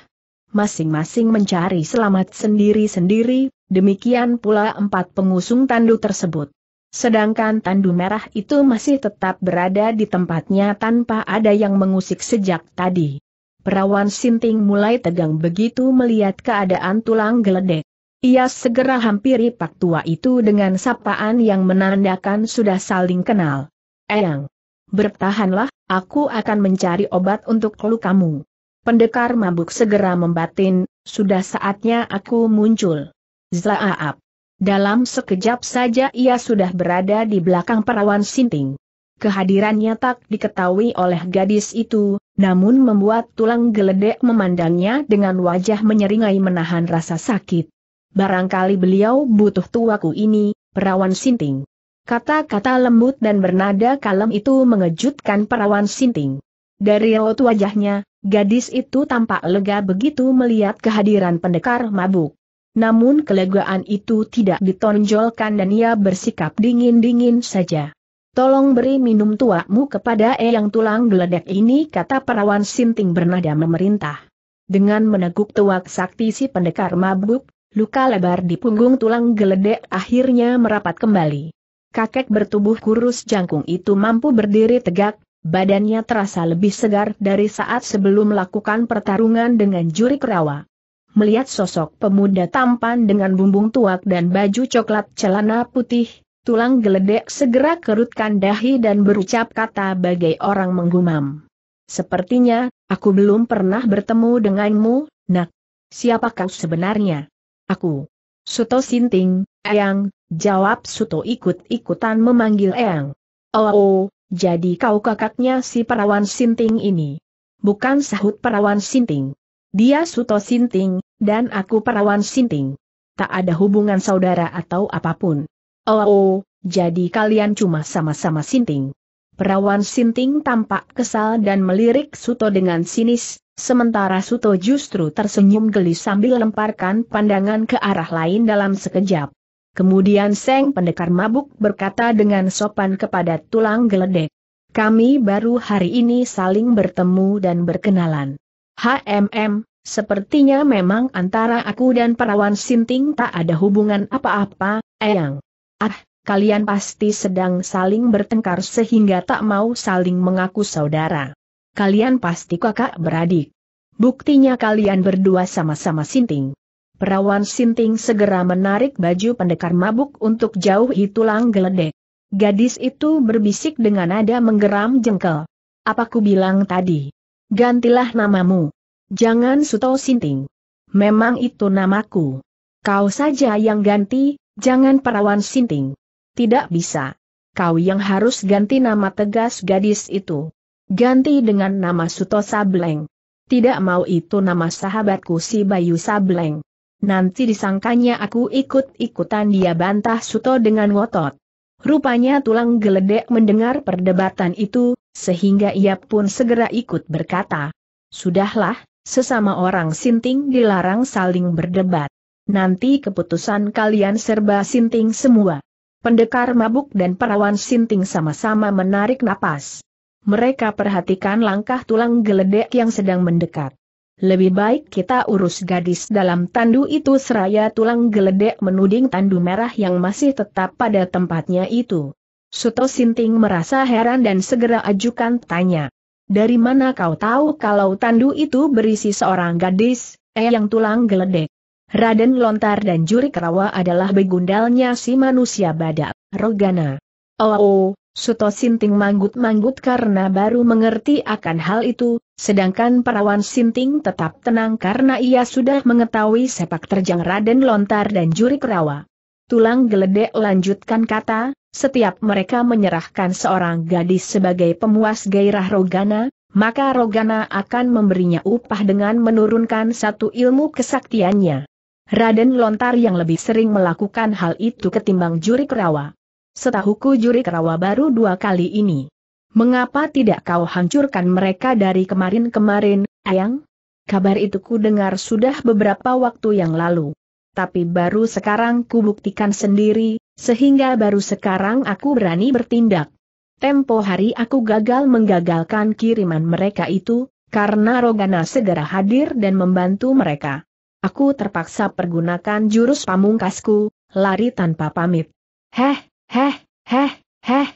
Masing-masing mencari selamat sendiri-sendiri, demikian pula empat pengusung tandu tersebut. Sedangkan tandu merah itu masih tetap berada di tempatnya tanpa ada yang mengusik sejak tadi. Perawan Sinting mulai tegang begitu melihat keadaan tulang geledek. Ia segera hampiri pak tua itu dengan sapaan yang menandakan sudah saling kenal. Eyang, bertahanlah, aku akan mencari obat untuk lukamu. Pendekar mabuk segera membatin, sudah saatnya aku muncul. Zlaaap. Dalam sekejap saja ia sudah berada di belakang perawan Sinting. Kehadirannya tak diketahui oleh gadis itu, namun membuat tulang geledek memandangnya dengan wajah menyeringai menahan rasa sakit. Barangkali beliau butuh tuaku ini, perawan sinting. Kata-kata lembut dan bernada kalem itu mengejutkan perawan sinting. Dari raut wajahnya, gadis itu tampak lega begitu melihat kehadiran pendekar mabuk. Namun kelegaan itu tidak ditonjolkan dan ia bersikap dingin-dingin saja. Tolong beri minum tuakmu kepada Eyang Tulang Geledek ini kata perawan Sinting bernada memerintah. Dengan meneguk tuak sakti si pendekar mabuk, luka lebar di punggung tulang geledek akhirnya merapat kembali. Kakek bertubuh kurus jangkung itu mampu berdiri tegak, badannya terasa lebih segar dari saat sebelum melakukan pertarungan dengan juri kerawa. Melihat sosok pemuda tampan dengan bumbung tuak dan baju coklat celana putih, tulang geledek segera kerutkan dahi dan berucap kata bagai orang menggumam. Sepertinya, aku belum pernah bertemu denganmu, nak. Siapa kau sebenarnya? Aku. Suto Sinting, Eyang, jawab Suto ikut-ikutan memanggil Eyang. Oh, oh, jadi kau kakaknya si perawan Sinting ini. Bukan sahut perawan Sinting. Dia Suto Sinting, dan aku perawan Sinting. Tak ada hubungan saudara atau apapun. Oh, oh jadi kalian cuma sama-sama sinting. Perawan sinting tampak kesal dan melirik Suto dengan sinis, sementara Suto justru tersenyum geli sambil lemparkan pandangan ke arah lain dalam sekejap. Kemudian Seng Pendekar Mabuk berkata dengan sopan kepada tulang geledek. Kami baru hari ini saling bertemu dan berkenalan. HMM, sepertinya memang antara aku dan perawan Sinting tak ada hubungan apa-apa, Eyang. Ah, kalian pasti sedang saling bertengkar sehingga tak mau saling mengaku saudara. Kalian pasti kakak beradik. Buktinya kalian berdua sama-sama sinting. Perawan sinting segera menarik baju pendekar mabuk untuk jauh tulang geledek. Gadis itu berbisik dengan nada menggeram jengkel. Apa ku bilang tadi? Gantilah namamu. Jangan Suto Sinting. Memang itu namaku. Kau saja yang ganti, Jangan perawan sinting. Tidak bisa. Kau yang harus ganti nama tegas gadis itu. Ganti dengan nama Suto Sableng. Tidak mau itu nama sahabatku si Bayu Sableng. Nanti disangkanya aku ikut-ikutan dia bantah Suto dengan ngotot. Rupanya tulang geledek mendengar perdebatan itu, sehingga ia pun segera ikut berkata. Sudahlah, sesama orang sinting dilarang saling berdebat nanti keputusan kalian serba sinting semua. Pendekar mabuk dan perawan sinting sama-sama menarik napas. Mereka perhatikan langkah tulang geledek yang sedang mendekat. Lebih baik kita urus gadis dalam tandu itu seraya tulang geledek menuding tandu merah yang masih tetap pada tempatnya itu. Suto Sinting merasa heran dan segera ajukan tanya. Dari mana kau tahu kalau tandu itu berisi seorang gadis, eh yang tulang geledek? Raden Lontar dan juri kerawa adalah begundalnya si manusia badak, Rogana. Oh, oh, Suto Sinting manggut-manggut karena baru mengerti akan hal itu, sedangkan perawan Sinting tetap tenang karena ia sudah mengetahui sepak terjang Raden Lontar dan juri kerawa. Tulang geledek lanjutkan kata, setiap mereka menyerahkan seorang gadis sebagai pemuas gairah Rogana, maka Rogana akan memberinya upah dengan menurunkan satu ilmu kesaktiannya. Raden Lontar yang lebih sering melakukan hal itu ketimbang juri kerawa. Setahuku juri kerawa baru dua kali ini. Mengapa tidak kau hancurkan mereka dari kemarin-kemarin, Ayang? Kabar itu ku dengar sudah beberapa waktu yang lalu. Tapi baru sekarang ku buktikan sendiri, sehingga baru sekarang aku berani bertindak. Tempo hari aku gagal menggagalkan kiriman mereka itu, karena Rogana segera hadir dan membantu mereka. Aku terpaksa pergunakan jurus pamungkasku, lari tanpa pamit. Heh, heh, heh, heh.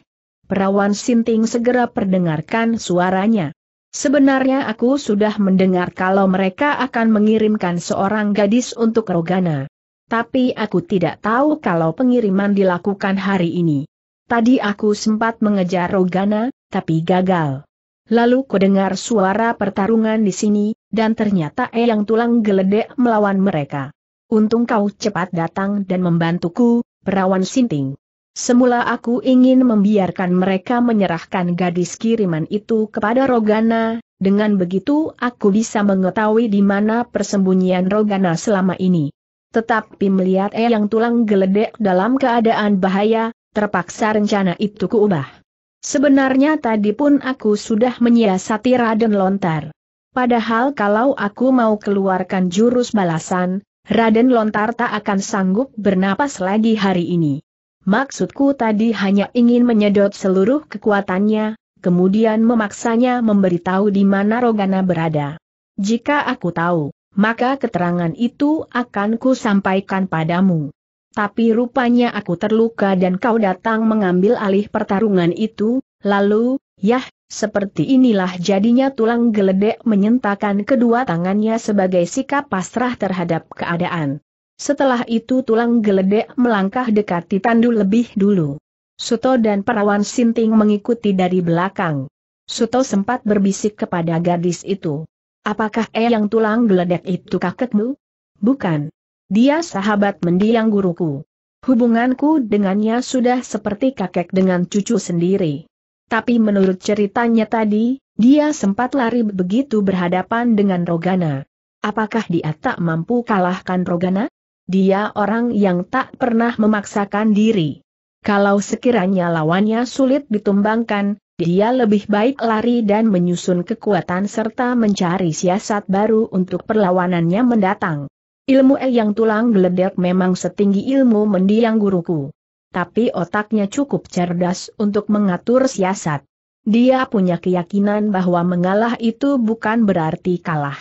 Perawan Sinting segera perdengarkan suaranya. Sebenarnya aku sudah mendengar kalau mereka akan mengirimkan seorang gadis untuk Rogana. Tapi aku tidak tahu kalau pengiriman dilakukan hari ini. Tadi aku sempat mengejar Rogana, tapi gagal. Lalu kudengar suara pertarungan di sini, dan ternyata Eyang Tulang Geledek melawan mereka. Untung kau cepat datang dan membantuku, perawan sinting. Semula aku ingin membiarkan mereka menyerahkan gadis kiriman itu kepada Rogana, dengan begitu aku bisa mengetahui di mana persembunyian Rogana selama ini. Tetapi melihat Eyang Tulang Geledek dalam keadaan bahaya, terpaksa rencana itu kuubah. Sebenarnya tadi pun aku sudah menyiasati Raden Lontar. Padahal kalau aku mau keluarkan jurus balasan, Raden Lontar tak akan sanggup bernapas lagi hari ini. Maksudku tadi hanya ingin menyedot seluruh kekuatannya, kemudian memaksanya memberitahu di mana Rogana berada. Jika aku tahu, maka keterangan itu akan kusampaikan padamu. Tapi rupanya aku terluka dan kau datang mengambil alih pertarungan itu, lalu, Yah, seperti inilah jadinya tulang geledek menyentakan kedua tangannya sebagai sikap pasrah terhadap keadaan. Setelah itu tulang geledek melangkah dekati tandu lebih dulu. Suto dan perawan Sinting mengikuti dari belakang. Suto sempat berbisik kepada gadis itu. Apakah yang tulang geledek itu kakekmu? Bukan. Dia sahabat mendiang guruku. Hubunganku dengannya sudah seperti kakek dengan cucu sendiri. Tapi menurut ceritanya tadi, dia sempat lari begitu berhadapan dengan Rogana. Apakah dia tak mampu kalahkan Rogana? Dia orang yang tak pernah memaksakan diri. Kalau sekiranya lawannya sulit ditumbangkan, dia lebih baik lari dan menyusun kekuatan serta mencari siasat baru untuk perlawanannya mendatang. Ilmu yang tulang geledek memang setinggi ilmu mendiang guruku tapi otaknya cukup cerdas untuk mengatur siasat. Dia punya keyakinan bahwa mengalah itu bukan berarti kalah.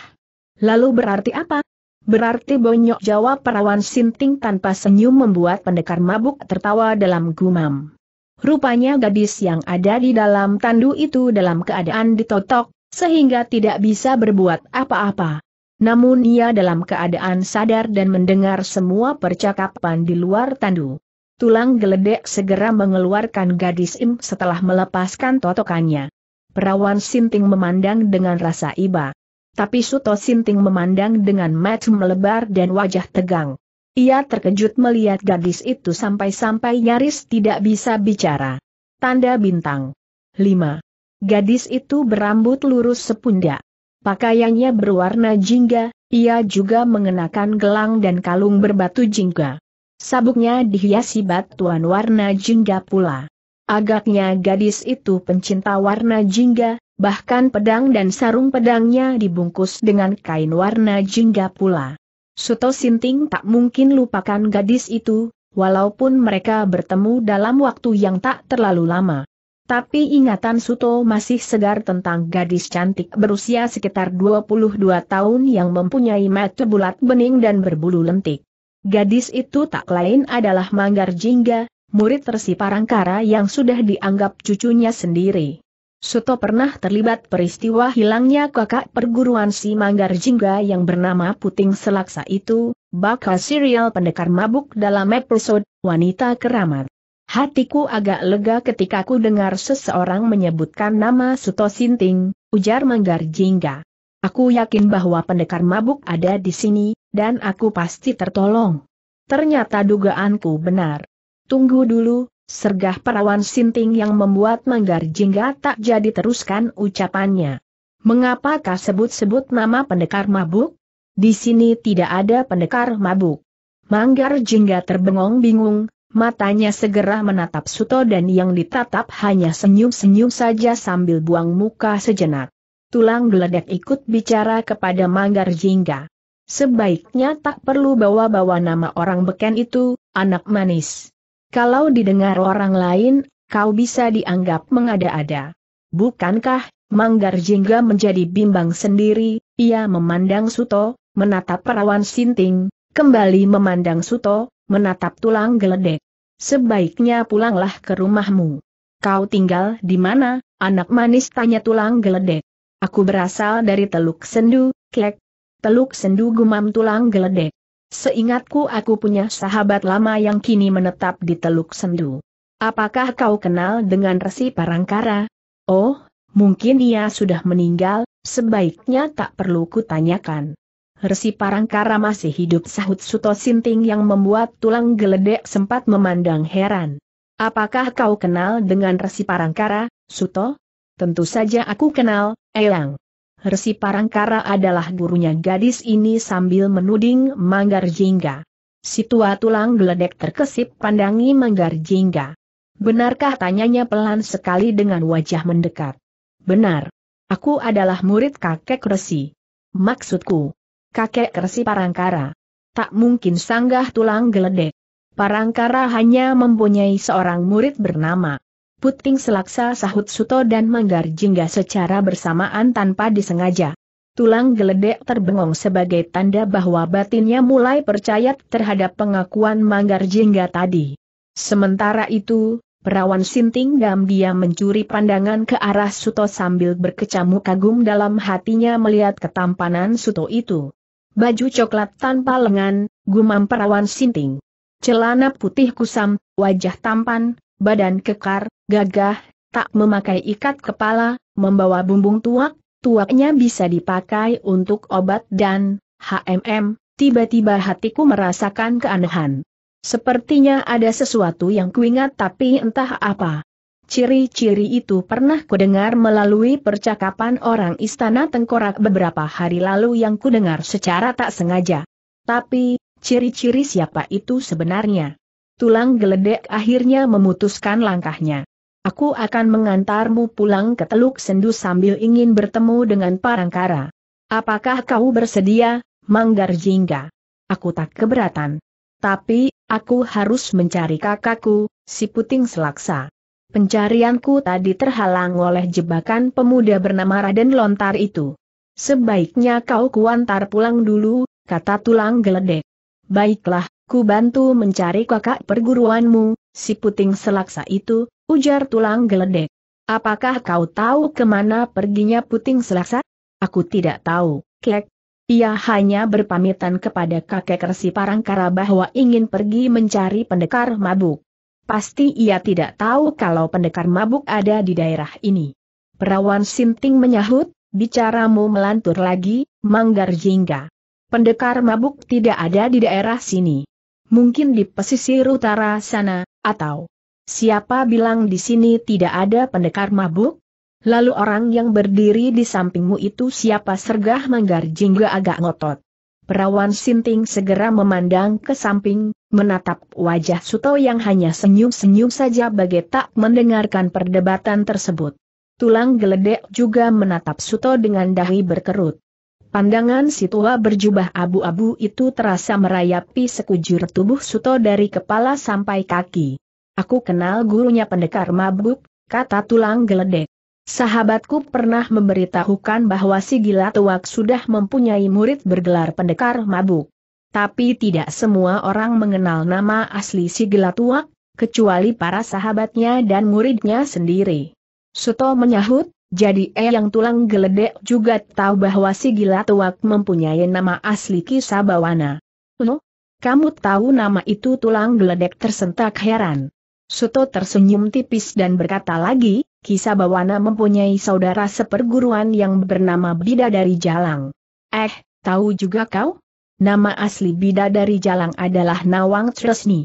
Lalu berarti apa? Berarti bonyok jawab perawan sinting tanpa senyum membuat pendekar mabuk tertawa dalam gumam. Rupanya gadis yang ada di dalam tandu itu dalam keadaan ditotok, sehingga tidak bisa berbuat apa-apa. Namun ia dalam keadaan sadar dan mendengar semua percakapan di luar tandu. Tulang geledek segera mengeluarkan gadis Im setelah melepaskan totokannya. Perawan Sinting memandang dengan rasa iba. Tapi Suto Sinting memandang dengan match melebar dan wajah tegang. Ia terkejut melihat gadis itu sampai-sampai nyaris tidak bisa bicara. Tanda bintang. 5. Gadis itu berambut lurus sepundak. Pakaiannya berwarna jingga, ia juga mengenakan gelang dan kalung berbatu jingga. Sabuknya dihiasi batuan warna jingga pula. Agaknya gadis itu pencinta warna jingga, bahkan pedang dan sarung pedangnya dibungkus dengan kain warna jingga pula. Suto Sinting tak mungkin lupakan gadis itu, walaupun mereka bertemu dalam waktu yang tak terlalu lama. Tapi ingatan Suto masih segar tentang gadis cantik berusia sekitar 22 tahun yang mempunyai mata bulat bening dan berbulu lentik. Gadis itu tak lain adalah Manggar Jingga, murid Resi Parangkara yang sudah dianggap cucunya sendiri. Suto pernah terlibat peristiwa hilangnya kakak perguruan si Manggar Jingga yang bernama Puting Selaksa itu, bakal serial pendekar mabuk dalam episode Wanita Keramat. Hatiku agak lega ketika ku dengar seseorang menyebutkan nama Suto Sinting, ujar Manggar Jingga. Aku yakin bahwa pendekar mabuk ada di sini, dan aku pasti tertolong. Ternyata dugaanku benar. Tunggu dulu, sergah perawan sinting yang membuat Manggar Jingga tak jadi teruskan ucapannya. Mengapa sebut-sebut nama pendekar mabuk? Di sini tidak ada pendekar mabuk. Manggar Jingga terbengong bingung, matanya segera menatap Suto dan yang ditatap hanya senyum-senyum saja sambil buang muka sejenak. Tulang geledek ikut bicara kepada Manggar Jingga. Sebaiknya tak perlu bawa-bawa nama orang beken itu, anak manis. Kalau didengar orang lain, kau bisa dianggap mengada-ada. Bukankah, Manggar Jingga menjadi bimbang sendiri, ia memandang Suto, menatap perawan sinting, kembali memandang Suto, menatap tulang geledek. Sebaiknya pulanglah ke rumahmu. Kau tinggal di mana, anak manis tanya tulang geledek. Aku berasal dari Teluk Sendu, Klek, Teluk sendu gumam tulang geledek. Seingatku aku punya sahabat lama yang kini menetap di Teluk Sendu. Apakah kau kenal dengan Resi Parangkara? Oh, mungkin ia sudah meninggal, sebaiknya tak perlu kutanyakan. Resi Parangkara masih hidup sahut Suto Sinting yang membuat tulang geledek sempat memandang heran. Apakah kau kenal dengan Resi Parangkara, Suto? Tentu saja aku kenal, Eyang. Resi Parangkara adalah gurunya gadis ini sambil menuding Manggar Jingga. Si tulang geledek terkesip pandangi Manggar Jingga. Benarkah tanyanya pelan sekali dengan wajah mendekat? Benar. Aku adalah murid kakek Resi. Maksudku, kakek Resi Parangkara. Tak mungkin sanggah tulang geledek. Parangkara hanya mempunyai seorang murid bernama Puting selaksa sahut Suto dan Manggar Jingga secara bersamaan tanpa disengaja. Tulang geledek terbengong sebagai tanda bahwa batinnya mulai percaya terhadap pengakuan Manggar Jingga tadi. Sementara itu, perawan Sinting diam-diam mencuri pandangan ke arah Suto sambil berkecamuk kagum dalam hatinya melihat ketampanan Suto itu. Baju coklat tanpa lengan, gumam perawan Sinting. Celana putih kusam, wajah tampan, badan kekar, gagah, tak memakai ikat kepala, membawa bumbung tuak, tuaknya bisa dipakai untuk obat dan HMM, tiba-tiba hatiku merasakan keanehan. Sepertinya ada sesuatu yang kuingat tapi entah apa. Ciri-ciri itu pernah kudengar melalui percakapan orang istana tengkorak beberapa hari lalu yang kudengar secara tak sengaja. Tapi, ciri-ciri siapa itu sebenarnya? tulang geledek akhirnya memutuskan langkahnya. Aku akan mengantarmu pulang ke Teluk Sendu sambil ingin bertemu dengan Parangkara. Apakah kau bersedia, Manggar Jingga? Aku tak keberatan. Tapi, aku harus mencari kakakku, si puting selaksa. Pencarianku tadi terhalang oleh jebakan pemuda bernama Raden Lontar itu. Sebaiknya kau kuantar pulang dulu, kata tulang geledek. Baiklah, Ku bantu mencari kakak perguruanmu, si puting selaksa itu, ujar tulang geledek. Apakah kau tahu kemana perginya puting selaksa? Aku tidak tahu, Klek. Ia hanya berpamitan kepada kakek Resi Parangkara bahwa ingin pergi mencari pendekar mabuk. Pasti ia tidak tahu kalau pendekar mabuk ada di daerah ini. Perawan Sinting menyahut, bicaramu melantur lagi, Manggar Jingga. Pendekar mabuk tidak ada di daerah sini mungkin di pesisir utara sana, atau siapa bilang di sini tidak ada pendekar mabuk? Lalu orang yang berdiri di sampingmu itu siapa sergah jingga agak ngotot. Perawan Sinting segera memandang ke samping, menatap wajah Suto yang hanya senyum-senyum saja bagai tak mendengarkan perdebatan tersebut. Tulang geledek juga menatap Suto dengan dahi berkerut. Pandangan si tua berjubah abu-abu itu terasa merayapi sekujur tubuh Suto dari kepala sampai kaki. Aku kenal gurunya pendekar mabuk, kata tulang geledek. Sahabatku pernah memberitahukan bahwa si gila tuak sudah mempunyai murid bergelar pendekar mabuk. Tapi tidak semua orang mengenal nama asli si gila tuak, kecuali para sahabatnya dan muridnya sendiri. Suto menyahut, jadi eh, yang Tulang Geledek juga tahu bahwa si gila tuak mempunyai nama asli Kisabawana. Lo, kamu tahu nama itu Tulang Geledek tersentak heran. Suto tersenyum tipis dan berkata lagi, Kisabawana mempunyai saudara seperguruan yang bernama Bida dari Jalang. Eh, tahu juga kau? Nama asli Bida dari Jalang adalah Nawang Tresni.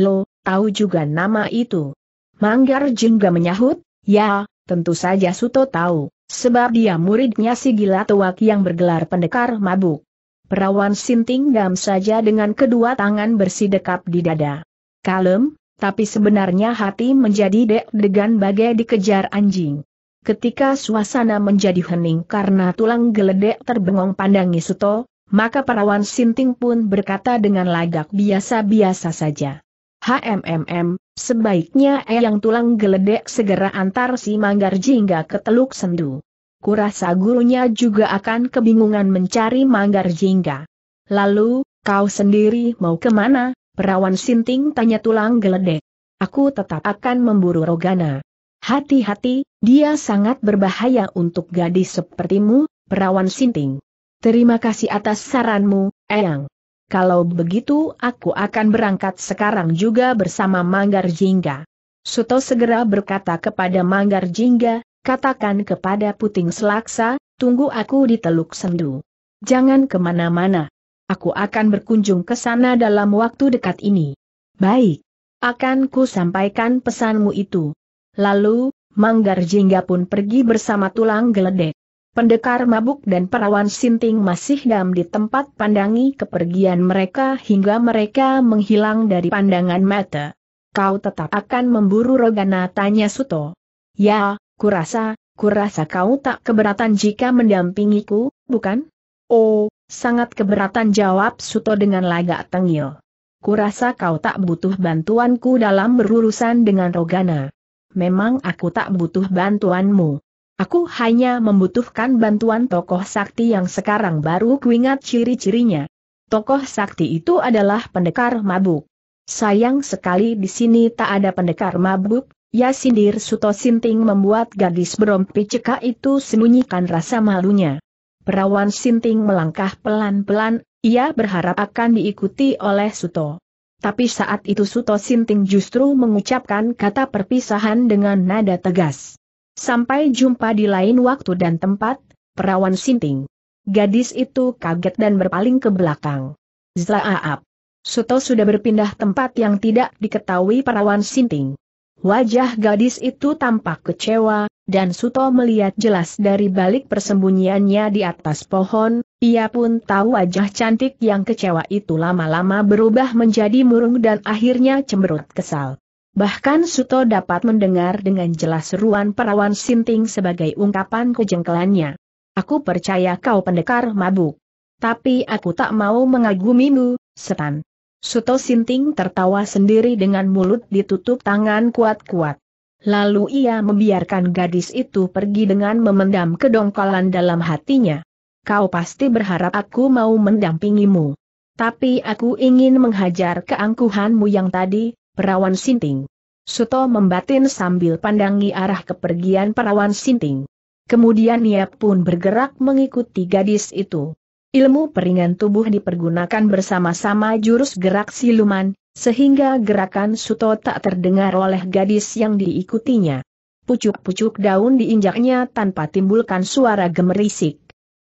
Lo, tahu juga nama itu. Manggar juga menyahut, ya, Tentu saja Suto tahu, sebab dia muridnya si gila tuak yang bergelar pendekar mabuk. Perawan Sinting gam saja dengan kedua tangan bersidekap di dada. Kalem, tapi sebenarnya hati menjadi deg-degan bagai dikejar anjing. Ketika suasana menjadi hening karena tulang geledek terbengong pandangi Suto, maka perawan Sinting pun berkata dengan lagak biasa-biasa saja. HMMM, Sebaiknya Eyang Tulang Geledek segera antar si Manggar Jingga ke Teluk Sendu. Kurasa gurunya juga akan kebingungan mencari Manggar Jingga. Lalu, kau sendiri mau kemana? Perawan Sinting tanya Tulang Geledek. Aku tetap akan memburu Rogana. Hati-hati, dia sangat berbahaya untuk gadis sepertimu, Perawan Sinting. Terima kasih atas saranmu, Eyang. Kalau begitu aku akan berangkat sekarang juga bersama Manggar Jingga. Suto segera berkata kepada Manggar Jingga, katakan kepada Puting Selaksa, tunggu aku di Teluk Sendu. Jangan kemana-mana. Aku akan berkunjung ke sana dalam waktu dekat ini. Baik. Akan ku sampaikan pesanmu itu. Lalu, Manggar Jingga pun pergi bersama tulang geledek. Pendekar mabuk dan perawan sinting masih dalam di tempat pandangi kepergian mereka hingga mereka menghilang dari pandangan mata. Kau tetap akan memburu Rogana tanya Suto. Ya, kurasa, kurasa kau tak keberatan jika mendampingiku, bukan? Oh, sangat keberatan jawab Suto dengan lagak tengil. Kurasa kau tak butuh bantuanku dalam berurusan dengan Rogana. Memang aku tak butuh bantuanmu. Aku hanya membutuhkan bantuan tokoh sakti yang sekarang baru kuingat ciri-cirinya. Tokoh sakti itu adalah pendekar mabuk. Sayang sekali di sini tak ada pendekar mabuk, ya sindir Suto Sinting membuat gadis berompi cekak itu sembunyikan rasa malunya. Perawan Sinting melangkah pelan-pelan, ia berharap akan diikuti oleh Suto. Tapi saat itu Suto Sinting justru mengucapkan kata perpisahan dengan nada tegas. Sampai jumpa di lain waktu dan tempat, perawan sinting. Gadis itu kaget dan berpaling ke belakang. Zlaaap. Suto sudah berpindah tempat yang tidak diketahui perawan sinting. Wajah gadis itu tampak kecewa, dan Suto melihat jelas dari balik persembunyiannya di atas pohon, ia pun tahu wajah cantik yang kecewa itu lama-lama berubah menjadi murung dan akhirnya cemberut kesal. Bahkan Suto dapat mendengar dengan jelas seruan perawan Sinting sebagai ungkapan kejengkelannya. Aku percaya kau pendekar mabuk. Tapi aku tak mau mengagumimu, setan. Suto Sinting tertawa sendiri dengan mulut ditutup tangan kuat-kuat. Lalu ia membiarkan gadis itu pergi dengan memendam kedongkolan dalam hatinya. Kau pasti berharap aku mau mendampingimu. Tapi aku ingin menghajar keangkuhanmu yang tadi, Perawan Sinting. Suto membatin sambil pandangi arah kepergian perawan Sinting. Kemudian ia pun bergerak mengikuti gadis itu. Ilmu peringan tubuh dipergunakan bersama-sama jurus gerak siluman, sehingga gerakan Suto tak terdengar oleh gadis yang diikutinya. Pucuk-pucuk daun diinjaknya tanpa timbulkan suara gemerisik.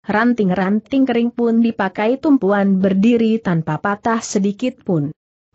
Ranting-ranting kering pun dipakai tumpuan berdiri tanpa patah sedikit pun.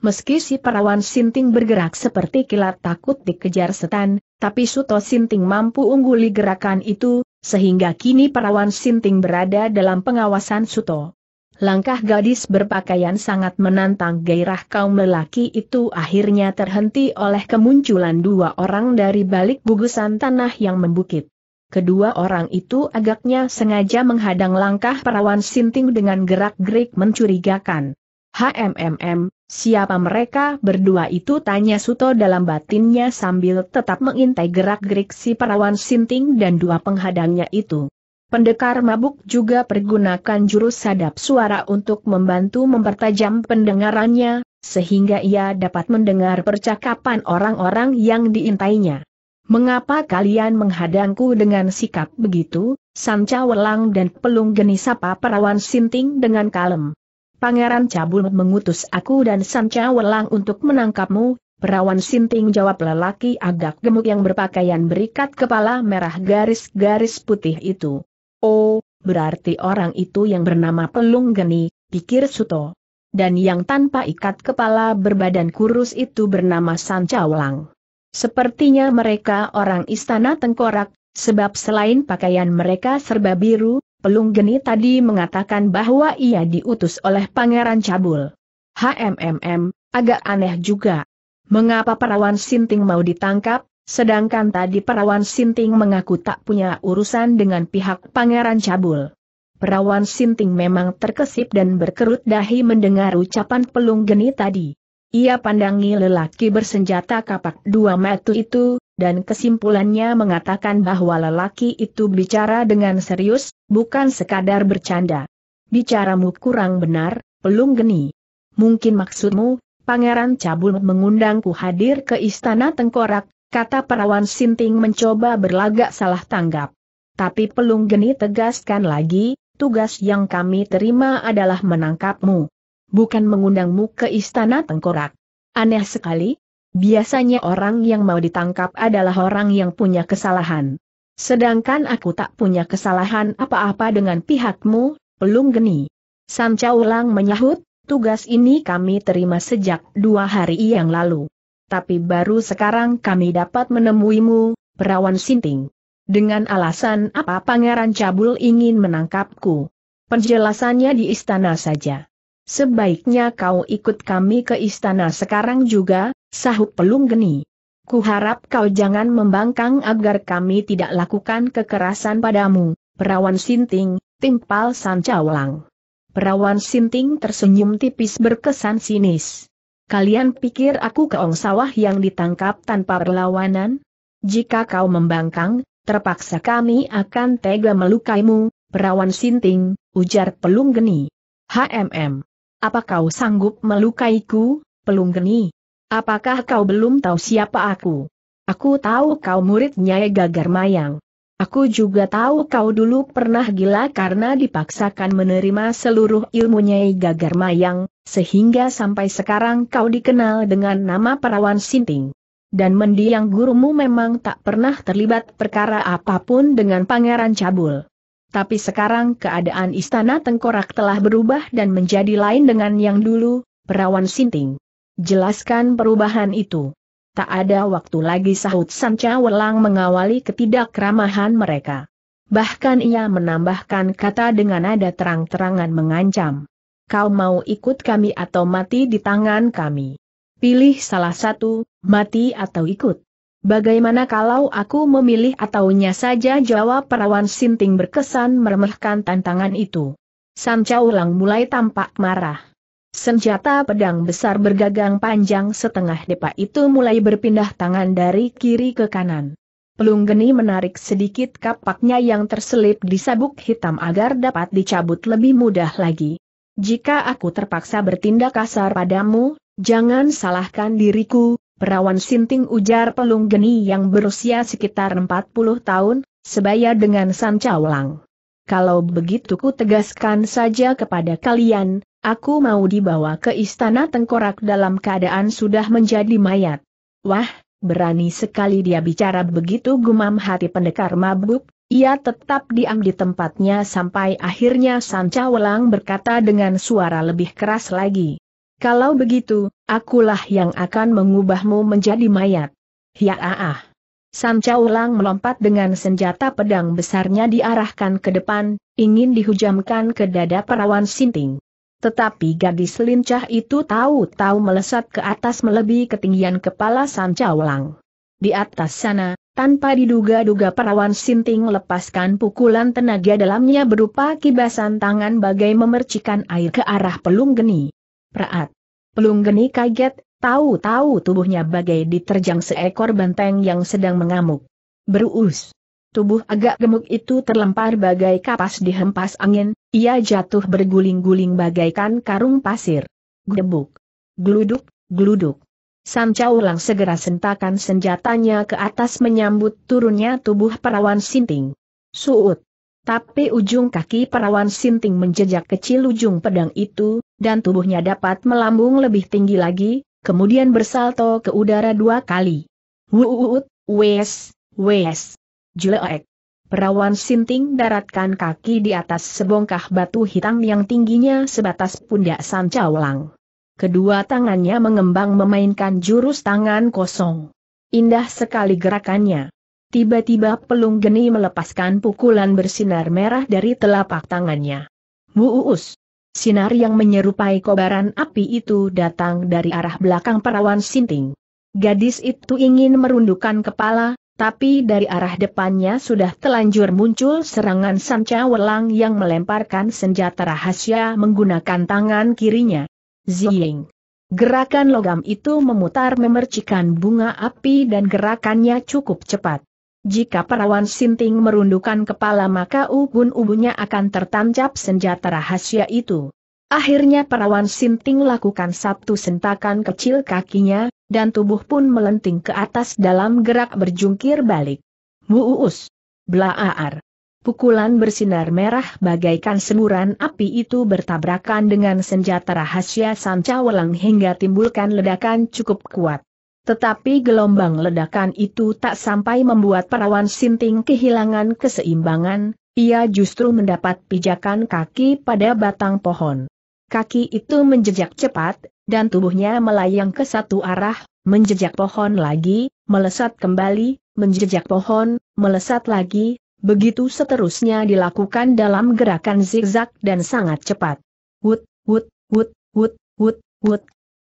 Meski si perawan Sinting bergerak seperti kilat takut dikejar setan, tapi Suto Sinting mampu ungguli gerakan itu, sehingga kini perawan Sinting berada dalam pengawasan Suto. Langkah gadis berpakaian sangat menantang gairah kaum lelaki itu akhirnya terhenti oleh kemunculan dua orang dari balik gugusan tanah yang membukit. Kedua orang itu agaknya sengaja menghadang langkah perawan Sinting dengan gerak-gerik mencurigakan. HMMM, Siapa mereka berdua itu tanya Suto dalam batinnya sambil tetap mengintai gerak-gerik si perawan sinting dan dua penghadangnya itu. Pendekar mabuk juga pergunakan jurus sadap suara untuk membantu mempertajam pendengarannya, sehingga ia dapat mendengar percakapan orang-orang yang diintainya. Mengapa kalian menghadangku dengan sikap begitu, Sanca Welang dan Pelung Geni sapa perawan sinting dengan kalem. Pangeran Cabul mengutus aku dan Sanca Welang untuk menangkapmu, perawan Sinting jawab lelaki agak gemuk yang berpakaian berikat kepala merah garis-garis putih itu. Oh, berarti orang itu yang bernama Pelung Geni, pikir Suto. Dan yang tanpa ikat kepala berbadan kurus itu bernama Sanca Welang. Sepertinya mereka orang istana tengkorak, sebab selain pakaian mereka serba biru, Pelung Geni tadi mengatakan bahwa ia diutus oleh Pangeran Cabul. HMMM, agak aneh juga. Mengapa perawan Sinting mau ditangkap, sedangkan tadi perawan Sinting mengaku tak punya urusan dengan pihak Pangeran Cabul. Perawan Sinting memang terkesip dan berkerut dahi mendengar ucapan Pelung Geni tadi. Ia pandangi lelaki bersenjata kapak dua metu itu, dan kesimpulannya mengatakan bahwa lelaki itu bicara dengan serius, bukan sekadar bercanda. Bicaramu kurang benar, pelung geni. Mungkin maksudmu, Pangeran Cabul mengundangku hadir ke istana Tengkorak, kata perawan Sinting mencoba berlagak salah tanggap. Tapi pelung geni tegaskan lagi, tugas yang kami terima adalah menangkapmu. Bukan mengundangmu ke istana Tengkorak. Aneh sekali, Biasanya orang yang mau ditangkap adalah orang yang punya kesalahan. Sedangkan aku tak punya kesalahan apa-apa dengan pihakmu, pelung geni. Sanca ulang menyahut, tugas ini kami terima sejak dua hari yang lalu. Tapi baru sekarang kami dapat menemuimu, perawan sinting. Dengan alasan apa Pangeran Cabul ingin menangkapku? Penjelasannya di istana saja. Sebaiknya kau ikut kami ke istana sekarang juga, Sahut pelung geni. Kuharap kau jangan membangkang agar kami tidak lakukan kekerasan padamu, perawan sinting, timpal sancawalang. Perawan sinting tersenyum tipis berkesan sinis. Kalian pikir aku keong sawah yang ditangkap tanpa perlawanan? Jika kau membangkang, terpaksa kami akan tega melukaimu, perawan sinting, ujar pelung geni. HMM. Apa kau sanggup melukaiku, pelung geni? Apakah kau belum tahu siapa aku? Aku tahu kau murid Nyai Gagar Mayang. Aku juga tahu kau dulu pernah gila karena dipaksakan menerima seluruh ilmu Nyai Gagar Mayang, sehingga sampai sekarang kau dikenal dengan nama Perawan Sinting. Dan mendiang gurumu memang tak pernah terlibat perkara apapun dengan Pangeran Cabul. Tapi sekarang keadaan istana Tengkorak telah berubah dan menjadi lain dengan yang dulu, Perawan Sinting. Jelaskan perubahan itu. Tak ada waktu lagi sahut Sanca Welang mengawali ketidakramahan mereka. Bahkan ia menambahkan kata dengan nada terang-terangan mengancam. Kau mau ikut kami atau mati di tangan kami? Pilih salah satu, mati atau ikut. Bagaimana kalau aku memilih ataunya saja jawab perawan Sinting berkesan meremehkan tantangan itu. Sanca Welang mulai tampak marah. Senjata pedang besar bergagang panjang setengah depa itu mulai berpindah tangan dari kiri ke kanan. Pelunggeni menarik sedikit kapaknya yang terselip di sabuk hitam agar dapat dicabut lebih mudah lagi. Jika aku terpaksa bertindak kasar padamu, jangan salahkan diriku, perawan sinting ujar Pelunggeni yang berusia sekitar 40 tahun, sebaya dengan Sancaulang. Kalau begitu ku tegaskan saja kepada kalian, Aku mau dibawa ke istana tengkorak dalam keadaan sudah menjadi mayat. Wah, berani sekali dia bicara begitu gumam hati pendekar mabuk, ia tetap diam di tempatnya sampai akhirnya Sanca Welang berkata dengan suara lebih keras lagi. Kalau begitu, akulah yang akan mengubahmu menjadi mayat. Ya ah. ah. Welang melompat dengan senjata pedang besarnya diarahkan ke depan, ingin dihujamkan ke dada perawan Sinting. Tetapi gadis lincah itu tahu-tahu melesat ke atas melebihi ketinggian kepala Sancawalang. Di atas sana, tanpa diduga-duga perawan sinting lepaskan pukulan tenaga dalamnya berupa kibasan tangan bagai memercikan air ke arah pelung geni. Praat. Pelung geni kaget, tahu-tahu tubuhnya bagai diterjang seekor benteng yang sedang mengamuk. Berus. Tubuh agak gemuk itu terlempar bagai kapas dihempas angin, ia jatuh berguling-guling bagaikan karung pasir. Gebuk. Gluduk, gluduk. Sam Lang segera sentakan senjatanya ke atas menyambut turunnya tubuh perawan sinting. Suut. Tapi ujung kaki perawan sinting menjejak kecil ujung pedang itu, dan tubuhnya dapat melambung lebih tinggi lagi, kemudian bersalto ke udara dua kali. Wuut, wes, wes. Juleek. Perawan Sinting daratkan kaki di atas sebongkah batu hitam yang tingginya sebatas pundak Sancawelang. Kedua tangannya mengembang memainkan jurus tangan kosong. Indah sekali gerakannya. Tiba-tiba pelung geni melepaskan pukulan bersinar merah dari telapak tangannya. Muus! Sinar yang menyerupai kobaran api itu datang dari arah belakang perawan Sinting. Gadis itu ingin merundukkan kepala, tapi dari arah depannya sudah telanjur muncul serangan Sanca Welang yang melemparkan senjata rahasia menggunakan tangan kirinya. Ziying. Gerakan logam itu memutar memercikan bunga api dan gerakannya cukup cepat. Jika perawan sinting merundukkan kepala maka ubun-ubunnya akan tertancap senjata rahasia itu. Akhirnya perawan Sinting lakukan satu sentakan kecil kakinya, dan tubuh pun melenting ke atas dalam gerak berjungkir balik. Muus! Blaaar! Pukulan bersinar merah bagaikan semburan api itu bertabrakan dengan senjata rahasia sanca Sancawelang hingga timbulkan ledakan cukup kuat. Tetapi gelombang ledakan itu tak sampai membuat perawan Sinting kehilangan keseimbangan, ia justru mendapat pijakan kaki pada batang pohon. Kaki itu menjejak cepat, dan tubuhnya melayang ke satu arah, menjejak pohon lagi, melesat kembali, menjejak pohon, melesat lagi, begitu seterusnya dilakukan dalam gerakan zigzag dan sangat cepat. Wut, wut, wut, wut, wut, wut.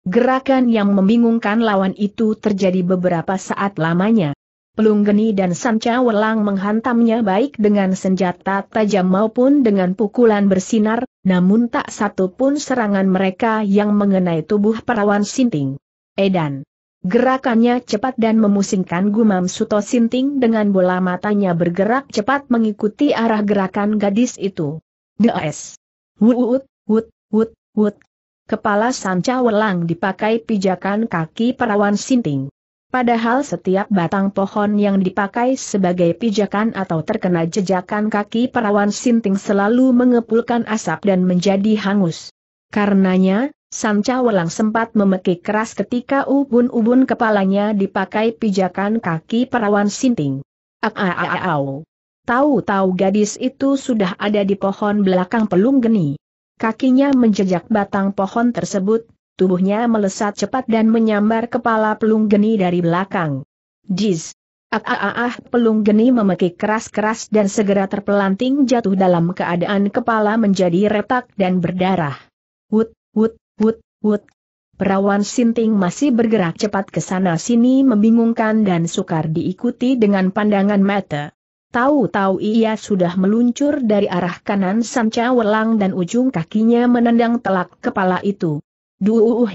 Gerakan yang membingungkan lawan itu terjadi beberapa saat lamanya. Pelunggeni dan Sanca Welang menghantamnya baik dengan senjata tajam maupun dengan pukulan bersinar, namun tak satu pun serangan mereka yang mengenai tubuh perawan Sinting. Edan. Gerakannya cepat dan memusingkan gumam Suto Sinting dengan bola matanya bergerak cepat mengikuti arah gerakan gadis itu. Des. Wut, wut, wut, wut. Kepala sanca welang dipakai pijakan kaki perawan Sinting. Padahal setiap batang pohon yang dipakai sebagai pijakan atau terkena jejakan kaki perawan sinting selalu mengepulkan asap dan menjadi hangus. Karenanya, Sanca Welang sempat memekik keras ketika ubun-ubun kepalanya dipakai pijakan kaki perawan sinting. Aaaaau. Tahu-tahu gadis itu sudah ada di pohon belakang pelung geni. Kakinya menjejak batang pohon tersebut, tubuhnya melesat cepat dan menyambar kepala pelung geni dari belakang. Jis, Ah, ah, ah, ah, pelung geni memekik keras-keras dan segera terpelanting jatuh dalam keadaan kepala menjadi retak dan berdarah. Wut, wut, wut, wut. Perawan Sinting masih bergerak cepat ke sana-sini membingungkan dan sukar diikuti dengan pandangan mata. Tahu-tahu ia sudah meluncur dari arah kanan Sanca Welang dan ujung kakinya menendang telak kepala itu. Duuh!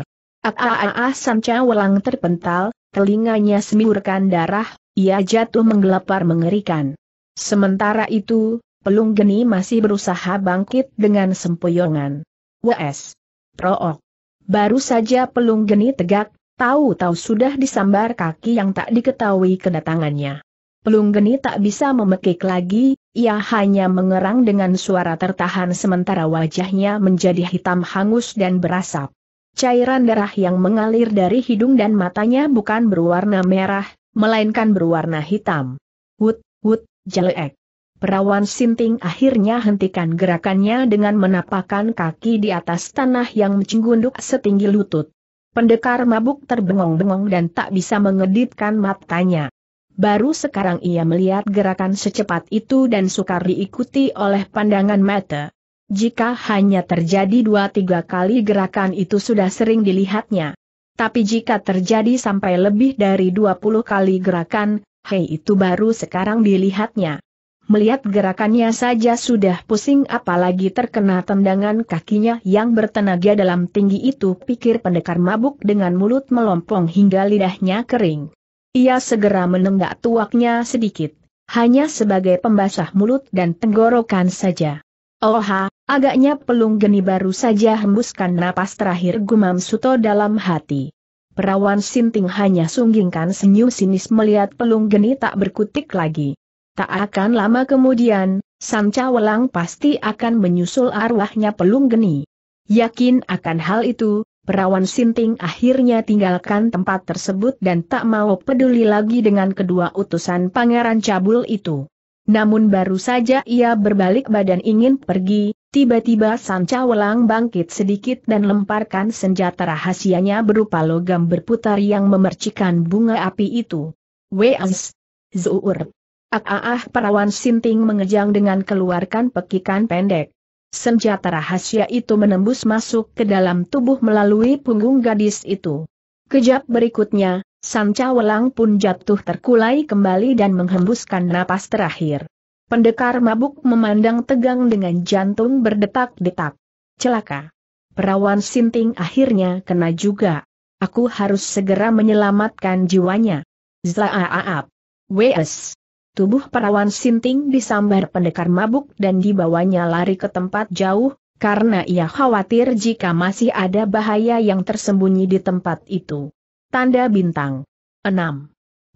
Aaaa Samca Welang terpental, telinganya semburkan darah, ia jatuh menggelapar mengerikan. Sementara itu, Pelung Geni masih berusaha bangkit dengan sempoyongan. WS. Prook. Baru saja Pelung Geni tegak, tahu-tahu sudah disambar kaki yang tak diketahui kedatangannya. Pelung Geni tak bisa memekik lagi, ia hanya mengerang dengan suara tertahan sementara wajahnya menjadi hitam hangus dan berasap. Cairan darah yang mengalir dari hidung dan matanya bukan berwarna merah, melainkan berwarna hitam. Wut, wut, jelek. Perawan Sinting akhirnya hentikan gerakannya dengan menapakkan kaki di atas tanah yang mencenggunduk setinggi lutut. Pendekar mabuk terbengong-bengong dan tak bisa mengedipkan matanya. Baru sekarang ia melihat gerakan secepat itu dan sukar diikuti oleh pandangan mata. Jika hanya terjadi dua tiga kali gerakan itu sudah sering dilihatnya. Tapi jika terjadi sampai lebih dari dua puluh kali gerakan, hei itu baru sekarang dilihatnya. Melihat gerakannya saja sudah pusing apalagi terkena tendangan kakinya yang bertenaga dalam tinggi itu pikir pendekar mabuk dengan mulut melompong hingga lidahnya kering. Ia segera menenggak tuaknya sedikit, hanya sebagai pembasah mulut dan tenggorokan saja. Oha, Agaknya pelung geni baru saja hembuskan napas terakhir gumam Suto dalam hati. Perawan Sinting hanya sunggingkan senyum sinis melihat pelung geni tak berkutik lagi. Tak akan lama kemudian, sang cawelang pasti akan menyusul arwahnya pelung geni. Yakin akan hal itu, perawan Sinting akhirnya tinggalkan tempat tersebut dan tak mau peduli lagi dengan kedua utusan Pangeran Cabul itu. Namun baru saja ia berbalik badan ingin pergi, Tiba-tiba Sanca Welang bangkit sedikit dan lemparkan senjata rahasianya berupa logam berputar yang memercikan bunga api itu. Weas! Zuur! Ah, ah, ah perawan Sinting mengejang dengan keluarkan pekikan pendek. Senjata rahasia itu menembus masuk ke dalam tubuh melalui punggung gadis itu. Kejap berikutnya, Sanca Welang pun jatuh terkulai kembali dan menghembuskan napas terakhir. Pendekar mabuk memandang tegang dengan jantung berdetak-detak. Celaka. Perawan Sinting akhirnya kena juga. Aku harus segera menyelamatkan jiwanya. Zlaaap. Ws. Tubuh perawan Sinting disambar pendekar mabuk dan dibawanya lari ke tempat jauh, karena ia khawatir jika masih ada bahaya yang tersembunyi di tempat itu. Tanda Bintang 6.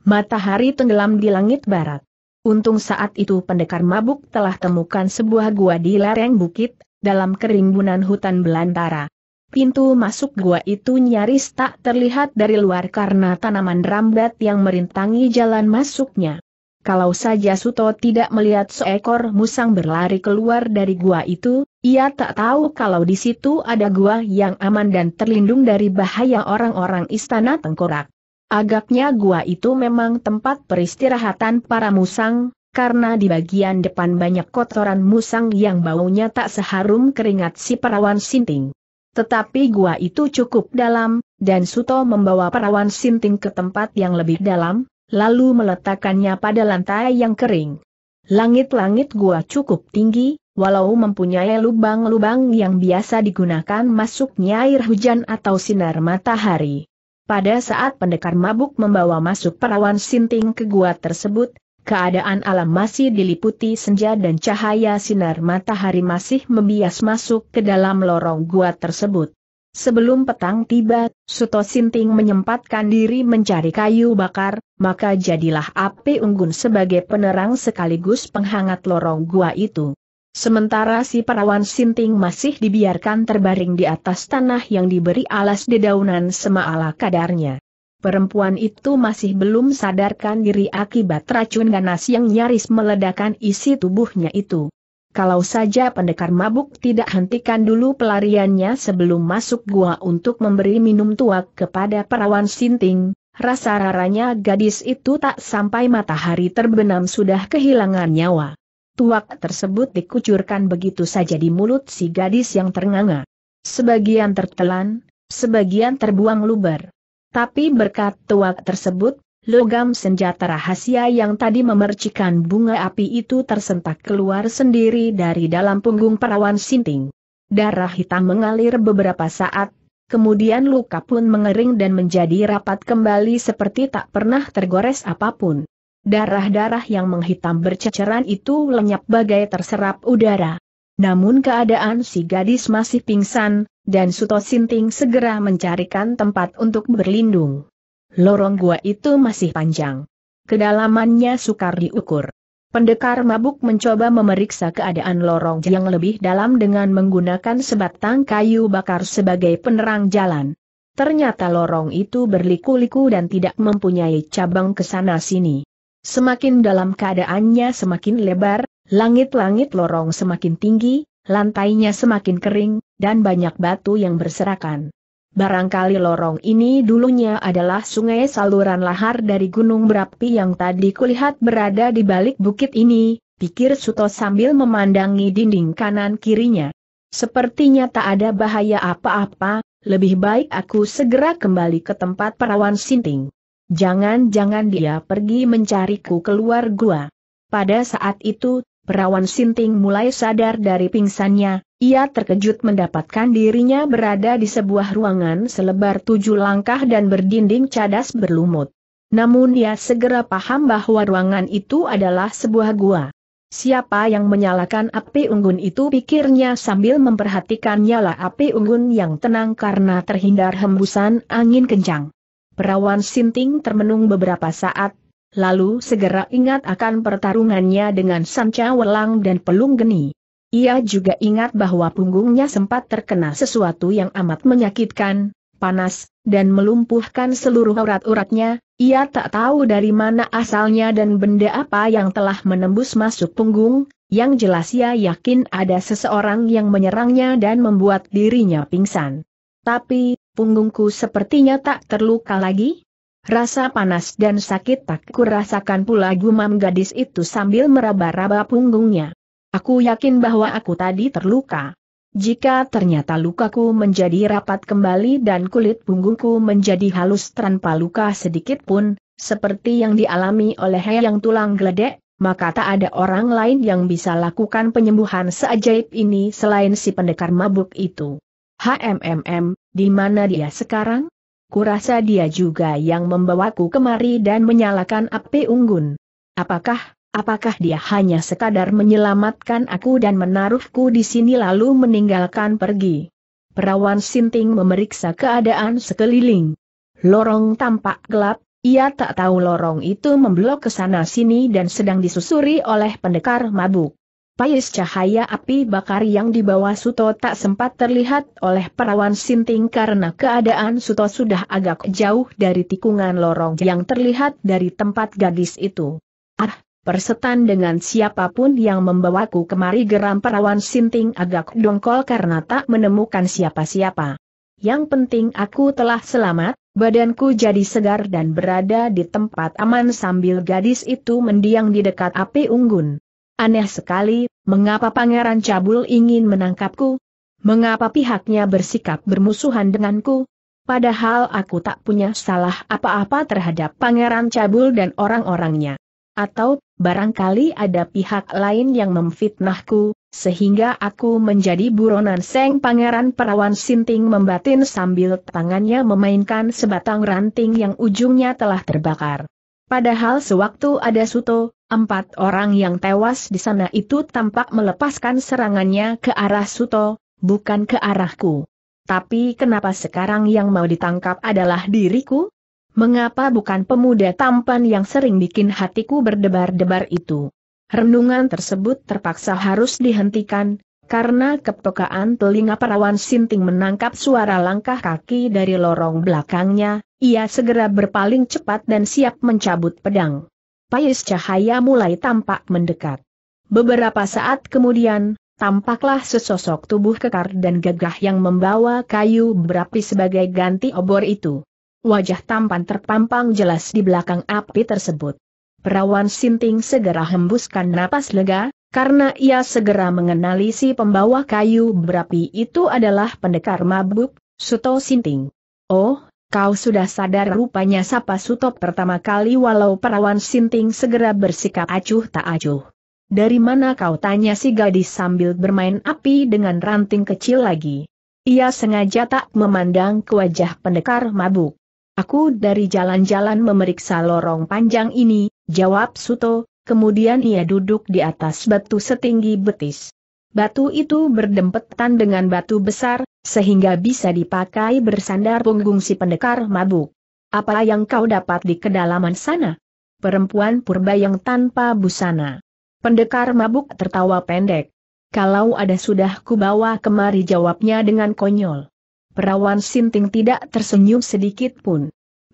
Matahari tenggelam di langit barat. Untung saat itu pendekar mabuk telah temukan sebuah gua di lereng bukit, dalam kerimbunan hutan belantara. Pintu masuk gua itu nyaris tak terlihat dari luar karena tanaman rambat yang merintangi jalan masuknya. Kalau saja Suto tidak melihat seekor musang berlari keluar dari gua itu, ia tak tahu kalau di situ ada gua yang aman dan terlindung dari bahaya orang-orang istana tengkorak. Agaknya gua itu memang tempat peristirahatan para musang, karena di bagian depan banyak kotoran musang yang baunya tak seharum keringat si perawan sinting. Tetapi gua itu cukup dalam, dan Suto membawa perawan sinting ke tempat yang lebih dalam, lalu meletakkannya pada lantai yang kering. Langit-langit gua cukup tinggi, walau mempunyai lubang-lubang yang biasa digunakan masuknya air hujan atau sinar matahari. Pada saat pendekar mabuk membawa masuk perawan sinting ke gua tersebut, keadaan alam masih diliputi senja dan cahaya sinar matahari masih membias masuk ke dalam lorong gua tersebut. Sebelum petang tiba, Suto Sinting menyempatkan diri mencari kayu bakar, maka jadilah api unggun sebagai penerang sekaligus penghangat lorong gua itu. Sementara si perawan sinting masih dibiarkan terbaring di atas tanah yang diberi alas dedaunan semaala kadarnya. Perempuan itu masih belum sadarkan diri akibat racun ganas yang nyaris meledakan isi tubuhnya itu. Kalau saja pendekar mabuk tidak hentikan dulu pelariannya sebelum masuk gua untuk memberi minum tuak kepada perawan sinting, rasa-raranya gadis itu tak sampai matahari terbenam sudah kehilangan nyawa tuak tersebut dikucurkan begitu saja di mulut si gadis yang ternganga. Sebagian tertelan, sebagian terbuang luber. Tapi berkat tuak tersebut, logam senjata rahasia yang tadi memercikan bunga api itu tersentak keluar sendiri dari dalam punggung perawan sinting. Darah hitam mengalir beberapa saat, kemudian luka pun mengering dan menjadi rapat kembali seperti tak pernah tergores apapun. Darah-darah yang menghitam berceceran itu lenyap bagai terserap udara. Namun keadaan si gadis masih pingsan, dan Suto Sinting segera mencarikan tempat untuk berlindung. Lorong gua itu masih panjang. Kedalamannya sukar diukur. Pendekar mabuk mencoba memeriksa keadaan lorong yang lebih dalam dengan menggunakan sebatang kayu bakar sebagai penerang jalan. Ternyata lorong itu berliku-liku dan tidak mempunyai cabang ke sana-sini. Semakin dalam keadaannya semakin lebar, langit-langit lorong semakin tinggi, lantainya semakin kering, dan banyak batu yang berserakan. Barangkali lorong ini dulunya adalah sungai saluran lahar dari gunung berapi yang tadi kulihat berada di balik bukit ini, pikir Suto sambil memandangi dinding kanan kirinya. Sepertinya tak ada bahaya apa-apa, lebih baik aku segera kembali ke tempat perawan sinting. Jangan-jangan dia pergi mencariku keluar gua. Pada saat itu, perawan Sinting mulai sadar dari pingsannya, ia terkejut mendapatkan dirinya berada di sebuah ruangan selebar tujuh langkah dan berdinding cadas berlumut. Namun ia segera paham bahwa ruangan itu adalah sebuah gua. Siapa yang menyalakan api unggun itu pikirnya sambil memperhatikan nyala api unggun yang tenang karena terhindar hembusan angin kencang. Perawan Sinting termenung beberapa saat, lalu segera ingat akan pertarungannya dengan Sanca Welang dan Pelung Geni. Ia juga ingat bahwa punggungnya sempat terkena sesuatu yang amat menyakitkan, panas, dan melumpuhkan seluruh urat-uratnya, ia tak tahu dari mana asalnya dan benda apa yang telah menembus masuk punggung, yang jelas ia yakin ada seseorang yang menyerangnya dan membuat dirinya pingsan. Tapi, punggungku sepertinya tak terluka lagi. Rasa panas dan sakit tak kurasakan pula gumam gadis itu sambil meraba-raba punggungnya. Aku yakin bahwa aku tadi terluka. Jika ternyata lukaku menjadi rapat kembali dan kulit punggungku menjadi halus tanpa luka sedikit pun, seperti yang dialami oleh yang tulang geledek, maka tak ada orang lain yang bisa lakukan penyembuhan seajaib ini selain si pendekar mabuk itu. HMMM, di mana dia sekarang? Kurasa dia juga yang membawaku kemari dan menyalakan api unggun. Apakah, apakah dia hanya sekadar menyelamatkan aku dan menaruhku di sini lalu meninggalkan pergi? Perawan Sinting memeriksa keadaan sekeliling. Lorong tampak gelap, ia tak tahu lorong itu memblok ke sana sini dan sedang disusuri oleh pendekar mabuk. Payis cahaya api bakar yang dibawa Suto tak sempat terlihat oleh perawan Sinting karena keadaan Suto sudah agak jauh dari tikungan lorong yang terlihat dari tempat gadis itu. Ah, persetan dengan siapapun yang membawaku kemari geram perawan Sinting agak dongkol karena tak menemukan siapa-siapa. Yang penting aku telah selamat, badanku jadi segar dan berada di tempat aman sambil gadis itu mendiang di dekat api unggun. Aneh sekali, mengapa Pangeran Cabul ingin menangkapku? Mengapa pihaknya bersikap bermusuhan denganku? Padahal aku tak punya salah apa-apa terhadap Pangeran Cabul dan orang-orangnya. Atau, barangkali ada pihak lain yang memfitnahku, sehingga aku menjadi buronan seng Pangeran Perawan Sinting membatin sambil tangannya memainkan sebatang ranting yang ujungnya telah terbakar. Padahal sewaktu ada Suto, Empat orang yang tewas di sana itu tampak melepaskan serangannya ke arah Suto, bukan ke arahku. Tapi kenapa sekarang yang mau ditangkap adalah diriku? Mengapa bukan pemuda tampan yang sering bikin hatiku berdebar-debar itu? Renungan tersebut terpaksa harus dihentikan, karena kepekaan telinga perawan Sinting menangkap suara langkah kaki dari lorong belakangnya, ia segera berpaling cepat dan siap mencabut pedang payis cahaya mulai tampak mendekat. Beberapa saat kemudian, tampaklah sesosok tubuh kekar dan gagah yang membawa kayu berapi sebagai ganti obor itu. Wajah tampan terpampang jelas di belakang api tersebut. Perawan Sinting segera hembuskan napas lega, karena ia segera mengenali si pembawa kayu berapi itu adalah pendekar mabuk, Suto Sinting. Oh, Kau sudah sadar rupanya sapa Sutop pertama kali walau perawan Sinting segera bersikap acuh tak acuh. Dari mana kau tanya si gadis sambil bermain api dengan ranting kecil lagi. Ia sengaja tak memandang ke wajah pendekar mabuk. Aku dari jalan-jalan memeriksa lorong panjang ini, jawab Suto, kemudian ia duduk di atas batu setinggi betis. Batu itu berdempetan dengan batu besar, sehingga bisa dipakai bersandar punggung si pendekar mabuk. Apa yang kau dapat di kedalaman sana? Perempuan purba yang tanpa busana. Pendekar mabuk tertawa pendek. Kalau ada sudah kubawa kemari jawabnya dengan konyol. Perawan Sinting tidak tersenyum sedikit pun.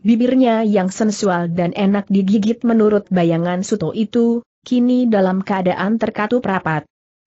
Bibirnya yang sensual dan enak digigit menurut bayangan Suto itu, kini dalam keadaan terkatup rapat.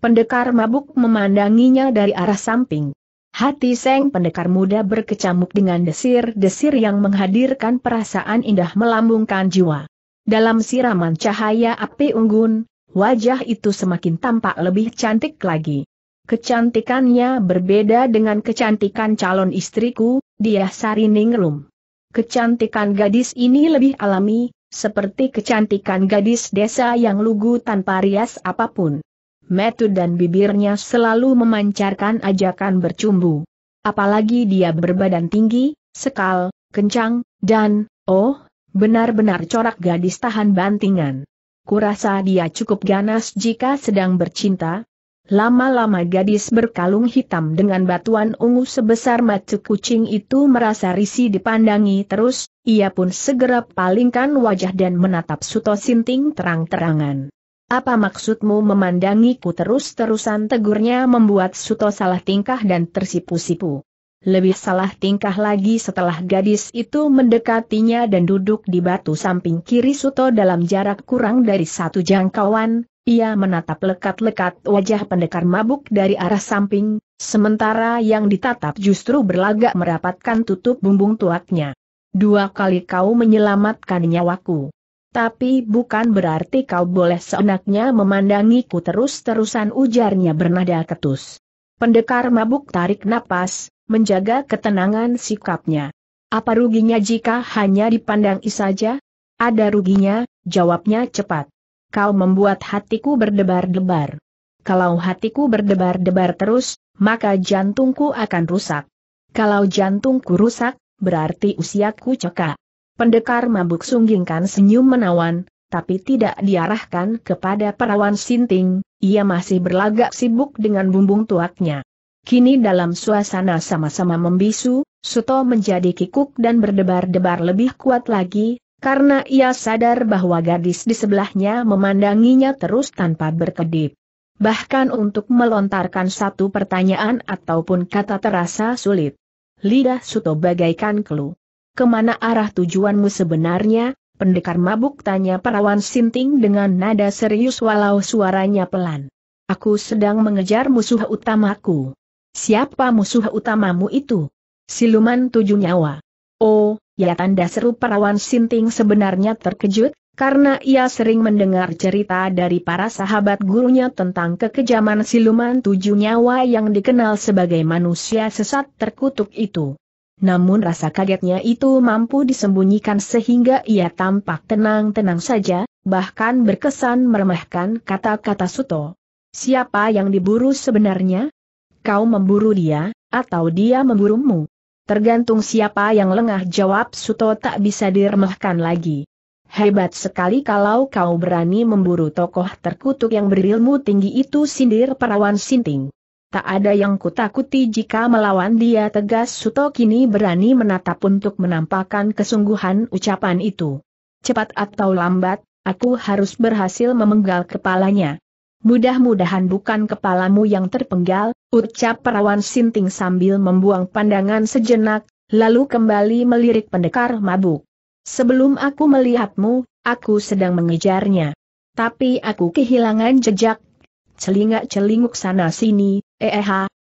Pendekar mabuk memandanginya dari arah samping. Hati Seng pendekar muda berkecamuk dengan desir-desir yang menghadirkan perasaan indah melambungkan jiwa. Dalam siraman cahaya api unggun, wajah itu semakin tampak lebih cantik lagi. Kecantikannya berbeda dengan kecantikan calon istriku, dia Sari Ningrum. Kecantikan gadis ini lebih alami, seperti kecantikan gadis desa yang lugu tanpa rias apapun metu dan bibirnya selalu memancarkan ajakan bercumbu. Apalagi dia berbadan tinggi, sekal, kencang, dan, oh, benar-benar corak gadis tahan bantingan. Kurasa dia cukup ganas jika sedang bercinta. Lama-lama gadis berkalung hitam dengan batuan ungu sebesar mata kucing itu merasa risih dipandangi terus, ia pun segera palingkan wajah dan menatap Suto Sinting terang-terangan. Apa maksudmu memandangiku terus-terusan tegurnya membuat Suto salah tingkah dan tersipu-sipu. Lebih salah tingkah lagi setelah gadis itu mendekatinya dan duduk di batu samping kiri Suto dalam jarak kurang dari satu jangkauan, ia menatap lekat-lekat wajah pendekar mabuk dari arah samping, sementara yang ditatap justru berlagak merapatkan tutup bumbung tuaknya. Dua kali kau menyelamatkan nyawaku. Tapi bukan berarti kau boleh seenaknya memandangiku terus-terusan ujarnya bernada ketus. Pendekar mabuk tarik napas, menjaga ketenangan sikapnya. Apa ruginya jika hanya dipandangi saja? Ada ruginya, jawabnya cepat. Kau membuat hatiku berdebar-debar. Kalau hatiku berdebar-debar terus, maka jantungku akan rusak. Kalau jantungku rusak, berarti usiaku cekak. Pendekar mabuk sunggingkan senyum menawan, tapi tidak diarahkan kepada perawan sinting, ia masih berlagak sibuk dengan bumbung tuaknya. Kini dalam suasana sama-sama membisu, Suto menjadi kikuk dan berdebar-debar lebih kuat lagi, karena ia sadar bahwa gadis di sebelahnya memandanginya terus tanpa berkedip. Bahkan untuk melontarkan satu pertanyaan ataupun kata terasa sulit. Lidah Suto bagaikan kelu. Kemana arah tujuanmu sebenarnya, pendekar mabuk tanya perawan sinting dengan nada serius walau suaranya pelan. Aku sedang mengejar musuh utamaku. Siapa musuh utamamu itu? Siluman tujuh nyawa. Oh, ya tanda seru perawan sinting sebenarnya terkejut, karena ia sering mendengar cerita dari para sahabat gurunya tentang kekejaman siluman tujuh nyawa yang dikenal sebagai manusia sesat terkutuk itu. Namun rasa kagetnya itu mampu disembunyikan sehingga ia tampak tenang-tenang saja, bahkan berkesan meremehkan kata-kata Suto. Siapa yang diburu sebenarnya? Kau memburu dia, atau dia memburumu? Tergantung siapa yang lengah jawab Suto tak bisa diremehkan lagi. Hebat sekali kalau kau berani memburu tokoh terkutuk yang berilmu tinggi itu sindir perawan sinting. Tak ada yang kutakuti jika melawan dia tegas Suto kini berani menatap untuk menampakkan kesungguhan ucapan itu. Cepat atau lambat, aku harus berhasil memenggal kepalanya. Mudah-mudahan bukan kepalamu yang terpenggal, ucap perawan sinting sambil membuang pandangan sejenak, lalu kembali melirik pendekar mabuk. Sebelum aku melihatmu, aku sedang mengejarnya. Tapi aku kehilangan jejak celingak-celinguk sana-sini, Eh,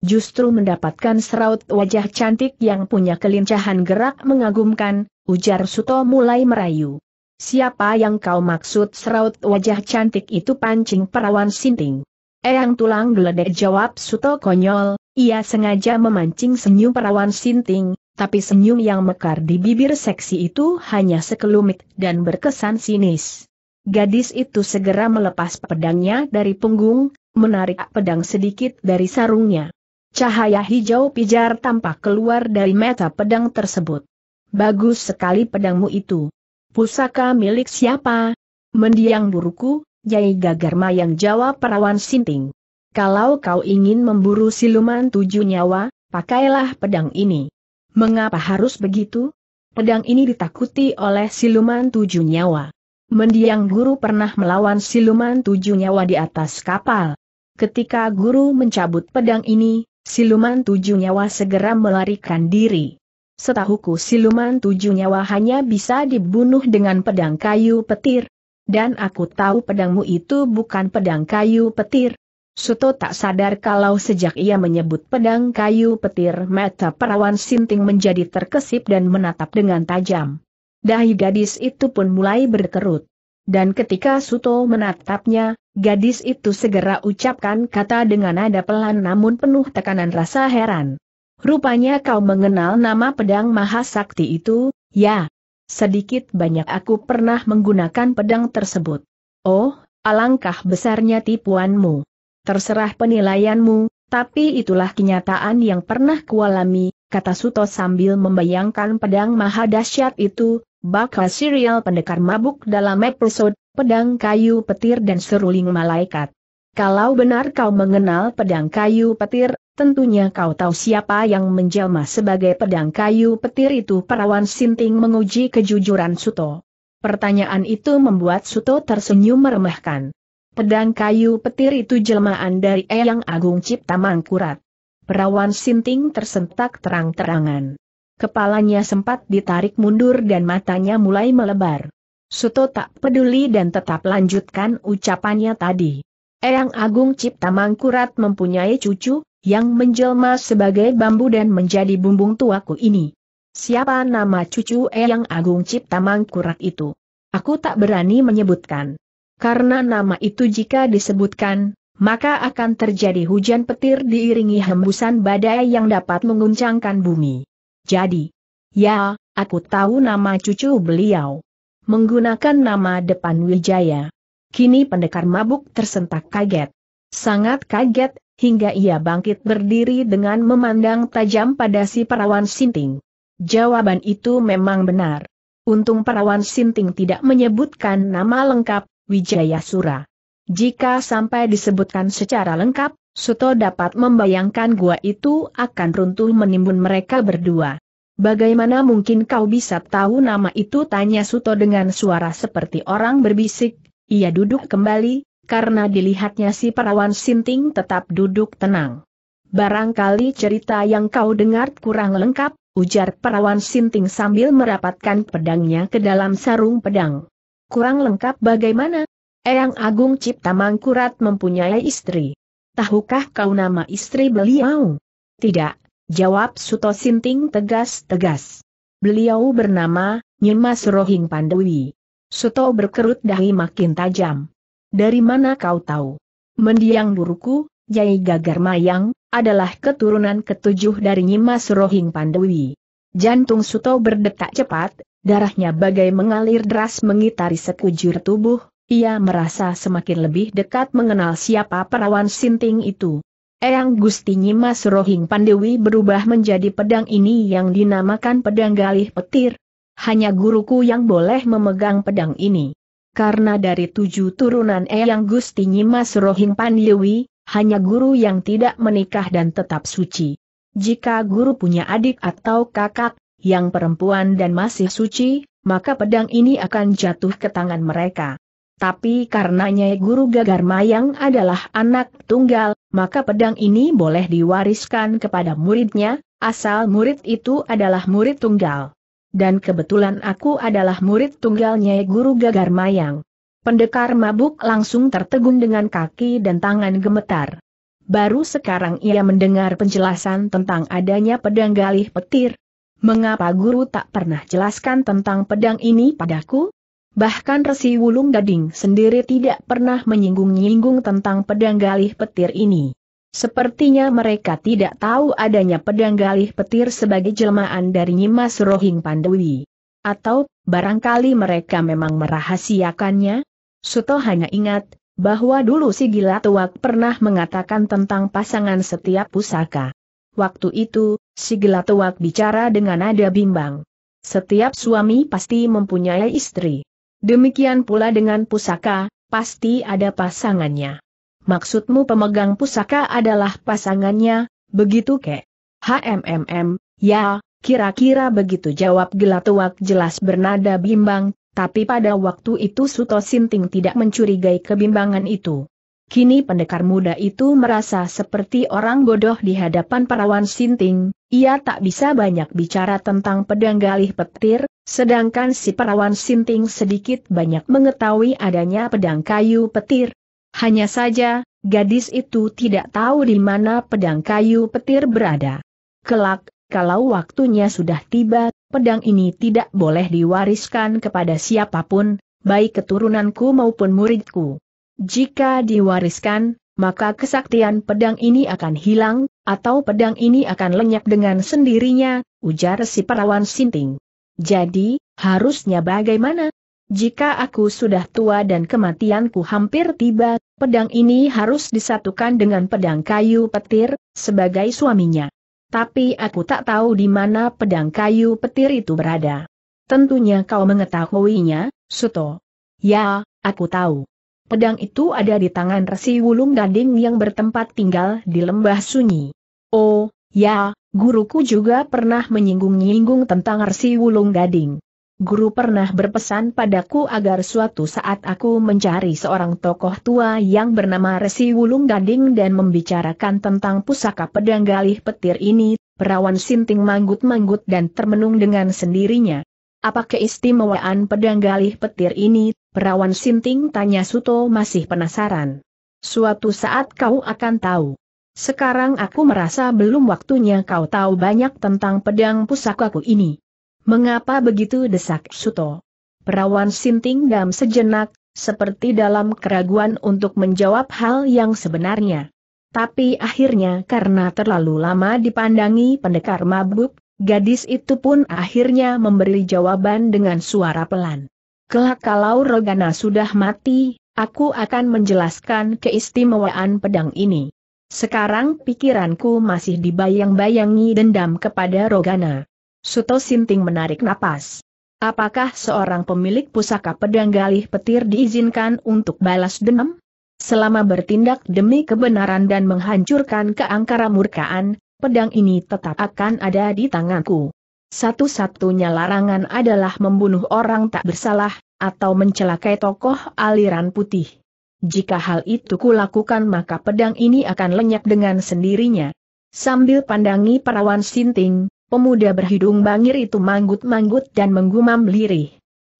justru mendapatkan seraut wajah cantik yang punya kelincahan gerak mengagumkan, ujar Suto mulai merayu. Siapa yang kau maksud seraut wajah cantik itu pancing perawan sinting? Eyang tulang geledek jawab Suto konyol, ia sengaja memancing senyum perawan sinting, tapi senyum yang mekar di bibir seksi itu hanya sekelumit dan berkesan sinis. Gadis itu segera melepas pedangnya dari punggung, menarik pedang sedikit dari sarungnya. Cahaya hijau pijar tampak keluar dari mata pedang tersebut. Bagus sekali pedangmu itu. Pusaka milik siapa? Mendiang buruku, Yai Gagar yang jawab perawan sinting. Kalau kau ingin memburu siluman tujuh nyawa, pakailah pedang ini. Mengapa harus begitu? Pedang ini ditakuti oleh siluman tujuh nyawa. Mendiang guru pernah melawan siluman tujuh nyawa di atas kapal. Ketika guru mencabut pedang ini, siluman tujuh nyawa segera melarikan diri. Setahuku siluman tujuh nyawa hanya bisa dibunuh dengan pedang kayu petir. Dan aku tahu pedangmu itu bukan pedang kayu petir. Suto tak sadar kalau sejak ia menyebut pedang kayu petir mata perawan sinting menjadi terkesip dan menatap dengan tajam. Dahi gadis itu pun mulai berkerut. Dan ketika Suto menatapnya, Gadis itu segera ucapkan kata dengan nada pelan namun penuh tekanan rasa heran. Rupanya kau mengenal nama pedang Mahasakti itu, ya. Sedikit banyak aku pernah menggunakan pedang tersebut. Oh, alangkah besarnya tipuanmu. Terserah penilaianmu, tapi itulah kenyataan yang pernah kualami, kata Suto sambil membayangkan pedang maha itu, bakal serial pendekar mabuk dalam episode pedang kayu petir dan seruling malaikat. Kalau benar kau mengenal pedang kayu petir, tentunya kau tahu siapa yang menjelma sebagai pedang kayu petir itu perawan Sinting menguji kejujuran Suto. Pertanyaan itu membuat Suto tersenyum meremehkan. Pedang kayu petir itu jelmaan dari Eyang Agung Cipta Mangkurat. Perawan Sinting tersentak terang-terangan. Kepalanya sempat ditarik mundur dan matanya mulai melebar. Suto tak peduli dan tetap lanjutkan ucapannya tadi. Eyang Agung Cipta Mangkurat mempunyai cucu, yang menjelma sebagai bambu dan menjadi bumbung tuaku ini. Siapa nama cucu Eyang Agung Cipta Mangkurat itu? Aku tak berani menyebutkan. Karena nama itu jika disebutkan, maka akan terjadi hujan petir diiringi hembusan badai yang dapat menguncangkan bumi. Jadi, ya, aku tahu nama cucu beliau menggunakan nama depan Wijaya. Kini pendekar mabuk tersentak kaget. Sangat kaget, hingga ia bangkit berdiri dengan memandang tajam pada si perawan Sinting. Jawaban itu memang benar. Untung perawan Sinting tidak menyebutkan nama lengkap, Wijaya Sura. Jika sampai disebutkan secara lengkap, Suto dapat membayangkan gua itu akan runtuh menimbun mereka berdua. Bagaimana mungkin kau bisa tahu nama itu? Tanya Suto dengan suara seperti orang berbisik. Ia duduk kembali, karena dilihatnya si perawan Sinting tetap duduk tenang. Barangkali cerita yang kau dengar kurang lengkap, ujar perawan Sinting sambil merapatkan pedangnya ke dalam sarung pedang. Kurang lengkap bagaimana? Eyang Agung Cipta Mangkurat mempunyai istri. Tahukah kau nama istri beliau? Tidak, Jawab Suto Sinting tegas-tegas. Beliau bernama, Nyimas Rohing Pandewi. Suto berkerut dahi makin tajam. Dari mana kau tahu? Mendiang buruku, Jai Gagar Mayang, adalah keturunan ketujuh dari Nyimas Rohing Pandewi. Jantung Suto berdetak cepat, darahnya bagai mengalir deras mengitari sekujur tubuh, ia merasa semakin lebih dekat mengenal siapa perawan sinting itu. Eyang Gusti Nyimas Rohing Pandewi berubah menjadi pedang ini yang dinamakan pedang galih petir. Hanya guruku yang boleh memegang pedang ini. Karena dari tujuh turunan Eyang Gusti Nyimas Rohing Pandewi, hanya guru yang tidak menikah dan tetap suci. Jika guru punya adik atau kakak, yang perempuan dan masih suci, maka pedang ini akan jatuh ke tangan mereka. Tapi karenanya guru Gagar Mayang adalah anak tunggal, maka pedang ini boleh diwariskan kepada muridnya, asal murid itu adalah murid tunggal. Dan kebetulan aku adalah murid tunggalnya Guru Gagar Mayang. Pendekar mabuk langsung tertegun dengan kaki dan tangan gemetar. Baru sekarang ia mendengar penjelasan tentang adanya pedang galih petir. Mengapa guru tak pernah jelaskan tentang pedang ini padaku? Bahkan Resi Wulung Gading sendiri tidak pernah menyinggung-nyinggung tentang pedang galih petir ini. Sepertinya mereka tidak tahu adanya pedang galih petir sebagai jelmaan dari Nyimas Rohing Pandui. Atau, barangkali mereka memang merahasiakannya? Suto hanya ingat, bahwa dulu si Gila Tuak pernah mengatakan tentang pasangan setiap pusaka. Waktu itu, si Gila Tuak bicara dengan nada bimbang. Setiap suami pasti mempunyai istri. Demikian pula dengan pusaka, pasti ada pasangannya. Maksudmu pemegang pusaka adalah pasangannya, begitu kek? HMMM, ya, kira-kira begitu jawab Gelatuak jelas bernada bimbang, tapi pada waktu itu Suto Sinting tidak mencurigai kebimbangan itu. Kini pendekar muda itu merasa seperti orang bodoh di hadapan perawan sinting, ia tak bisa banyak bicara tentang pedang galih petir, sedangkan si perawan sinting sedikit banyak mengetahui adanya pedang kayu petir. Hanya saja, gadis itu tidak tahu di mana pedang kayu petir berada. Kelak, kalau waktunya sudah tiba, pedang ini tidak boleh diwariskan kepada siapapun, baik keturunanku maupun muridku. Jika diwariskan, maka kesaktian pedang ini akan hilang, atau pedang ini akan lenyap dengan sendirinya, ujar si perawan Sinting. Jadi, harusnya bagaimana? Jika aku sudah tua dan kematianku hampir tiba, pedang ini harus disatukan dengan pedang kayu petir, sebagai suaminya. Tapi aku tak tahu di mana pedang kayu petir itu berada. Tentunya kau mengetahuinya, Suto. Ya, aku tahu. Pedang itu ada di tangan Resi Wulung Gading yang bertempat tinggal di lembah sunyi. Oh, ya, guruku juga pernah menyinggung-nyinggung tentang Resi Wulung Gading. Guru pernah berpesan padaku agar suatu saat aku mencari seorang tokoh tua yang bernama Resi Wulung Gading dan membicarakan tentang pusaka pedang galih petir ini, perawan sinting manggut-manggut dan termenung dengan sendirinya. Apa keistimewaan pedang galih petir ini Perawan Sinting tanya Suto masih penasaran. Suatu saat kau akan tahu. Sekarang aku merasa belum waktunya kau tahu banyak tentang pedang pusakaku ini. Mengapa begitu desak Suto? Perawan Sinting dam sejenak, seperti dalam keraguan untuk menjawab hal yang sebenarnya. Tapi akhirnya karena terlalu lama dipandangi pendekar mabuk, gadis itu pun akhirnya memberi jawaban dengan suara pelan. Kelak kalau Rogana sudah mati, aku akan menjelaskan keistimewaan pedang ini. Sekarang pikiranku masih dibayang-bayangi dendam kepada Rogana. Suto Sinting menarik napas. Apakah seorang pemilik pusaka pedang galih petir diizinkan untuk balas dendam? Selama bertindak demi kebenaran dan menghancurkan keangkara murkaan, pedang ini tetap akan ada di tanganku. Satu-satunya larangan adalah membunuh orang tak bersalah, atau mencelakai tokoh aliran putih. Jika hal itu kulakukan maka pedang ini akan lenyap dengan sendirinya. Sambil pandangi perawan sinting, pemuda berhidung bangir itu manggut-manggut dan menggumam lirih.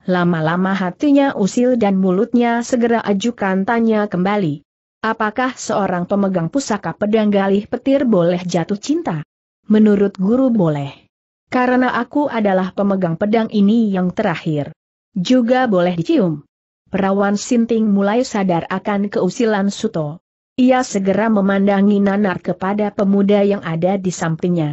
Lama-lama hatinya usil dan mulutnya segera ajukan tanya kembali. Apakah seorang pemegang pusaka pedang galih petir boleh jatuh cinta? Menurut guru boleh. Karena aku adalah pemegang pedang ini yang terakhir. Juga boleh dicium. Perawan Sinting mulai sadar akan keusilan Suto. Ia segera memandangi nanar kepada pemuda yang ada di sampingnya.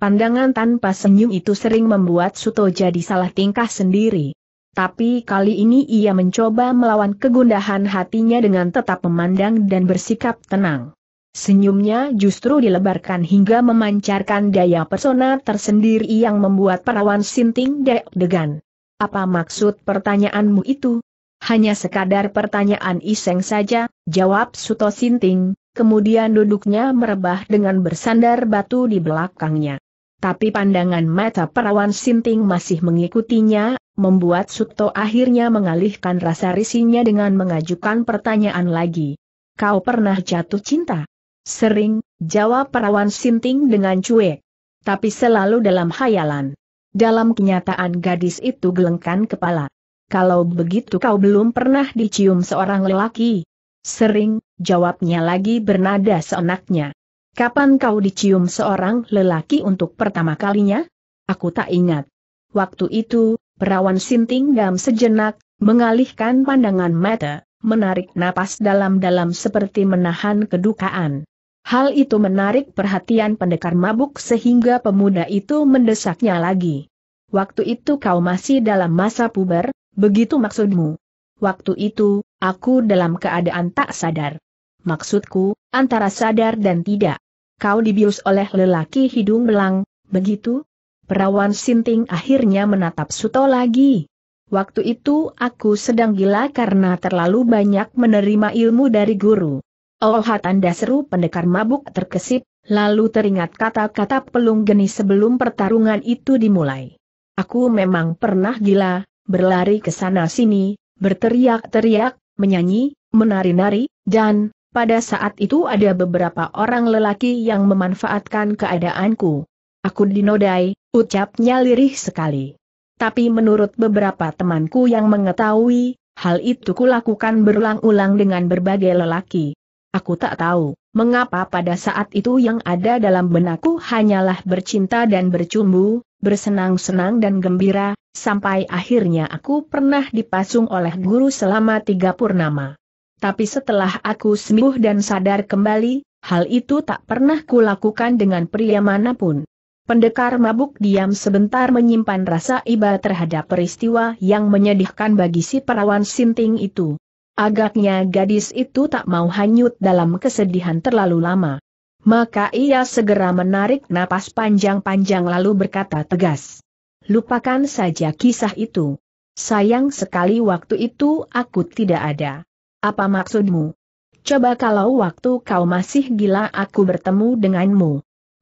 Pandangan tanpa senyum itu sering membuat Suto jadi salah tingkah sendiri. Tapi kali ini ia mencoba melawan kegundahan hatinya dengan tetap memandang dan bersikap tenang. Senyumnya justru dilebarkan hingga memancarkan daya pesona tersendiri yang membuat perawan sinting deg-degan. Apa maksud pertanyaanmu itu? Hanya sekadar pertanyaan iseng saja, jawab Suto Sinting, kemudian duduknya merebah dengan bersandar batu di belakangnya. Tapi pandangan mata perawan Sinting masih mengikutinya, membuat Suto akhirnya mengalihkan rasa risinya dengan mengajukan pertanyaan lagi. Kau pernah jatuh cinta? Sering, jawab perawan Sinting dengan cuek. Tapi selalu dalam hayalan. Dalam kenyataan gadis itu gelengkan kepala. Kalau begitu kau belum pernah dicium seorang lelaki. Sering, jawabnya lagi bernada seenaknya. Kapan kau dicium seorang lelaki untuk pertama kalinya? Aku tak ingat. Waktu itu, perawan Sinting dam sejenak, mengalihkan pandangan mata, menarik napas dalam-dalam seperti menahan kedukaan. Hal itu menarik perhatian pendekar mabuk sehingga pemuda itu mendesaknya lagi. Waktu itu kau masih dalam masa puber, begitu maksudmu. Waktu itu, aku dalam keadaan tak sadar. Maksudku, antara sadar dan tidak. Kau dibius oleh lelaki hidung belang, begitu? Perawan Sinting akhirnya menatap Suto lagi. Waktu itu aku sedang gila karena terlalu banyak menerima ilmu dari guru. Ohat anda seru pendekar mabuk terkesip, lalu teringat kata-kata pelung geni sebelum pertarungan itu dimulai. Aku memang pernah gila, berlari ke sana-sini, berteriak-teriak, menyanyi, menari-nari, dan, pada saat itu ada beberapa orang lelaki yang memanfaatkan keadaanku. Aku dinodai, ucapnya lirih sekali. Tapi menurut beberapa temanku yang mengetahui, hal itu kulakukan berulang-ulang dengan berbagai lelaki. Aku tak tahu, mengapa pada saat itu yang ada dalam benakku hanyalah bercinta dan bercumbu, bersenang-senang dan gembira, sampai akhirnya aku pernah dipasung oleh guru selama tiga purnama. Tapi setelah aku sembuh dan sadar kembali, hal itu tak pernah kulakukan dengan pria manapun. Pendekar mabuk diam sebentar menyimpan rasa iba terhadap peristiwa yang menyedihkan bagi si perawan sinting itu. Agaknya gadis itu tak mau hanyut dalam kesedihan terlalu lama. Maka ia segera menarik napas panjang-panjang lalu berkata tegas. Lupakan saja kisah itu. Sayang sekali waktu itu aku tidak ada. Apa maksudmu? Coba kalau waktu kau masih gila aku bertemu denganmu.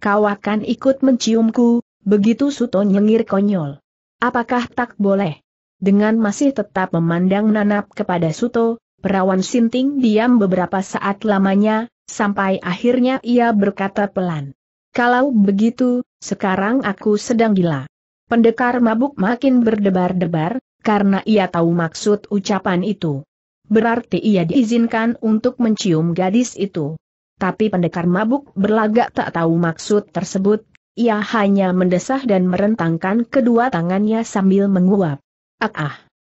Kau akan ikut menciumku, begitu Suto nyengir konyol. Apakah tak boleh? Dengan masih tetap memandang nanap kepada Suto, Perawan Sinting diam beberapa saat lamanya, sampai akhirnya ia berkata pelan. Kalau begitu, sekarang aku sedang gila. Pendekar mabuk makin berdebar-debar, karena ia tahu maksud ucapan itu. Berarti ia diizinkan untuk mencium gadis itu. Tapi pendekar mabuk berlagak tak tahu maksud tersebut, ia hanya mendesah dan merentangkan kedua tangannya sambil menguap. Ah ah!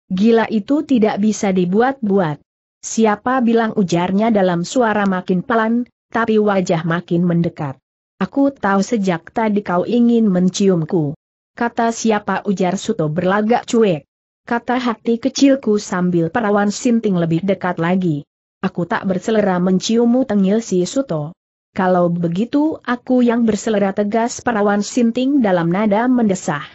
Gila itu tidak bisa dibuat-buat. Siapa bilang ujarnya dalam suara makin pelan, tapi wajah makin mendekat. Aku tahu sejak tadi kau ingin menciumku. Kata siapa ujar Suto berlagak cuek. Kata hati kecilku sambil perawan sinting lebih dekat lagi. Aku tak berselera menciummu tengil si Suto. Kalau begitu aku yang berselera tegas perawan sinting dalam nada mendesah.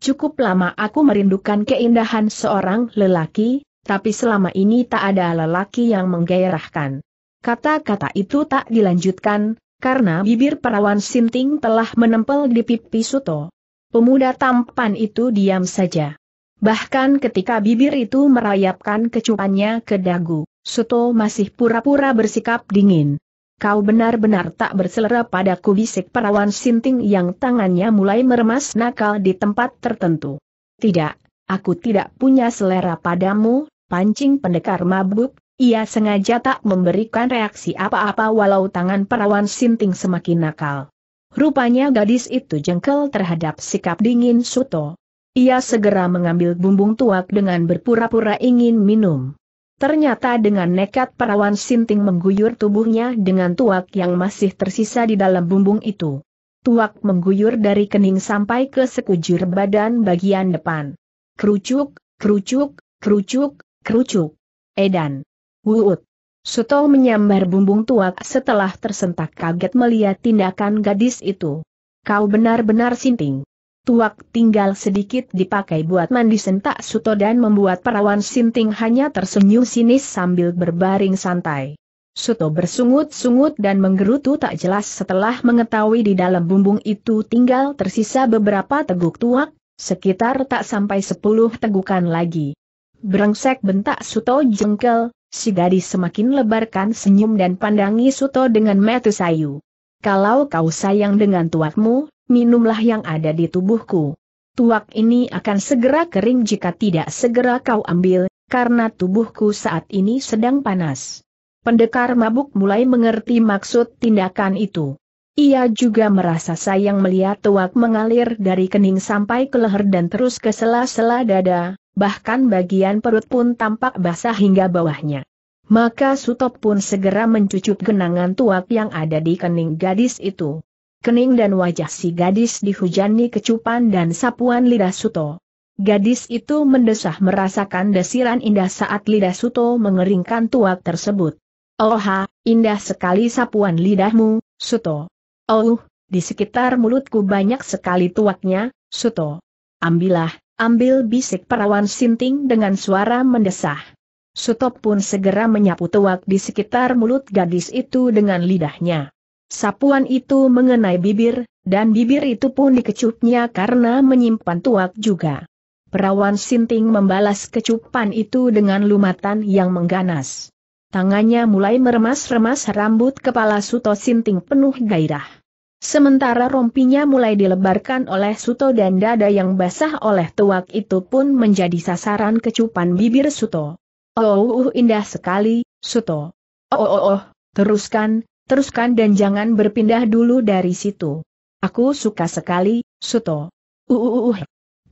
Cukup lama aku merindukan keindahan seorang lelaki, tapi selama ini tak ada lelaki yang menggairahkan. Kata-kata itu tak dilanjutkan, karena bibir perawan Sinting telah menempel di pipi Suto. Pemuda tampan itu diam saja. Bahkan ketika bibir itu merayapkan kecupannya ke dagu, Suto masih pura-pura bersikap dingin. Kau benar-benar tak berselera pada bisik perawan Sinting yang tangannya mulai meremas nakal di tempat tertentu. Tidak, Aku tidak punya selera padamu, pancing pendekar mabuk, ia sengaja tak memberikan reaksi apa-apa walau tangan perawan sinting semakin nakal. Rupanya gadis itu jengkel terhadap sikap dingin Suto. Ia segera mengambil bumbung tuak dengan berpura-pura ingin minum. Ternyata dengan nekat perawan sinting mengguyur tubuhnya dengan tuak yang masih tersisa di dalam bumbung itu. Tuak mengguyur dari kening sampai ke sekujur badan bagian depan. Kerucuk, kerucuk, kerucuk, kerucuk. Edan. Wuut. Suto menyambar bumbung tuak setelah tersentak kaget melihat tindakan gadis itu. Kau benar-benar sinting. Tuak tinggal sedikit dipakai buat mandi sentak Suto dan membuat perawan sinting hanya tersenyum sinis sambil berbaring santai. Suto bersungut-sungut dan menggerutu tak jelas setelah mengetahui di dalam bumbung itu tinggal tersisa beberapa teguk tuak, Sekitar tak sampai sepuluh tegukan lagi. Brengsek bentak Suto jengkel, si gadis semakin lebarkan senyum dan pandangi Suto dengan metu sayu. Kalau kau sayang dengan tuakmu, minumlah yang ada di tubuhku. Tuak ini akan segera kering jika tidak segera kau ambil, karena tubuhku saat ini sedang panas. Pendekar mabuk mulai mengerti maksud tindakan itu. Ia juga merasa sayang melihat tuak mengalir dari kening sampai ke leher dan terus ke sela-sela dada, bahkan bagian perut pun tampak basah hingga bawahnya. Maka Sutop pun segera mencucuk genangan tuak yang ada di kening gadis itu. Kening dan wajah si gadis dihujani kecupan dan sapuan lidah Suto. Gadis itu mendesah merasakan desiran indah saat lidah Suto mengeringkan tuak tersebut. Oha, indah sekali sapuan lidahmu, Suto. Oh, di sekitar mulutku banyak sekali tuaknya, Suto. Ambillah, ambil bisik perawan sinting dengan suara mendesah. Suto pun segera menyapu tuak di sekitar mulut gadis itu dengan lidahnya. Sapuan itu mengenai bibir, dan bibir itu pun dikecupnya karena menyimpan tuak juga. Perawan Sinting membalas kecupan itu dengan lumatan yang mengganas. Tangannya mulai meremas-remas rambut kepala Suto Sinting penuh gairah. Sementara rompinya mulai dilebarkan oleh Suto dan dada yang basah oleh tuak itu pun menjadi sasaran kecupan bibir Suto. Oh, uh, indah sekali, Suto. Oh, oh, oh, oh, teruskan, teruskan dan jangan berpindah dulu dari situ. Aku suka sekali, Suto. Uh, uh, uh. uh.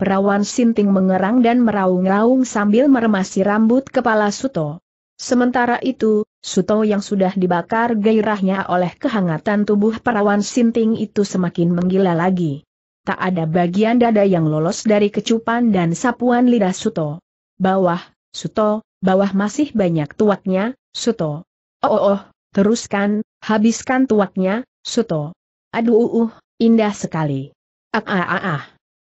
Perawan Sinting mengerang dan meraung-raung sambil meremasi rambut kepala Suto. Sementara itu, Suto yang sudah dibakar gairahnya oleh kehangatan tubuh perawan sinting itu semakin menggila lagi. Tak ada bagian dada yang lolos dari kecupan dan sapuan lidah Suto. Bawah, Suto, bawah masih banyak tuaknya, Suto. Oh oh oh, teruskan, habiskan tuaknya, Suto. Aduh uh, uh indah sekali. Ah ah ah ah.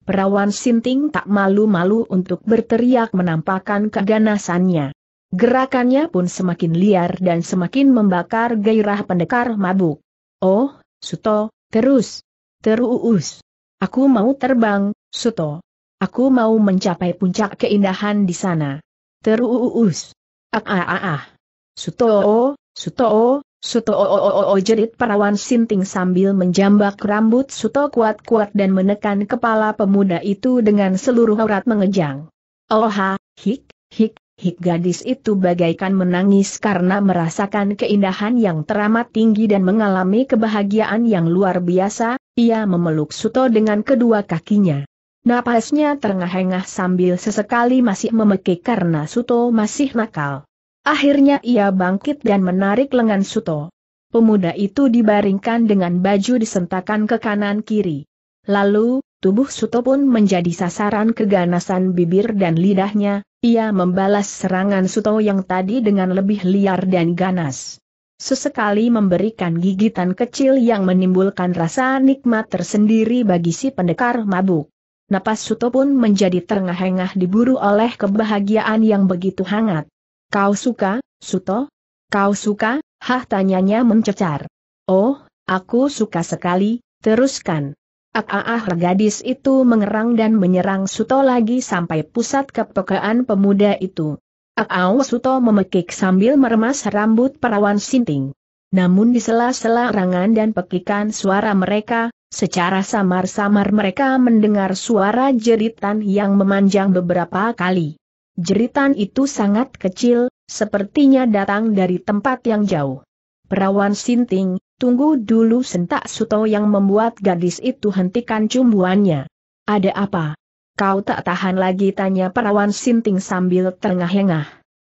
Perawan sinting tak malu-malu untuk berteriak menampakkan keganasannya. Gerakannya pun semakin liar dan semakin membakar gairah pendekar mabuk. Oh, Suto, terus. Terus. Aku mau terbang, Suto. Aku mau mencapai puncak keindahan di sana. Terus. Ah ah ah ah. Suto, oh, Suto, oh, Suto oh, o oh, o oh, o o jerit perawan sinting sambil menjambak rambut Suto kuat-kuat dan menekan kepala pemuda itu dengan seluruh aurat mengejang. Oh ha, hik, hik, Hik gadis itu bagaikan menangis karena merasakan keindahan yang teramat tinggi dan mengalami kebahagiaan yang luar biasa, ia memeluk Suto dengan kedua kakinya. Napasnya terengah-engah sambil sesekali masih memekik karena Suto masih nakal. Akhirnya ia bangkit dan menarik lengan Suto. Pemuda itu dibaringkan dengan baju disentakan ke kanan kiri. Lalu, Tubuh Suto pun menjadi sasaran keganasan bibir dan lidahnya, ia membalas serangan Suto yang tadi dengan lebih liar dan ganas. Sesekali memberikan gigitan kecil yang menimbulkan rasa nikmat tersendiri bagi si pendekar mabuk. Napas Suto pun menjadi terengah-engah diburu oleh kebahagiaan yang begitu hangat. Kau suka, Suto? Kau suka? Hah tanyanya mencecar. Oh, aku suka sekali, teruskan. Ah, ah, gadis itu mengerang dan menyerang Suto lagi sampai pusat kepekaan pemuda itu. Aau Suto memekik sambil meremas rambut perawan sinting. Namun di sela-sela rangan dan pekikan suara mereka, secara samar-samar mereka mendengar suara jeritan yang memanjang beberapa kali. Jeritan itu sangat kecil, sepertinya datang dari tempat yang jauh. Perawan Sinting, Tunggu dulu sentak Suto yang membuat gadis itu hentikan cumbuannya. Ada apa? Kau tak tahan lagi tanya perawan sinting sambil terengah-engah.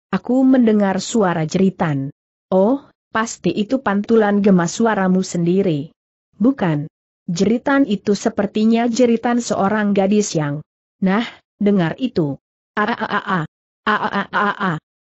Aku mendengar suara jeritan. Oh, pasti itu pantulan gemas suaramu sendiri. Bukan. Jeritan itu sepertinya jeritan seorang gadis yang... Nah, dengar itu.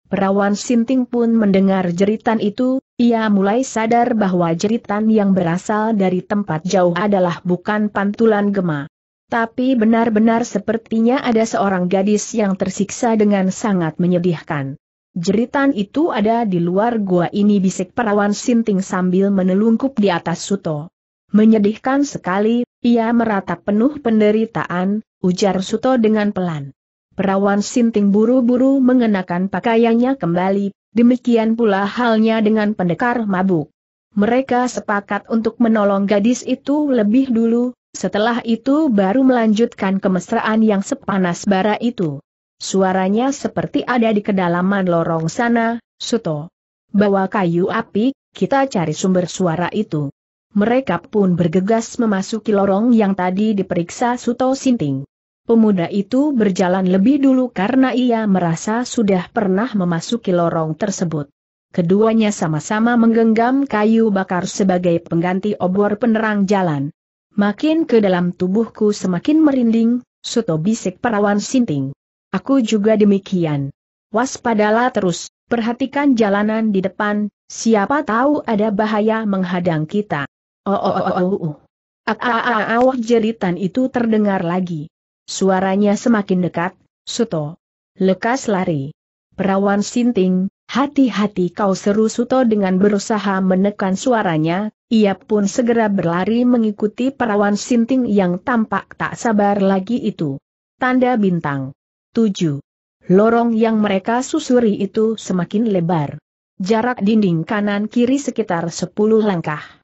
Perawan Sinting pun mendengar jeritan itu, ia mulai sadar bahwa jeritan yang berasal dari tempat jauh adalah bukan pantulan gema. Tapi benar-benar sepertinya ada seorang gadis yang tersiksa dengan sangat menyedihkan. Jeritan itu ada di luar gua ini bisik perawan sinting sambil menelungkup di atas Suto. Menyedihkan sekali, ia meratap penuh penderitaan, ujar Suto dengan pelan. Perawan sinting buru-buru mengenakan pakaiannya kembali, Demikian pula halnya dengan pendekar mabuk. Mereka sepakat untuk menolong gadis itu lebih dulu, setelah itu baru melanjutkan kemesraan yang sepanas bara itu. Suaranya seperti ada di kedalaman lorong sana, Suto. Bawa kayu api, kita cari sumber suara itu. Mereka pun bergegas memasuki lorong yang tadi diperiksa Suto Sinting. Pemuda itu berjalan lebih dulu karena ia merasa sudah pernah memasuki lorong tersebut. Keduanya sama-sama menggenggam kayu bakar sebagai pengganti obor penerang jalan. Makin ke dalam tubuhku semakin merinding, soto bisik perawan sinting. Aku juga demikian. Waspadalah terus, perhatikan jalanan di depan, siapa tahu ada bahaya menghadang kita. Oh oh oh oh oh. oh. ah, jeritan itu terdengar lagi. Suaranya semakin dekat, Suto. Lekas lari. Perawan Sinting, hati-hati kau seru Suto dengan berusaha menekan suaranya, ia pun segera berlari mengikuti perawan Sinting yang tampak tak sabar lagi itu. Tanda bintang. 7. Lorong yang mereka susuri itu semakin lebar. Jarak dinding kanan-kiri sekitar 10 langkah.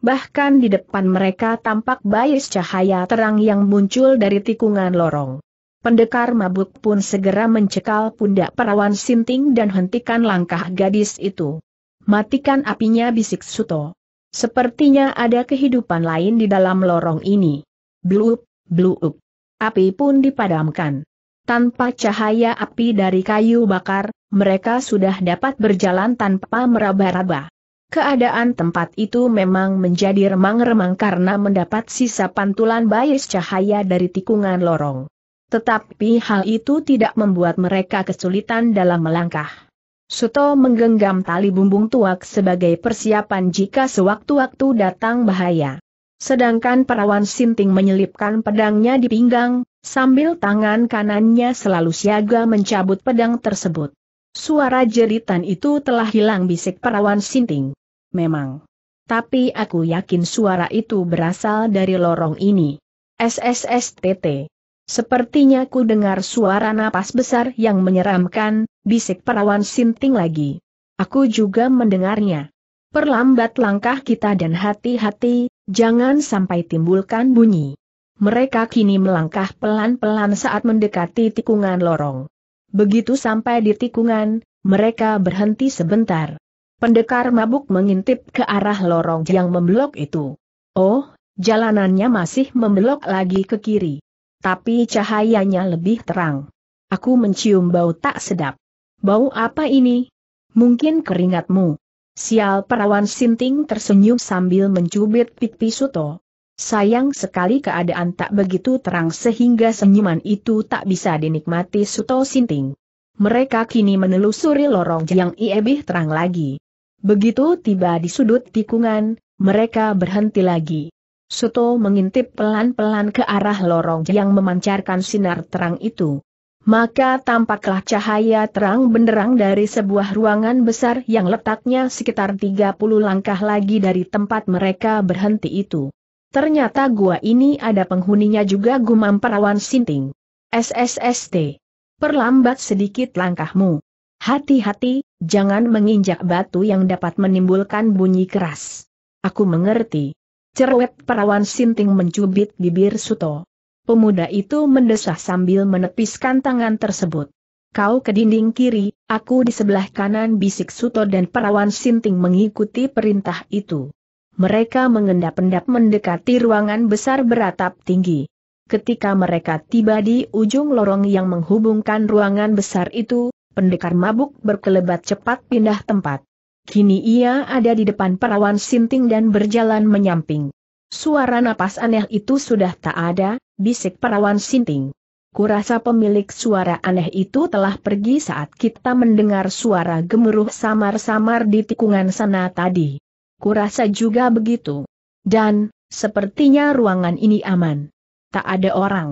Bahkan di depan mereka tampak bayis cahaya terang yang muncul dari tikungan lorong. Pendekar mabuk pun segera mencekal pundak perawan sinting dan hentikan langkah gadis itu. Matikan apinya bisik Suto. Sepertinya ada kehidupan lain di dalam lorong ini. Bluup, bluup. Api pun dipadamkan. Tanpa cahaya api dari kayu bakar, mereka sudah dapat berjalan tanpa meraba-raba. Keadaan tempat itu memang menjadi remang-remang karena mendapat sisa pantulan bias cahaya dari tikungan lorong. Tetapi hal itu tidak membuat mereka kesulitan dalam melangkah. Suto menggenggam tali bumbung tuak sebagai persiapan jika sewaktu-waktu datang bahaya. Sedangkan perawan sinting menyelipkan pedangnya di pinggang, sambil tangan kanannya selalu siaga mencabut pedang tersebut. Suara jeritan itu telah hilang bisik perawan sinting memang. Tapi aku yakin suara itu berasal dari lorong ini. SSSTT. Sepertinya ku dengar suara napas besar yang menyeramkan, bisik perawan sinting lagi. Aku juga mendengarnya. Perlambat langkah kita dan hati-hati, jangan sampai timbulkan bunyi. Mereka kini melangkah pelan-pelan saat mendekati tikungan lorong. Begitu sampai di tikungan, mereka berhenti sebentar. Pendekar mabuk mengintip ke arah lorong yang membelok itu. Oh, jalanannya masih membelok lagi ke kiri. Tapi cahayanya lebih terang. Aku mencium bau tak sedap. Bau apa ini? Mungkin keringatmu. Sial perawan sinting tersenyum sambil mencubit pipi Suto. Sayang sekali keadaan tak begitu terang sehingga senyuman itu tak bisa dinikmati Suto Sinting. Mereka kini menelusuri lorong yang iebih terang lagi. Begitu tiba di sudut tikungan, mereka berhenti lagi. Soto mengintip pelan-pelan ke arah lorong yang memancarkan sinar terang itu. Maka tampaklah cahaya terang benderang dari sebuah ruangan besar yang letaknya sekitar 30 langkah lagi dari tempat mereka berhenti itu. Ternyata gua ini ada penghuninya juga gumam perawan sinting. SSST. Perlambat sedikit langkahmu. Hati-hati, jangan menginjak batu yang dapat menimbulkan bunyi keras. Aku mengerti. Cerwet perawan sinting mencubit bibir Suto. Pemuda itu mendesah sambil menepiskan tangan tersebut. Kau ke dinding kiri, aku di sebelah kanan bisik Suto dan perawan sinting mengikuti perintah itu. Mereka mengendap-endap mendekati ruangan besar beratap tinggi. Ketika mereka tiba di ujung lorong yang menghubungkan ruangan besar itu, Pendekar mabuk berkelebat cepat pindah tempat. Kini ia ada di depan perawan sinting dan berjalan menyamping. Suara napas aneh itu sudah tak ada, bisik perawan sinting. Kurasa pemilik suara aneh itu telah pergi saat kita mendengar suara gemuruh samar-samar di tikungan sana tadi. Kurasa juga begitu. Dan, sepertinya ruangan ini aman. Tak ada orang.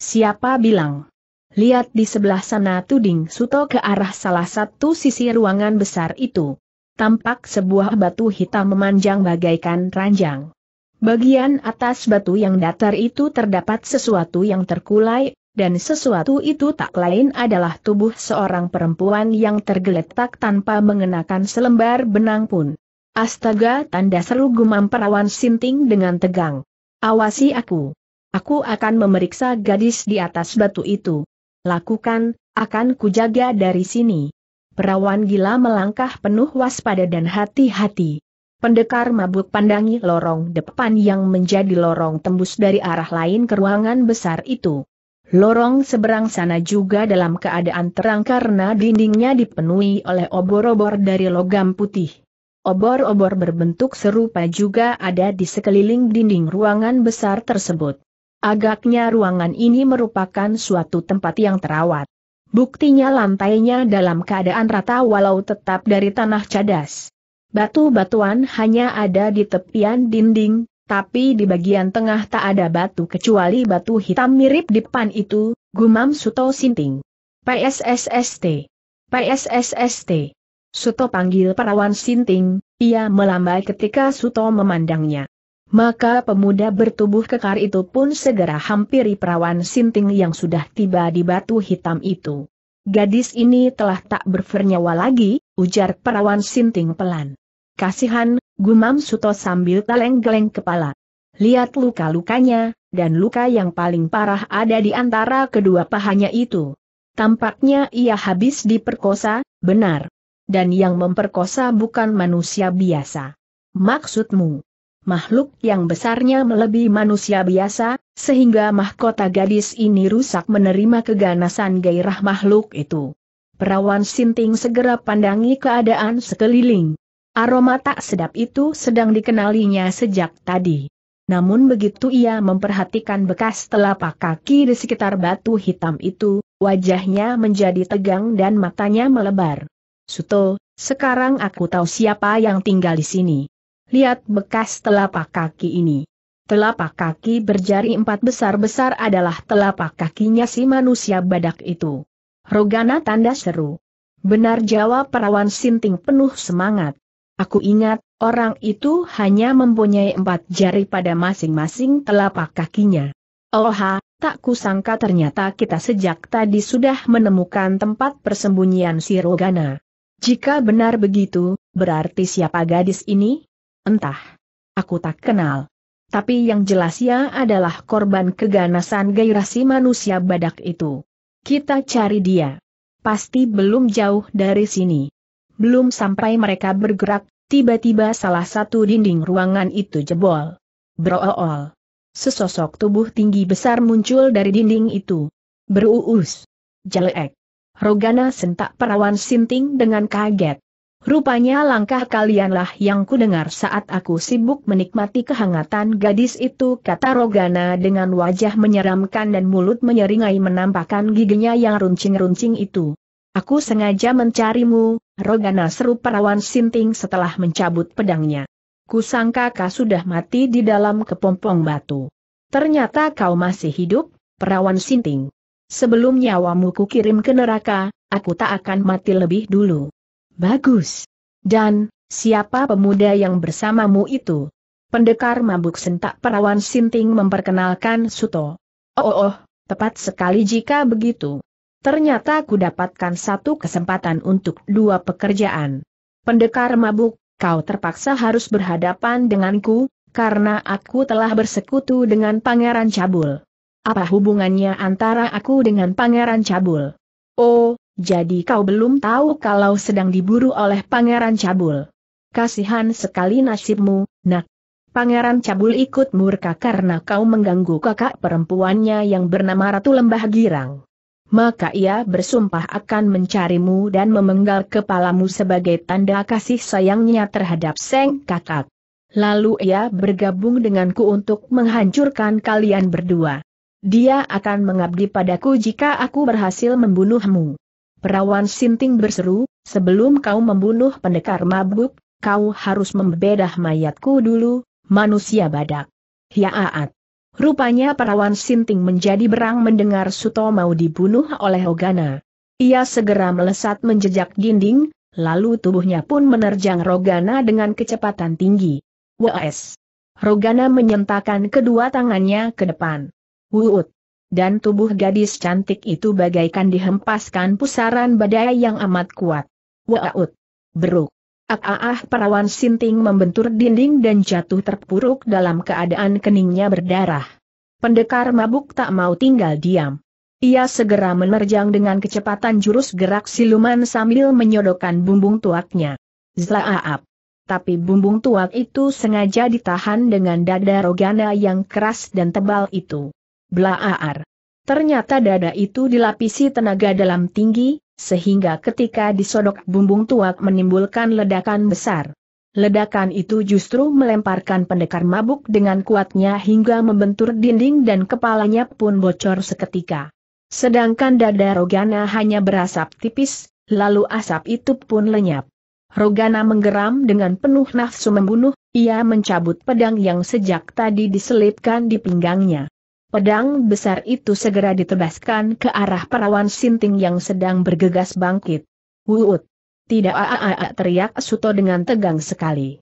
Siapa bilang? lihat di sebelah sana tuding Suto ke arah salah satu sisi ruangan besar itu. Tampak sebuah batu hitam memanjang bagaikan ranjang. Bagian atas batu yang datar itu terdapat sesuatu yang terkulai, dan sesuatu itu tak lain adalah tubuh seorang perempuan yang tergeletak tanpa mengenakan selembar benang pun. Astaga tanda seru gumam perawan sinting dengan tegang. Awasi aku. Aku akan memeriksa gadis di atas batu itu lakukan, akan kujaga dari sini. Perawan gila melangkah penuh waspada dan hati-hati. Pendekar mabuk pandangi lorong depan yang menjadi lorong tembus dari arah lain ke ruangan besar itu. Lorong seberang sana juga dalam keadaan terang karena dindingnya dipenuhi oleh obor-obor dari logam putih. Obor-obor berbentuk serupa juga ada di sekeliling dinding ruangan besar tersebut. Agaknya ruangan ini merupakan suatu tempat yang terawat. Buktinya lantainya dalam keadaan rata walau tetap dari tanah cadas. Batu-batuan hanya ada di tepian dinding, tapi di bagian tengah tak ada batu kecuali batu hitam mirip di depan itu, gumam Suto Sinting. PSSST. PSSST. Suto panggil perawan Sinting, ia melambai ketika Suto memandangnya. Maka pemuda bertubuh kekar itu pun segera hampiri perawan Sinting yang sudah tiba di batu hitam itu. Gadis ini telah tak bernyawa lagi, ujar perawan Sinting pelan. Kasihan, gumam Suto sambil teleng-geleng kepala. Lihat luka-lukanya, dan luka yang paling parah ada di antara kedua pahanya itu. Tampaknya ia habis diperkosa, benar. Dan yang memperkosa bukan manusia biasa. Maksudmu? makhluk yang besarnya melebihi manusia biasa, sehingga mahkota gadis ini rusak menerima keganasan gairah makhluk itu. Perawan Sinting segera pandangi keadaan sekeliling. Aroma tak sedap itu sedang dikenalinya sejak tadi. Namun begitu ia memperhatikan bekas telapak kaki di sekitar batu hitam itu, wajahnya menjadi tegang dan matanya melebar. Suto, sekarang aku tahu siapa yang tinggal di sini lihat bekas telapak kaki ini. Telapak kaki berjari empat besar-besar adalah telapak kakinya si manusia badak itu. Rogana tanda seru. Benar jawab perawan sinting penuh semangat. Aku ingat, orang itu hanya mempunyai empat jari pada masing-masing telapak kakinya. Oha, tak kusangka ternyata kita sejak tadi sudah menemukan tempat persembunyian si Rogana. Jika benar begitu, berarti siapa gadis ini? Entah. Aku tak kenal. Tapi yang jelas ya adalah korban keganasan gairasi manusia badak itu. Kita cari dia. Pasti belum jauh dari sini. Belum sampai mereka bergerak, tiba-tiba salah satu dinding ruangan itu jebol. Brool. Sesosok tubuh tinggi besar muncul dari dinding itu. Beruus. Jelek. Rogana sentak perawan sinting dengan kaget. Rupanya langkah kalianlah yang kudengar saat aku sibuk menikmati kehangatan gadis itu kata Rogana dengan wajah menyeramkan dan mulut menyeringai menampakkan giginya yang runcing-runcing itu. Aku sengaja mencarimu, Rogana seru perawan sinting setelah mencabut pedangnya. Kusangka kau sudah mati di dalam kepompong batu. Ternyata kau masih hidup, perawan sinting. Sebelum nyawamu kukirim ke neraka, aku tak akan mati lebih dulu. Bagus. Dan, siapa pemuda yang bersamamu itu? Pendekar mabuk sentak perawan Sinting memperkenalkan Suto. Oh, oh, oh tepat sekali jika begitu. Ternyata ku dapatkan satu kesempatan untuk dua pekerjaan. Pendekar mabuk, kau terpaksa harus berhadapan denganku, karena aku telah bersekutu dengan Pangeran Cabul. Apa hubungannya antara aku dengan Pangeran Cabul? Oh, jadi kau belum tahu kalau sedang diburu oleh Pangeran Cabul. Kasihan sekali nasibmu, nak. Pangeran Cabul ikut murka karena kau mengganggu kakak perempuannya yang bernama Ratu Lembah Girang. Maka ia bersumpah akan mencarimu dan memenggal kepalamu sebagai tanda kasih sayangnya terhadap Seng Kakak. Lalu ia bergabung denganku untuk menghancurkan kalian berdua. Dia akan mengabdi padaku jika aku berhasil membunuhmu. Perawan Sinting berseru, sebelum kau membunuh pendekar mabuk, kau harus membedah mayatku dulu, manusia badak. Hiaat. Rupanya perawan Sinting menjadi berang mendengar Suto mau dibunuh oleh Rogana. Ia segera melesat menjejak dinding, lalu tubuhnya pun menerjang Rogana dengan kecepatan tinggi. Wes. Rogana menyentakan kedua tangannya ke depan. Wuut dan tubuh gadis cantik itu bagaikan dihempaskan pusaran badai yang amat kuat. Waut! Beruk! Ah, perawan sinting membentur dinding dan jatuh terpuruk dalam keadaan keningnya berdarah. Pendekar mabuk tak mau tinggal diam. Ia segera menerjang dengan kecepatan jurus gerak siluman sambil menyodokkan bumbung tuaknya. Zlaaap! Tapi bumbung tuak itu sengaja ditahan dengan dada rogana yang keras dan tebal itu. Blaar. Ternyata dada itu dilapisi tenaga dalam tinggi, sehingga ketika disodok bumbung tuak menimbulkan ledakan besar. Ledakan itu justru melemparkan pendekar mabuk dengan kuatnya hingga membentur dinding dan kepalanya pun bocor seketika. Sedangkan dada Rogana hanya berasap tipis, lalu asap itu pun lenyap. Rogana menggeram dengan penuh nafsu membunuh, ia mencabut pedang yang sejak tadi diselipkan di pinggangnya. Pedang besar itu segera ditebaskan ke arah perawan sinting yang sedang bergegas bangkit. Wuut! Tidak aaa teriak Suto dengan tegang sekali.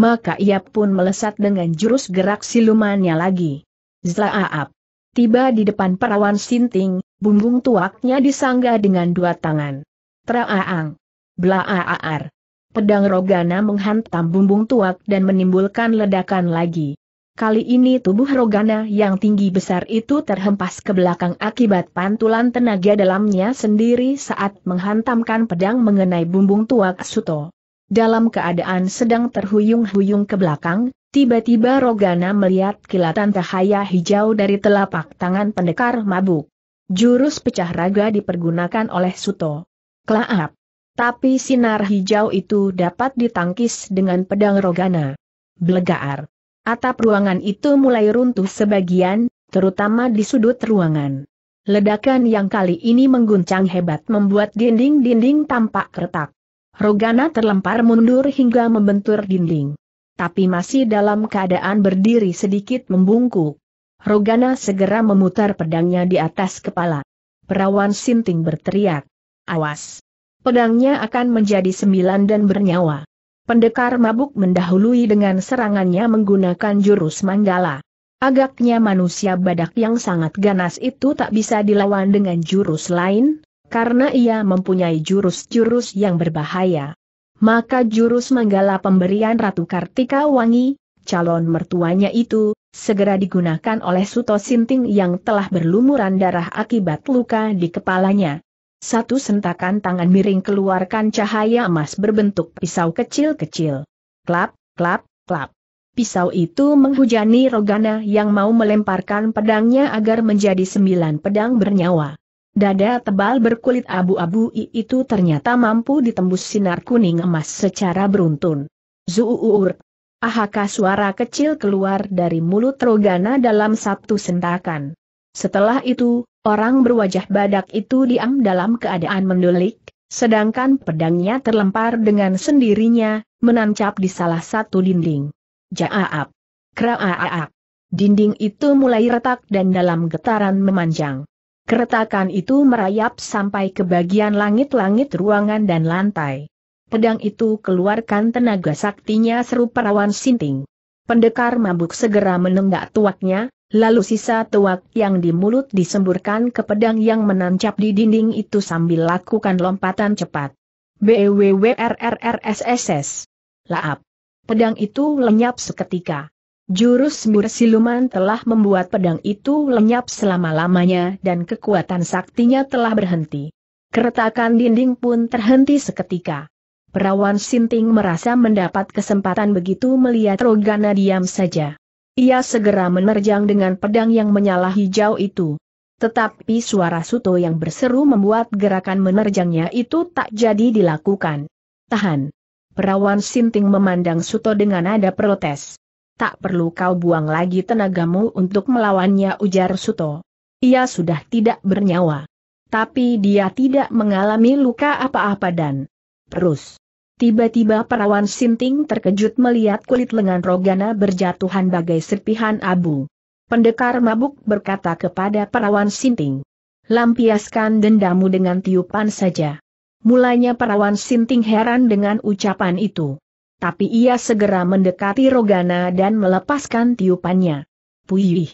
Maka ia pun melesat dengan jurus gerak silumannya lagi. Zlaaap! Tiba di depan perawan sinting, bumbung tuaknya disangga dengan dua tangan. Traaang! Blaaar! Pedang Rogana menghantam bumbung tuak dan menimbulkan ledakan lagi. Kali ini tubuh Rogana yang tinggi besar itu terhempas ke belakang akibat pantulan tenaga dalamnya sendiri saat menghantamkan pedang mengenai bumbung tua Suto. Dalam keadaan sedang terhuyung-huyung ke belakang, tiba-tiba Rogana melihat kilatan cahaya hijau dari telapak tangan pendekar mabuk. Jurus pecah raga dipergunakan oleh Suto. Klaap. Tapi sinar hijau itu dapat ditangkis dengan pedang Rogana. Blegaar. Atap ruangan itu mulai runtuh sebagian, terutama di sudut ruangan. Ledakan yang kali ini mengguncang hebat membuat dinding-dinding tampak retak. Rogana terlempar mundur hingga membentur dinding. Tapi masih dalam keadaan berdiri sedikit membungkuk. Rogana segera memutar pedangnya di atas kepala. Perawan Sinting berteriak. Awas! Pedangnya akan menjadi sembilan dan bernyawa. Pendekar mabuk mendahului dengan serangannya menggunakan jurus manggala. Agaknya manusia badak yang sangat ganas itu tak bisa dilawan dengan jurus lain, karena ia mempunyai jurus-jurus yang berbahaya. Maka jurus manggala pemberian Ratu Kartika Wangi, calon mertuanya itu, segera digunakan oleh Suto Sinting yang telah berlumuran darah akibat luka di kepalanya. Satu sentakan tangan miring keluarkan cahaya emas berbentuk pisau kecil-kecil. Klap, klap, klap. Pisau itu menghujani Rogana yang mau melemparkan pedangnya agar menjadi sembilan pedang bernyawa. Dada tebal berkulit abu-abu itu ternyata mampu ditembus sinar kuning emas secara beruntun. Zuur. Ahaka suara kecil keluar dari mulut Rogana dalam satu sentakan. Setelah itu, orang berwajah badak itu diam dalam keadaan mendulik, sedangkan pedangnya terlempar dengan sendirinya, menancap di salah satu dinding. Jaaap! Kraaap! Dinding itu mulai retak dan dalam getaran memanjang. Keretakan itu merayap sampai ke bagian langit-langit ruangan dan lantai. Pedang itu keluarkan tenaga saktinya serupa rawan sinting. Pendekar mabuk segera menenggak tuaknya, Lalu sisa tuak yang di mulut disemburkan ke pedang yang menancap di dinding itu sambil lakukan lompatan cepat. BEWWRRSSS. Laap. Pedang itu lenyap seketika. Jurus Mur Siluman telah membuat pedang itu lenyap selama-lamanya dan kekuatan saktinya telah berhenti. Keretakan dinding pun terhenti seketika. Perawan Sinting merasa mendapat kesempatan begitu melihat Rogana diam saja. Ia segera menerjang dengan pedang yang menyala hijau itu. Tetapi suara Suto yang berseru membuat gerakan menerjangnya itu tak jadi dilakukan. Tahan. Perawan Sinting memandang Suto dengan nada protes. Tak perlu kau buang lagi tenagamu untuk melawannya ujar Suto. Ia sudah tidak bernyawa. Tapi dia tidak mengalami luka apa-apa dan terus. Tiba-tiba perawan Sinting terkejut melihat kulit lengan Rogana berjatuhan bagai serpihan abu. Pendekar mabuk berkata kepada perawan Sinting. Lampiaskan dendamu dengan tiupan saja. Mulanya perawan Sinting heran dengan ucapan itu. Tapi ia segera mendekati Rogana dan melepaskan tiupannya. Puyih!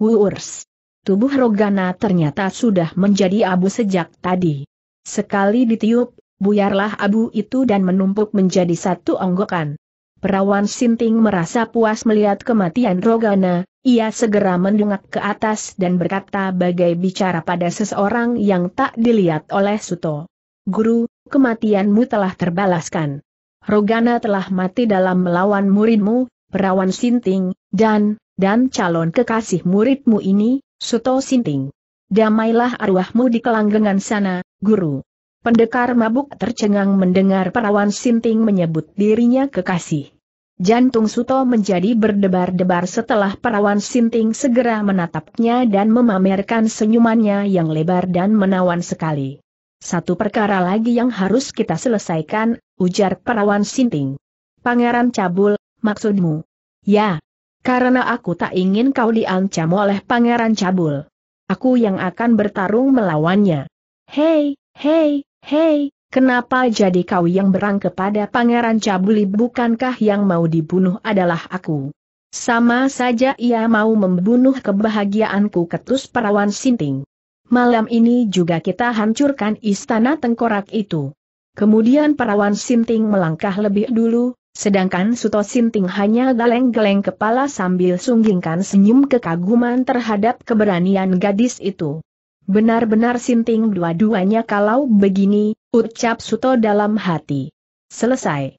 Wurs! Tubuh Rogana ternyata sudah menjadi abu sejak tadi. Sekali ditiup, Buyarlah abu itu dan menumpuk menjadi satu onggokan. Perawan Sinting merasa puas melihat kematian Rogana, ia segera mendongak ke atas dan berkata bagai bicara pada seseorang yang tak dilihat oleh Suto. Guru, kematianmu telah terbalaskan. Rogana telah mati dalam melawan muridmu, perawan Sinting, dan, dan calon kekasih muridmu ini, Suto Sinting. Damailah arwahmu di kelanggengan sana, guru. Pendekar mabuk tercengang mendengar perawan Sinting menyebut dirinya kekasih. Jantung Suto menjadi berdebar-debar setelah perawan Sinting segera menatapnya dan memamerkan senyumannya yang lebar dan menawan sekali. Satu perkara lagi yang harus kita selesaikan, ujar perawan Sinting. Pangeran Cabul, maksudmu? Ya. Karena aku tak ingin kau diancam oleh Pangeran Cabul. Aku yang akan bertarung melawannya. Hei, hei, Hei, kenapa jadi kau yang berang kepada Pangeran Cabuli bukankah yang mau dibunuh adalah aku? Sama saja ia mau membunuh kebahagiaanku ketus perawan sinting. Malam ini juga kita hancurkan istana tengkorak itu. Kemudian perawan sinting melangkah lebih dulu, Sedangkan Suto Sinting hanya geleng-geleng kepala sambil sunggingkan senyum kekaguman terhadap keberanian gadis itu. Benar-benar sinting dua-duanya kalau begini, ucap Suto dalam hati. Selesai.